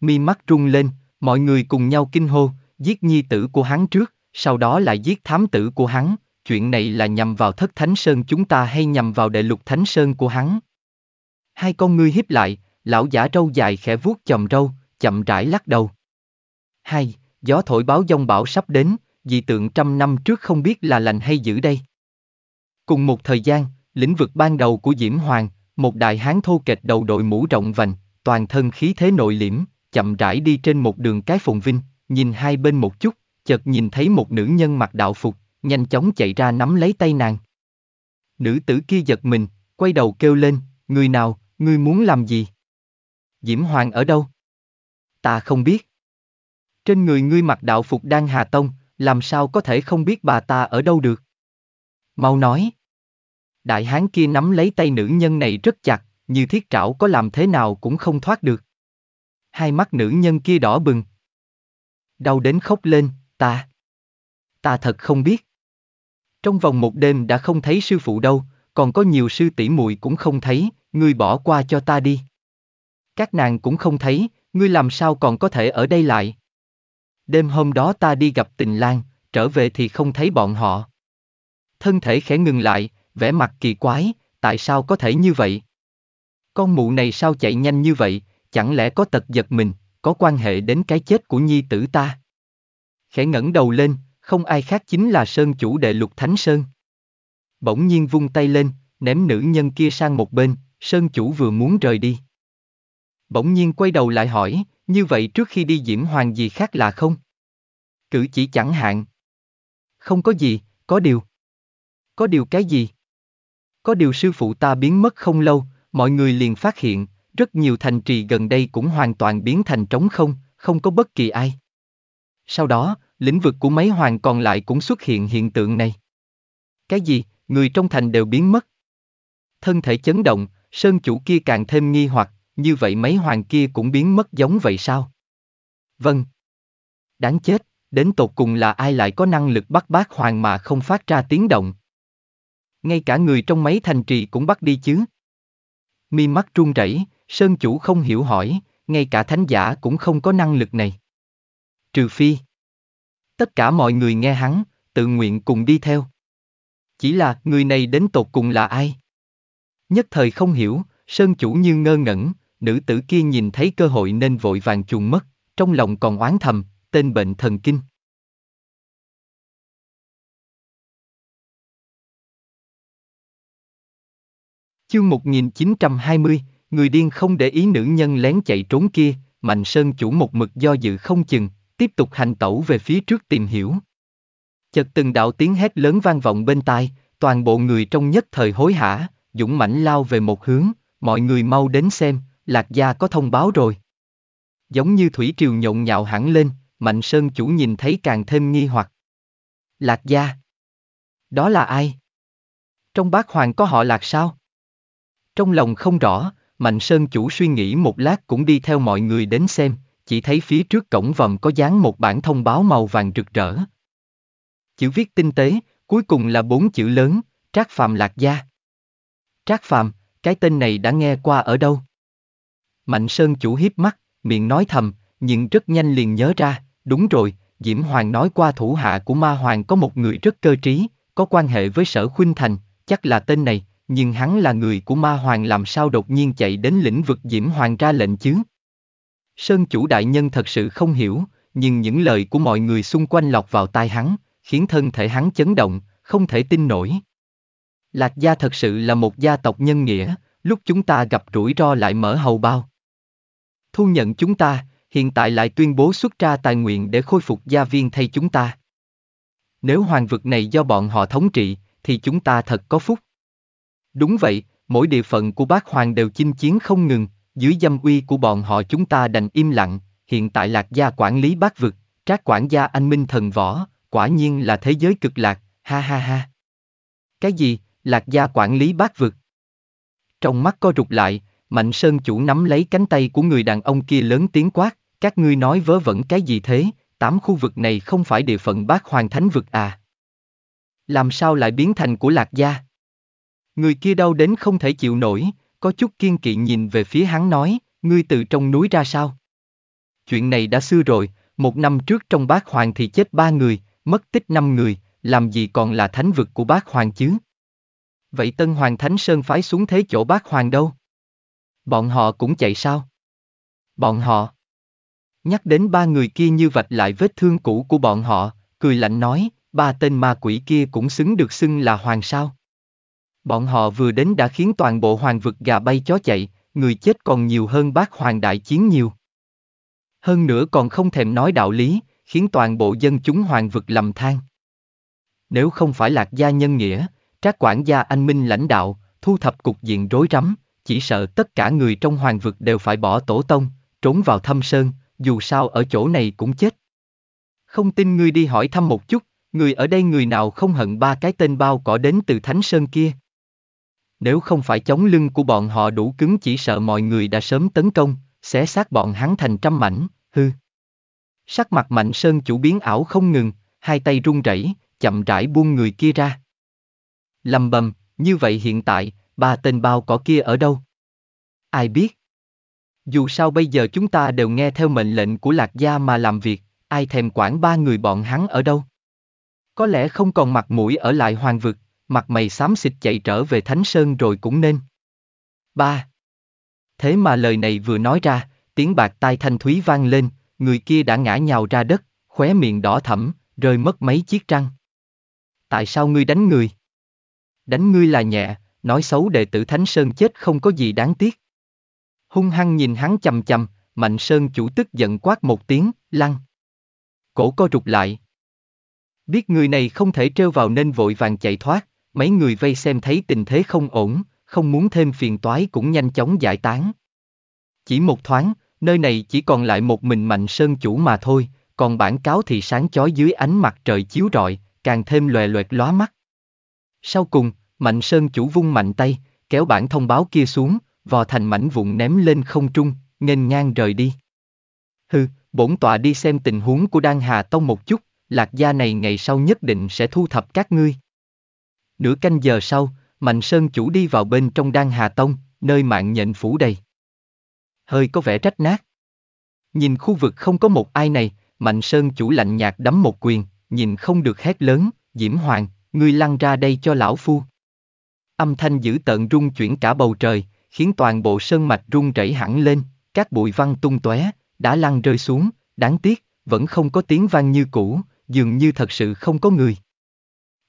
Mi mắt rung lên, mọi người cùng nhau kinh hô, giết nhi tử của hắn trước, sau đó lại giết thám tử của hắn, chuyện này là nhằm vào thất thánh sơn chúng ta hay nhằm vào đệ lục thánh sơn của hắn? Hai con ngươi hiếp lại, lão giả râu dài khẽ vuốt chòm râu, chậm rãi lắc đầu. Hai, gió thổi báo dông bão sắp đến, dị tượng trăm năm trước không biết là lành hay dữ đây. Cùng một thời gian, lĩnh vực ban đầu của Diễm Hoàng, một đại hán thô kệch đầu đội mũ rộng vành, toàn thân khí thế nội liễm, chậm rãi đi trên một đường cái phồn vinh, nhìn hai bên một chút, chợt nhìn thấy một nữ nhân mặc đạo phục, nhanh chóng chạy ra nắm lấy tay nàng. Nữ tử kia giật mình, quay đầu kêu lên, người nào, ngươi muốn làm gì? Diễm Hoàng ở đâu? Ta không biết. Trên người ngươi mặc đạo phục đang Hà Tông, làm sao có thể không biết bà ta ở đâu được? Mau nói. Đại hán kia nắm lấy tay nữ nhân này rất chặt, như thiết trảo có làm thế nào cũng không thoát được. Hai mắt nữ nhân kia đỏ bừng. Đau đến khóc lên, ta. Ta thật không biết. Trong vòng một đêm đã không thấy sư phụ đâu, còn có nhiều sư tỷ muội cũng không thấy, ngươi bỏ qua cho ta đi. Các nàng cũng không thấy, ngươi làm sao còn có thể ở đây lại. Đêm hôm đó ta đi gặp tình lang, trở về thì không thấy bọn họ. Thân thể khẽ ngừng lại, vẻ mặt kỳ quái, tại sao có thể như vậy? Con mụ này sao chạy nhanh như vậy, chẳng lẽ có tật giật mình, có quan hệ đến cái chết của nhi tử ta? Khẽ ngẩng đầu lên, không ai khác chính là Sơn chủ đệ lục Thánh Sơn. Bỗng nhiên vung tay lên, ném nữ nhân kia sang một bên, Sơn chủ vừa muốn rời đi. Bỗng nhiên quay đầu lại hỏi, như vậy trước khi đi Diễm Hoàng gì khác là không? Cử chỉ chẳng hạn. Không có gì, có điều. Có điều cái gì? Có điều sư phụ ta biến mất không lâu, mọi người liền phát hiện, rất nhiều thành trì gần đây cũng hoàn toàn biến thành trống không, không có bất kỳ ai. Sau đó, lĩnh vực của mấy hoàng còn lại cũng xuất hiện hiện tượng này. Cái gì, người trong thành đều biến mất. Thân thể chấn động, sơn chủ kia càng thêm nghi hoặc, như vậy mấy hoàng kia cũng biến mất giống vậy sao? Vâng. Đáng chết, đến tột cùng là ai lại có năng lực bắt bác hoàng mà không phát ra tiếng động? Ngay cả người trong mấy thành trì cũng bắt đi chứ. Mi mắt run rẩy, sơn chủ không hiểu hỏi, ngay cả thánh giả cũng không có năng lực này. Trừ phi Tất cả mọi người nghe hắn, tự nguyện cùng đi theo. Chỉ là người này đến tột cùng là ai? Nhất thời không hiểu, Sơn chủ như ngơ ngẩn, nữ tử kia nhìn thấy cơ hội nên vội vàng chuồn mất, trong lòng còn oán thầm, tên bệnh thần kinh. Chương 1920, người điên không để ý nữ nhân lén chạy trốn kia, Mạnh Sơn chủ một mực do dự không chừng, tiếp tục hành tẩu về phía trước tìm hiểu. Chợt từng đạo tiếng hét lớn vang vọng bên tai, toàn bộ người trong nhất thời hối hả, dũng mãnh lao về một hướng, mọi người mau đến xem, Lạc Gia có thông báo rồi. Giống như thủy triều nhộn nhạo hẳn lên, Mạnh Sơn chủ nhìn thấy càng thêm nghi hoặc. Lạc Gia? Đó là ai? Trong bác hoàng có họ Lạc sao? Trong lòng không rõ, Mạnh Sơn chủ suy nghĩ một lát cũng đi theo mọi người đến xem, chỉ thấy phía trước cổng vòm có dán một bản thông báo màu vàng rực rỡ. Chữ viết tinh tế, cuối cùng là bốn chữ lớn, Trác Phạm Lạc Gia. Trác Phạm, cái tên này đã nghe qua ở đâu? Mạnh Sơn chủ hiếp mắt, miệng nói thầm, nhưng rất nhanh liền nhớ ra, đúng rồi, Diễm Hoàng nói qua thủ hạ của Ma Hoàng có một người rất cơ trí, có quan hệ với sở khuynh thành, chắc là tên này, nhưng hắn là người của Ma Hoàng làm sao đột nhiên chạy đến lĩnh vực Diễm Hoàng ra lệnh chứ? Sơn chủ đại nhân thật sự không hiểu, nhưng những lời của mọi người xung quanh lọt vào tai hắn, khiến thân thể hắn chấn động, không thể tin nổi. Lạc gia thật sự là một gia tộc nhân nghĩa, lúc chúng ta gặp rủi ro lại mở hầu bao. Thu nhận chúng ta, hiện tại lại tuyên bố xuất ra tài nguyện để khôi phục gia viên thay chúng ta. Nếu hoàng vực này do bọn họ thống trị, thì chúng ta thật có phúc. Đúng vậy, mỗi địa phận của bác hoàng đều chinh chiến không ngừng, dưới dâm uy của bọn họ chúng ta đành im lặng, hiện tại lạc gia quản lý bát vực, trác quản gia anh minh thần võ, quả nhiên là thế giới cực lạc, ha ha ha. Cái gì, lạc gia quản lý bát vực? Trong mắt co rụt lại, Mạnh Sơn chủ nắm lấy cánh tay của người đàn ông kia lớn tiếng quát, các ngươi nói vớ vẩn cái gì thế, tám khu vực này không phải địa phận bác hoàng thánh vực à. Làm sao lại biến thành của lạc gia? Người kia đau đến không thể chịu nổi, có chút kiên kỵ nhìn về phía hắn nói, ngươi từ trong núi ra sao? Chuyện này đã xưa rồi, một năm trước trong bác hoàng thì chết ba người, mất tích năm người, làm gì còn là thánh vực của bác hoàng chứ? Vậy tân hoàng thánh sơn phái xuống thế chỗ bác hoàng đâu? Bọn họ cũng chạy sao? Bọn họ. Nhắc đến ba người kia như vạch lại vết thương cũ của bọn họ, cười lạnh nói, ba tên ma quỷ kia cũng xứng được xưng là hoàng sao? Bọn họ vừa đến đã khiến toàn bộ hoàng vực gà bay chó chạy, người chết còn nhiều hơn bác hoàng đại chiến nhiều. Hơn nữa còn không thèm nói đạo lý, khiến toàn bộ dân chúng hoàng vực lầm than. Nếu không phải lạc gia nhân nghĩa, trác quản gia anh minh lãnh đạo, thu thập cục diện rối rắm, chỉ sợ tất cả người trong hoàng vực đều phải bỏ tổ tông, trốn vào thâm sơn, dù sao ở chỗ này cũng chết. Không tin ngươi đi hỏi thăm một chút, người ở đây người nào không hận ba cái tên bao cỏ đến từ thánh sơn kia nếu không phải chống lưng của bọn họ đủ cứng chỉ sợ mọi người đã sớm tấn công, xé xác bọn hắn thành trăm mảnh, hư. Sắc mặt mạnh sơn chủ biến ảo không ngừng, hai tay run rẩy, chậm rãi buông người kia ra. Lầm bầm, như vậy hiện tại, ba tên bao cỏ kia ở đâu? Ai biết? Dù sao bây giờ chúng ta đều nghe theo mệnh lệnh của lạc gia mà làm việc, ai thèm quản ba người bọn hắn ở đâu? Có lẽ không còn mặt mũi ở lại hoàng vực mặt mày xám xịt chạy trở về Thánh Sơn rồi cũng nên. Ba. Thế mà lời này vừa nói ra, tiếng bạc tai thanh thúy vang lên, người kia đã ngã nhào ra đất, khóe miệng đỏ thẫm, rơi mất mấy chiếc răng. Tại sao ngươi đánh người? Đánh ngươi là nhẹ, nói xấu đệ tử Thánh Sơn chết không có gì đáng tiếc. Hung hăng nhìn hắn chầm chầm, Mạnh Sơn chủ tức giận quát một tiếng, lăng Cổ co rụt lại. Biết người này không thể trêu vào nên vội vàng chạy thoát, Mấy người vây xem thấy tình thế không ổn, không muốn thêm phiền toái cũng nhanh chóng giải tán. Chỉ một thoáng, nơi này chỉ còn lại một mình mạnh sơn chủ mà thôi, còn bản cáo thì sáng chói dưới ánh mặt trời chiếu rọi, càng thêm lòe loẹt lóa mắt. Sau cùng, mạnh sơn chủ vung mạnh tay, kéo bản thông báo kia xuống, vò thành mảnh vụn ném lên không trung, nghênh ngang rời đi. Hừ, bổn tọa đi xem tình huống của Đan Hà Tông một chút, lạc gia này ngày sau nhất định sẽ thu thập các ngươi. Nửa canh giờ sau, Mạnh Sơn chủ đi vào bên trong Đan Hà Tông, nơi mạng nhện phủ đầy. Hơi có vẻ trách nát. Nhìn khu vực không có một ai này, Mạnh Sơn chủ lạnh nhạt đấm một quyền, nhìn không được hét lớn, Diễm Hoàng, ngươi lăn ra đây cho lão phu. Âm thanh dữ tợn rung chuyển cả bầu trời, khiến toàn bộ sơn mạch rung rẩy hẳn lên, các bụi văn tung tóe, đã lăn rơi xuống, đáng tiếc, vẫn không có tiếng vang như cũ, dường như thật sự không có người.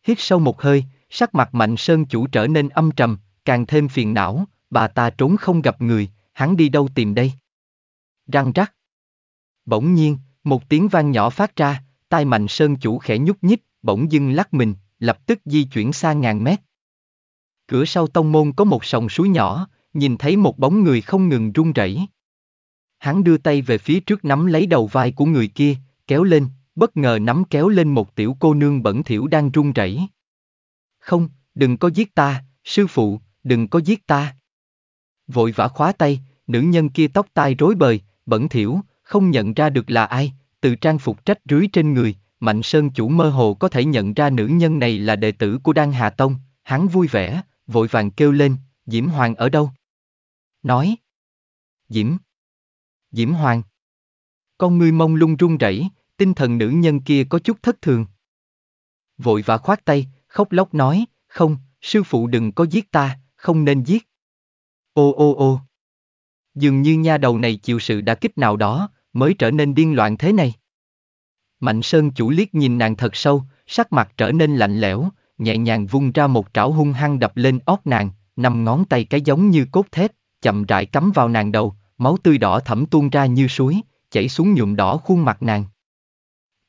Hít sâu một hơi, Sắc mặt mạnh sơn chủ trở nên âm trầm, càng thêm phiền não, bà ta trốn không gặp người, hắn đi đâu tìm đây? Răng rắc. Bỗng nhiên, một tiếng vang nhỏ phát ra, tai mạnh sơn chủ khẽ nhúc nhích, bỗng dưng lắc mình, lập tức di chuyển xa ngàn mét. Cửa sau tông môn có một sòng suối nhỏ, nhìn thấy một bóng người không ngừng run rẩy. Hắn đưa tay về phía trước nắm lấy đầu vai của người kia, kéo lên, bất ngờ nắm kéo lên một tiểu cô nương bẩn thỉu đang run rẩy không, đừng có giết ta, sư phụ, đừng có giết ta. Vội vã khóa tay, nữ nhân kia tóc tai rối bời, bẩn thỉu, không nhận ra được là ai, từ trang phục trách rưới trên người, Mạnh Sơn chủ mơ hồ có thể nhận ra nữ nhân này là đệ tử của Đan Hà Tông, hắn vui vẻ, vội vàng kêu lên, Diễm Hoàng ở đâu? Nói. Diễm. Diễm Hoàng. Con ngươi mông lung run rẩy, tinh thần nữ nhân kia có chút thất thường. Vội vã khoát tay, khóc lóc nói, không, sư phụ đừng có giết ta, không nên giết. Ô ô ô. Dường như nha đầu này chịu sự đã kích nào đó, mới trở nên điên loạn thế này. Mạnh Sơn chủ liếc nhìn nàng thật sâu, sắc mặt trở nên lạnh lẽo, nhẹ nhàng vung ra một trảo hung hăng đập lên óc nàng, nằm ngón tay cái giống như cốt thép, chậm rãi cắm vào nàng đầu, máu tươi đỏ thẫm tuôn ra như suối, chảy xuống nhuộm đỏ khuôn mặt nàng.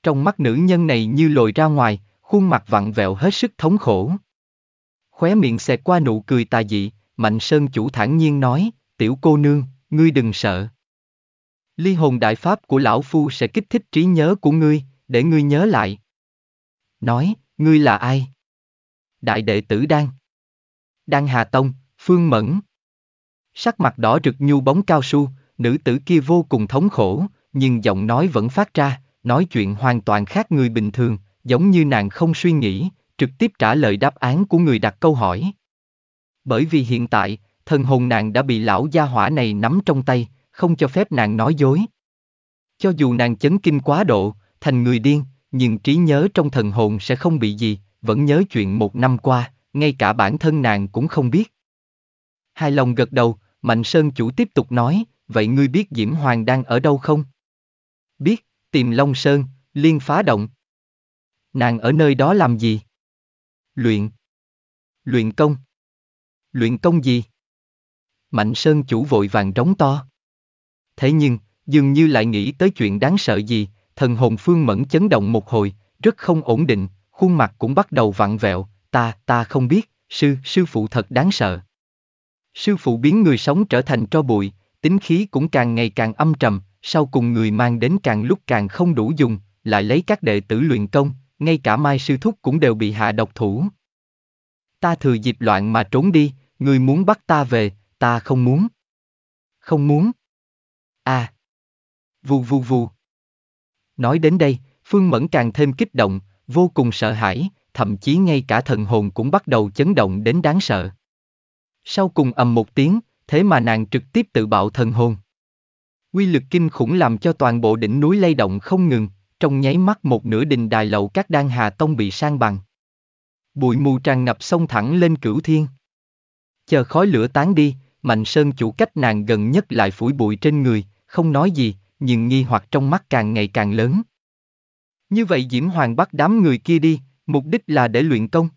Trong mắt nữ nhân này như lồi ra ngoài, khuôn mặt vặn vẹo hết sức thống khổ. Khóe miệng xẹt qua nụ cười tà dị, Mạnh Sơn chủ thản nhiên nói, tiểu cô nương, ngươi đừng sợ. Ly hồn đại pháp của lão phu sẽ kích thích trí nhớ của ngươi, để ngươi nhớ lại. Nói, ngươi là ai? Đại đệ tử Đan. Đan Hà Tông, Phương Mẫn. Sắc mặt đỏ rực nhu bóng cao su, nữ tử kia vô cùng thống khổ, nhưng giọng nói vẫn phát ra, nói chuyện hoàn toàn khác người bình thường, giống như nàng không suy nghĩ, trực tiếp trả lời đáp án của người đặt câu hỏi. Bởi vì hiện tại, thần hồn nàng đã bị lão gia hỏa này nắm trong tay, không cho phép nàng nói dối. Cho dù nàng chấn kinh quá độ, thành người điên, nhưng trí nhớ trong thần hồn sẽ không bị gì, vẫn nhớ chuyện một năm qua, ngay cả bản thân nàng cũng không biết. Hai lòng gật đầu, Mạnh Sơn chủ tiếp tục nói, vậy ngươi biết Diễm Hoàng đang ở đâu không? Biết, tìm Long Sơn, Liên Phá Động, Nàng ở nơi đó làm gì? Luyện. Luyện công. Luyện công gì? Mạnh Sơn chủ vội vàng đóng to. Thế nhưng, dường như lại nghĩ tới chuyện đáng sợ gì, thần hồn phương mẫn chấn động một hồi, rất không ổn định, khuôn mặt cũng bắt đầu vặn vẹo, ta, ta không biết, sư, sư phụ thật đáng sợ. Sư phụ biến người sống trở thành tro bụi, tính khí cũng càng ngày càng âm trầm, sau cùng người mang đến càng lúc càng không đủ dùng, lại lấy các đệ tử luyện công, ngay cả Mai Sư Thúc cũng đều bị hạ độc thủ. Ta thừa dịp loạn mà trốn đi, người muốn bắt ta về, ta không muốn. Không muốn. À. Vù vù vù. Nói đến đây, Phương Mẫn càng thêm kích động, vô cùng sợ hãi, thậm chí ngay cả thần hồn cũng bắt đầu chấn động đến đáng sợ. Sau cùng ầm một tiếng, thế mà nàng trực tiếp tự bạo thần hồn. Quy lực kinh khủng làm cho toàn bộ đỉnh núi lay động không ngừng trong nháy mắt một nửa đình đài lậu các đan hà tông bị sang bằng. Bụi mù tràn ngập sông thẳng lên cửu thiên. Chờ khói lửa tán đi, Mạnh Sơn chủ cách nàng gần nhất lại phủi bụi trên người, không nói gì, nhưng nghi hoặc trong mắt càng ngày càng lớn. Như vậy Diễm Hoàng bắt đám người kia đi, mục đích là để luyện công.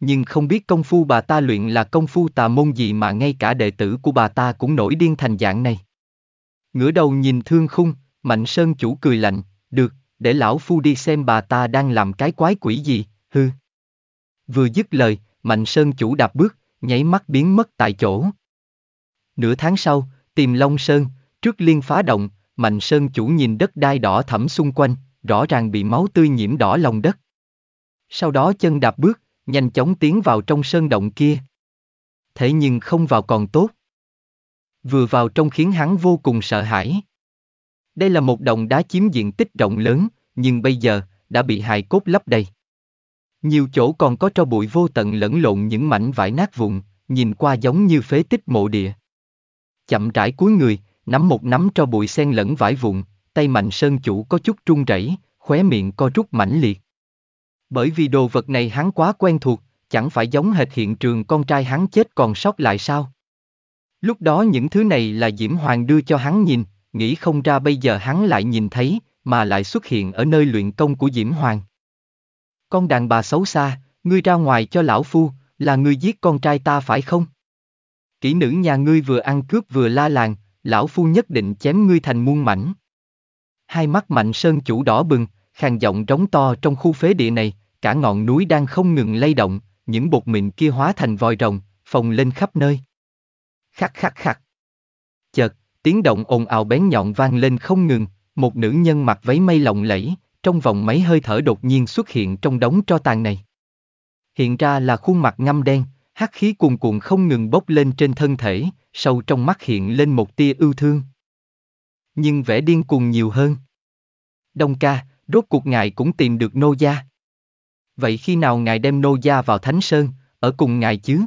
Nhưng không biết công phu bà ta luyện là công phu tà môn gì mà ngay cả đệ tử của bà ta cũng nổi điên thành dạng này. Ngửa đầu nhìn thương khung, Mạnh Sơn chủ cười lạnh, được, để lão phu đi xem bà ta đang làm cái quái quỷ gì, hư. Vừa dứt lời, Mạnh Sơn chủ đạp bước, nháy mắt biến mất tại chỗ. Nửa tháng sau, tìm Long Sơn, trước liên phá động, Mạnh Sơn chủ nhìn đất đai đỏ thẫm xung quanh, rõ ràng bị máu tươi nhiễm đỏ lòng đất. Sau đó chân đạp bước, nhanh chóng tiến vào trong sơn động kia. Thế nhưng không vào còn tốt. Vừa vào trong khiến hắn vô cùng sợ hãi. Đây là một đồng đá chiếm diện tích rộng lớn, nhưng bây giờ, đã bị hài cốt lấp đầy. Nhiều chỗ còn có tro bụi vô tận lẫn lộn những mảnh vải nát vụn, nhìn qua giống như phế tích mộ địa. Chậm rãi cuối người, nắm một nắm tro bụi xen lẫn vải vụn, tay mạnh sơn chủ có chút run rẩy, khóe miệng co rút mãnh liệt. Bởi vì đồ vật này hắn quá quen thuộc, chẳng phải giống hệt hiện trường con trai hắn chết còn sót lại sao? Lúc đó những thứ này là Diễm Hoàng đưa cho hắn nhìn, nghĩ không ra bây giờ hắn lại nhìn thấy, mà lại xuất hiện ở nơi luyện công của Diễm Hoàng. Con đàn bà xấu xa, ngươi ra ngoài cho lão phu, là ngươi giết con trai ta phải không? Kỹ nữ nhà ngươi vừa ăn cướp vừa la làng, lão phu nhất định chém ngươi thành muôn mảnh. Hai mắt mạnh sơn chủ đỏ bừng, khàn giọng trống to trong khu phế địa này, cả ngọn núi đang không ngừng lay động, những bột mịn kia hóa thành vòi rồng, phồng lên khắp nơi. Khắc khắc khắc. Chợt, tiếng động ồn ào bén nhọn vang lên không ngừng, một nữ nhân mặc váy mây lộng lẫy, trong vòng mấy hơi thở đột nhiên xuất hiện trong đống tro tàn này. Hiện ra là khuôn mặt ngăm đen, hắc khí cuồn cuộn không ngừng bốc lên trên thân thể, sâu trong mắt hiện lên một tia ưu thương. Nhưng vẻ điên cuồng nhiều hơn. Đông ca, rốt cuộc ngài cũng tìm được nô gia. Vậy khi nào ngài đem nô gia vào Thánh Sơn, ở cùng ngài chứ?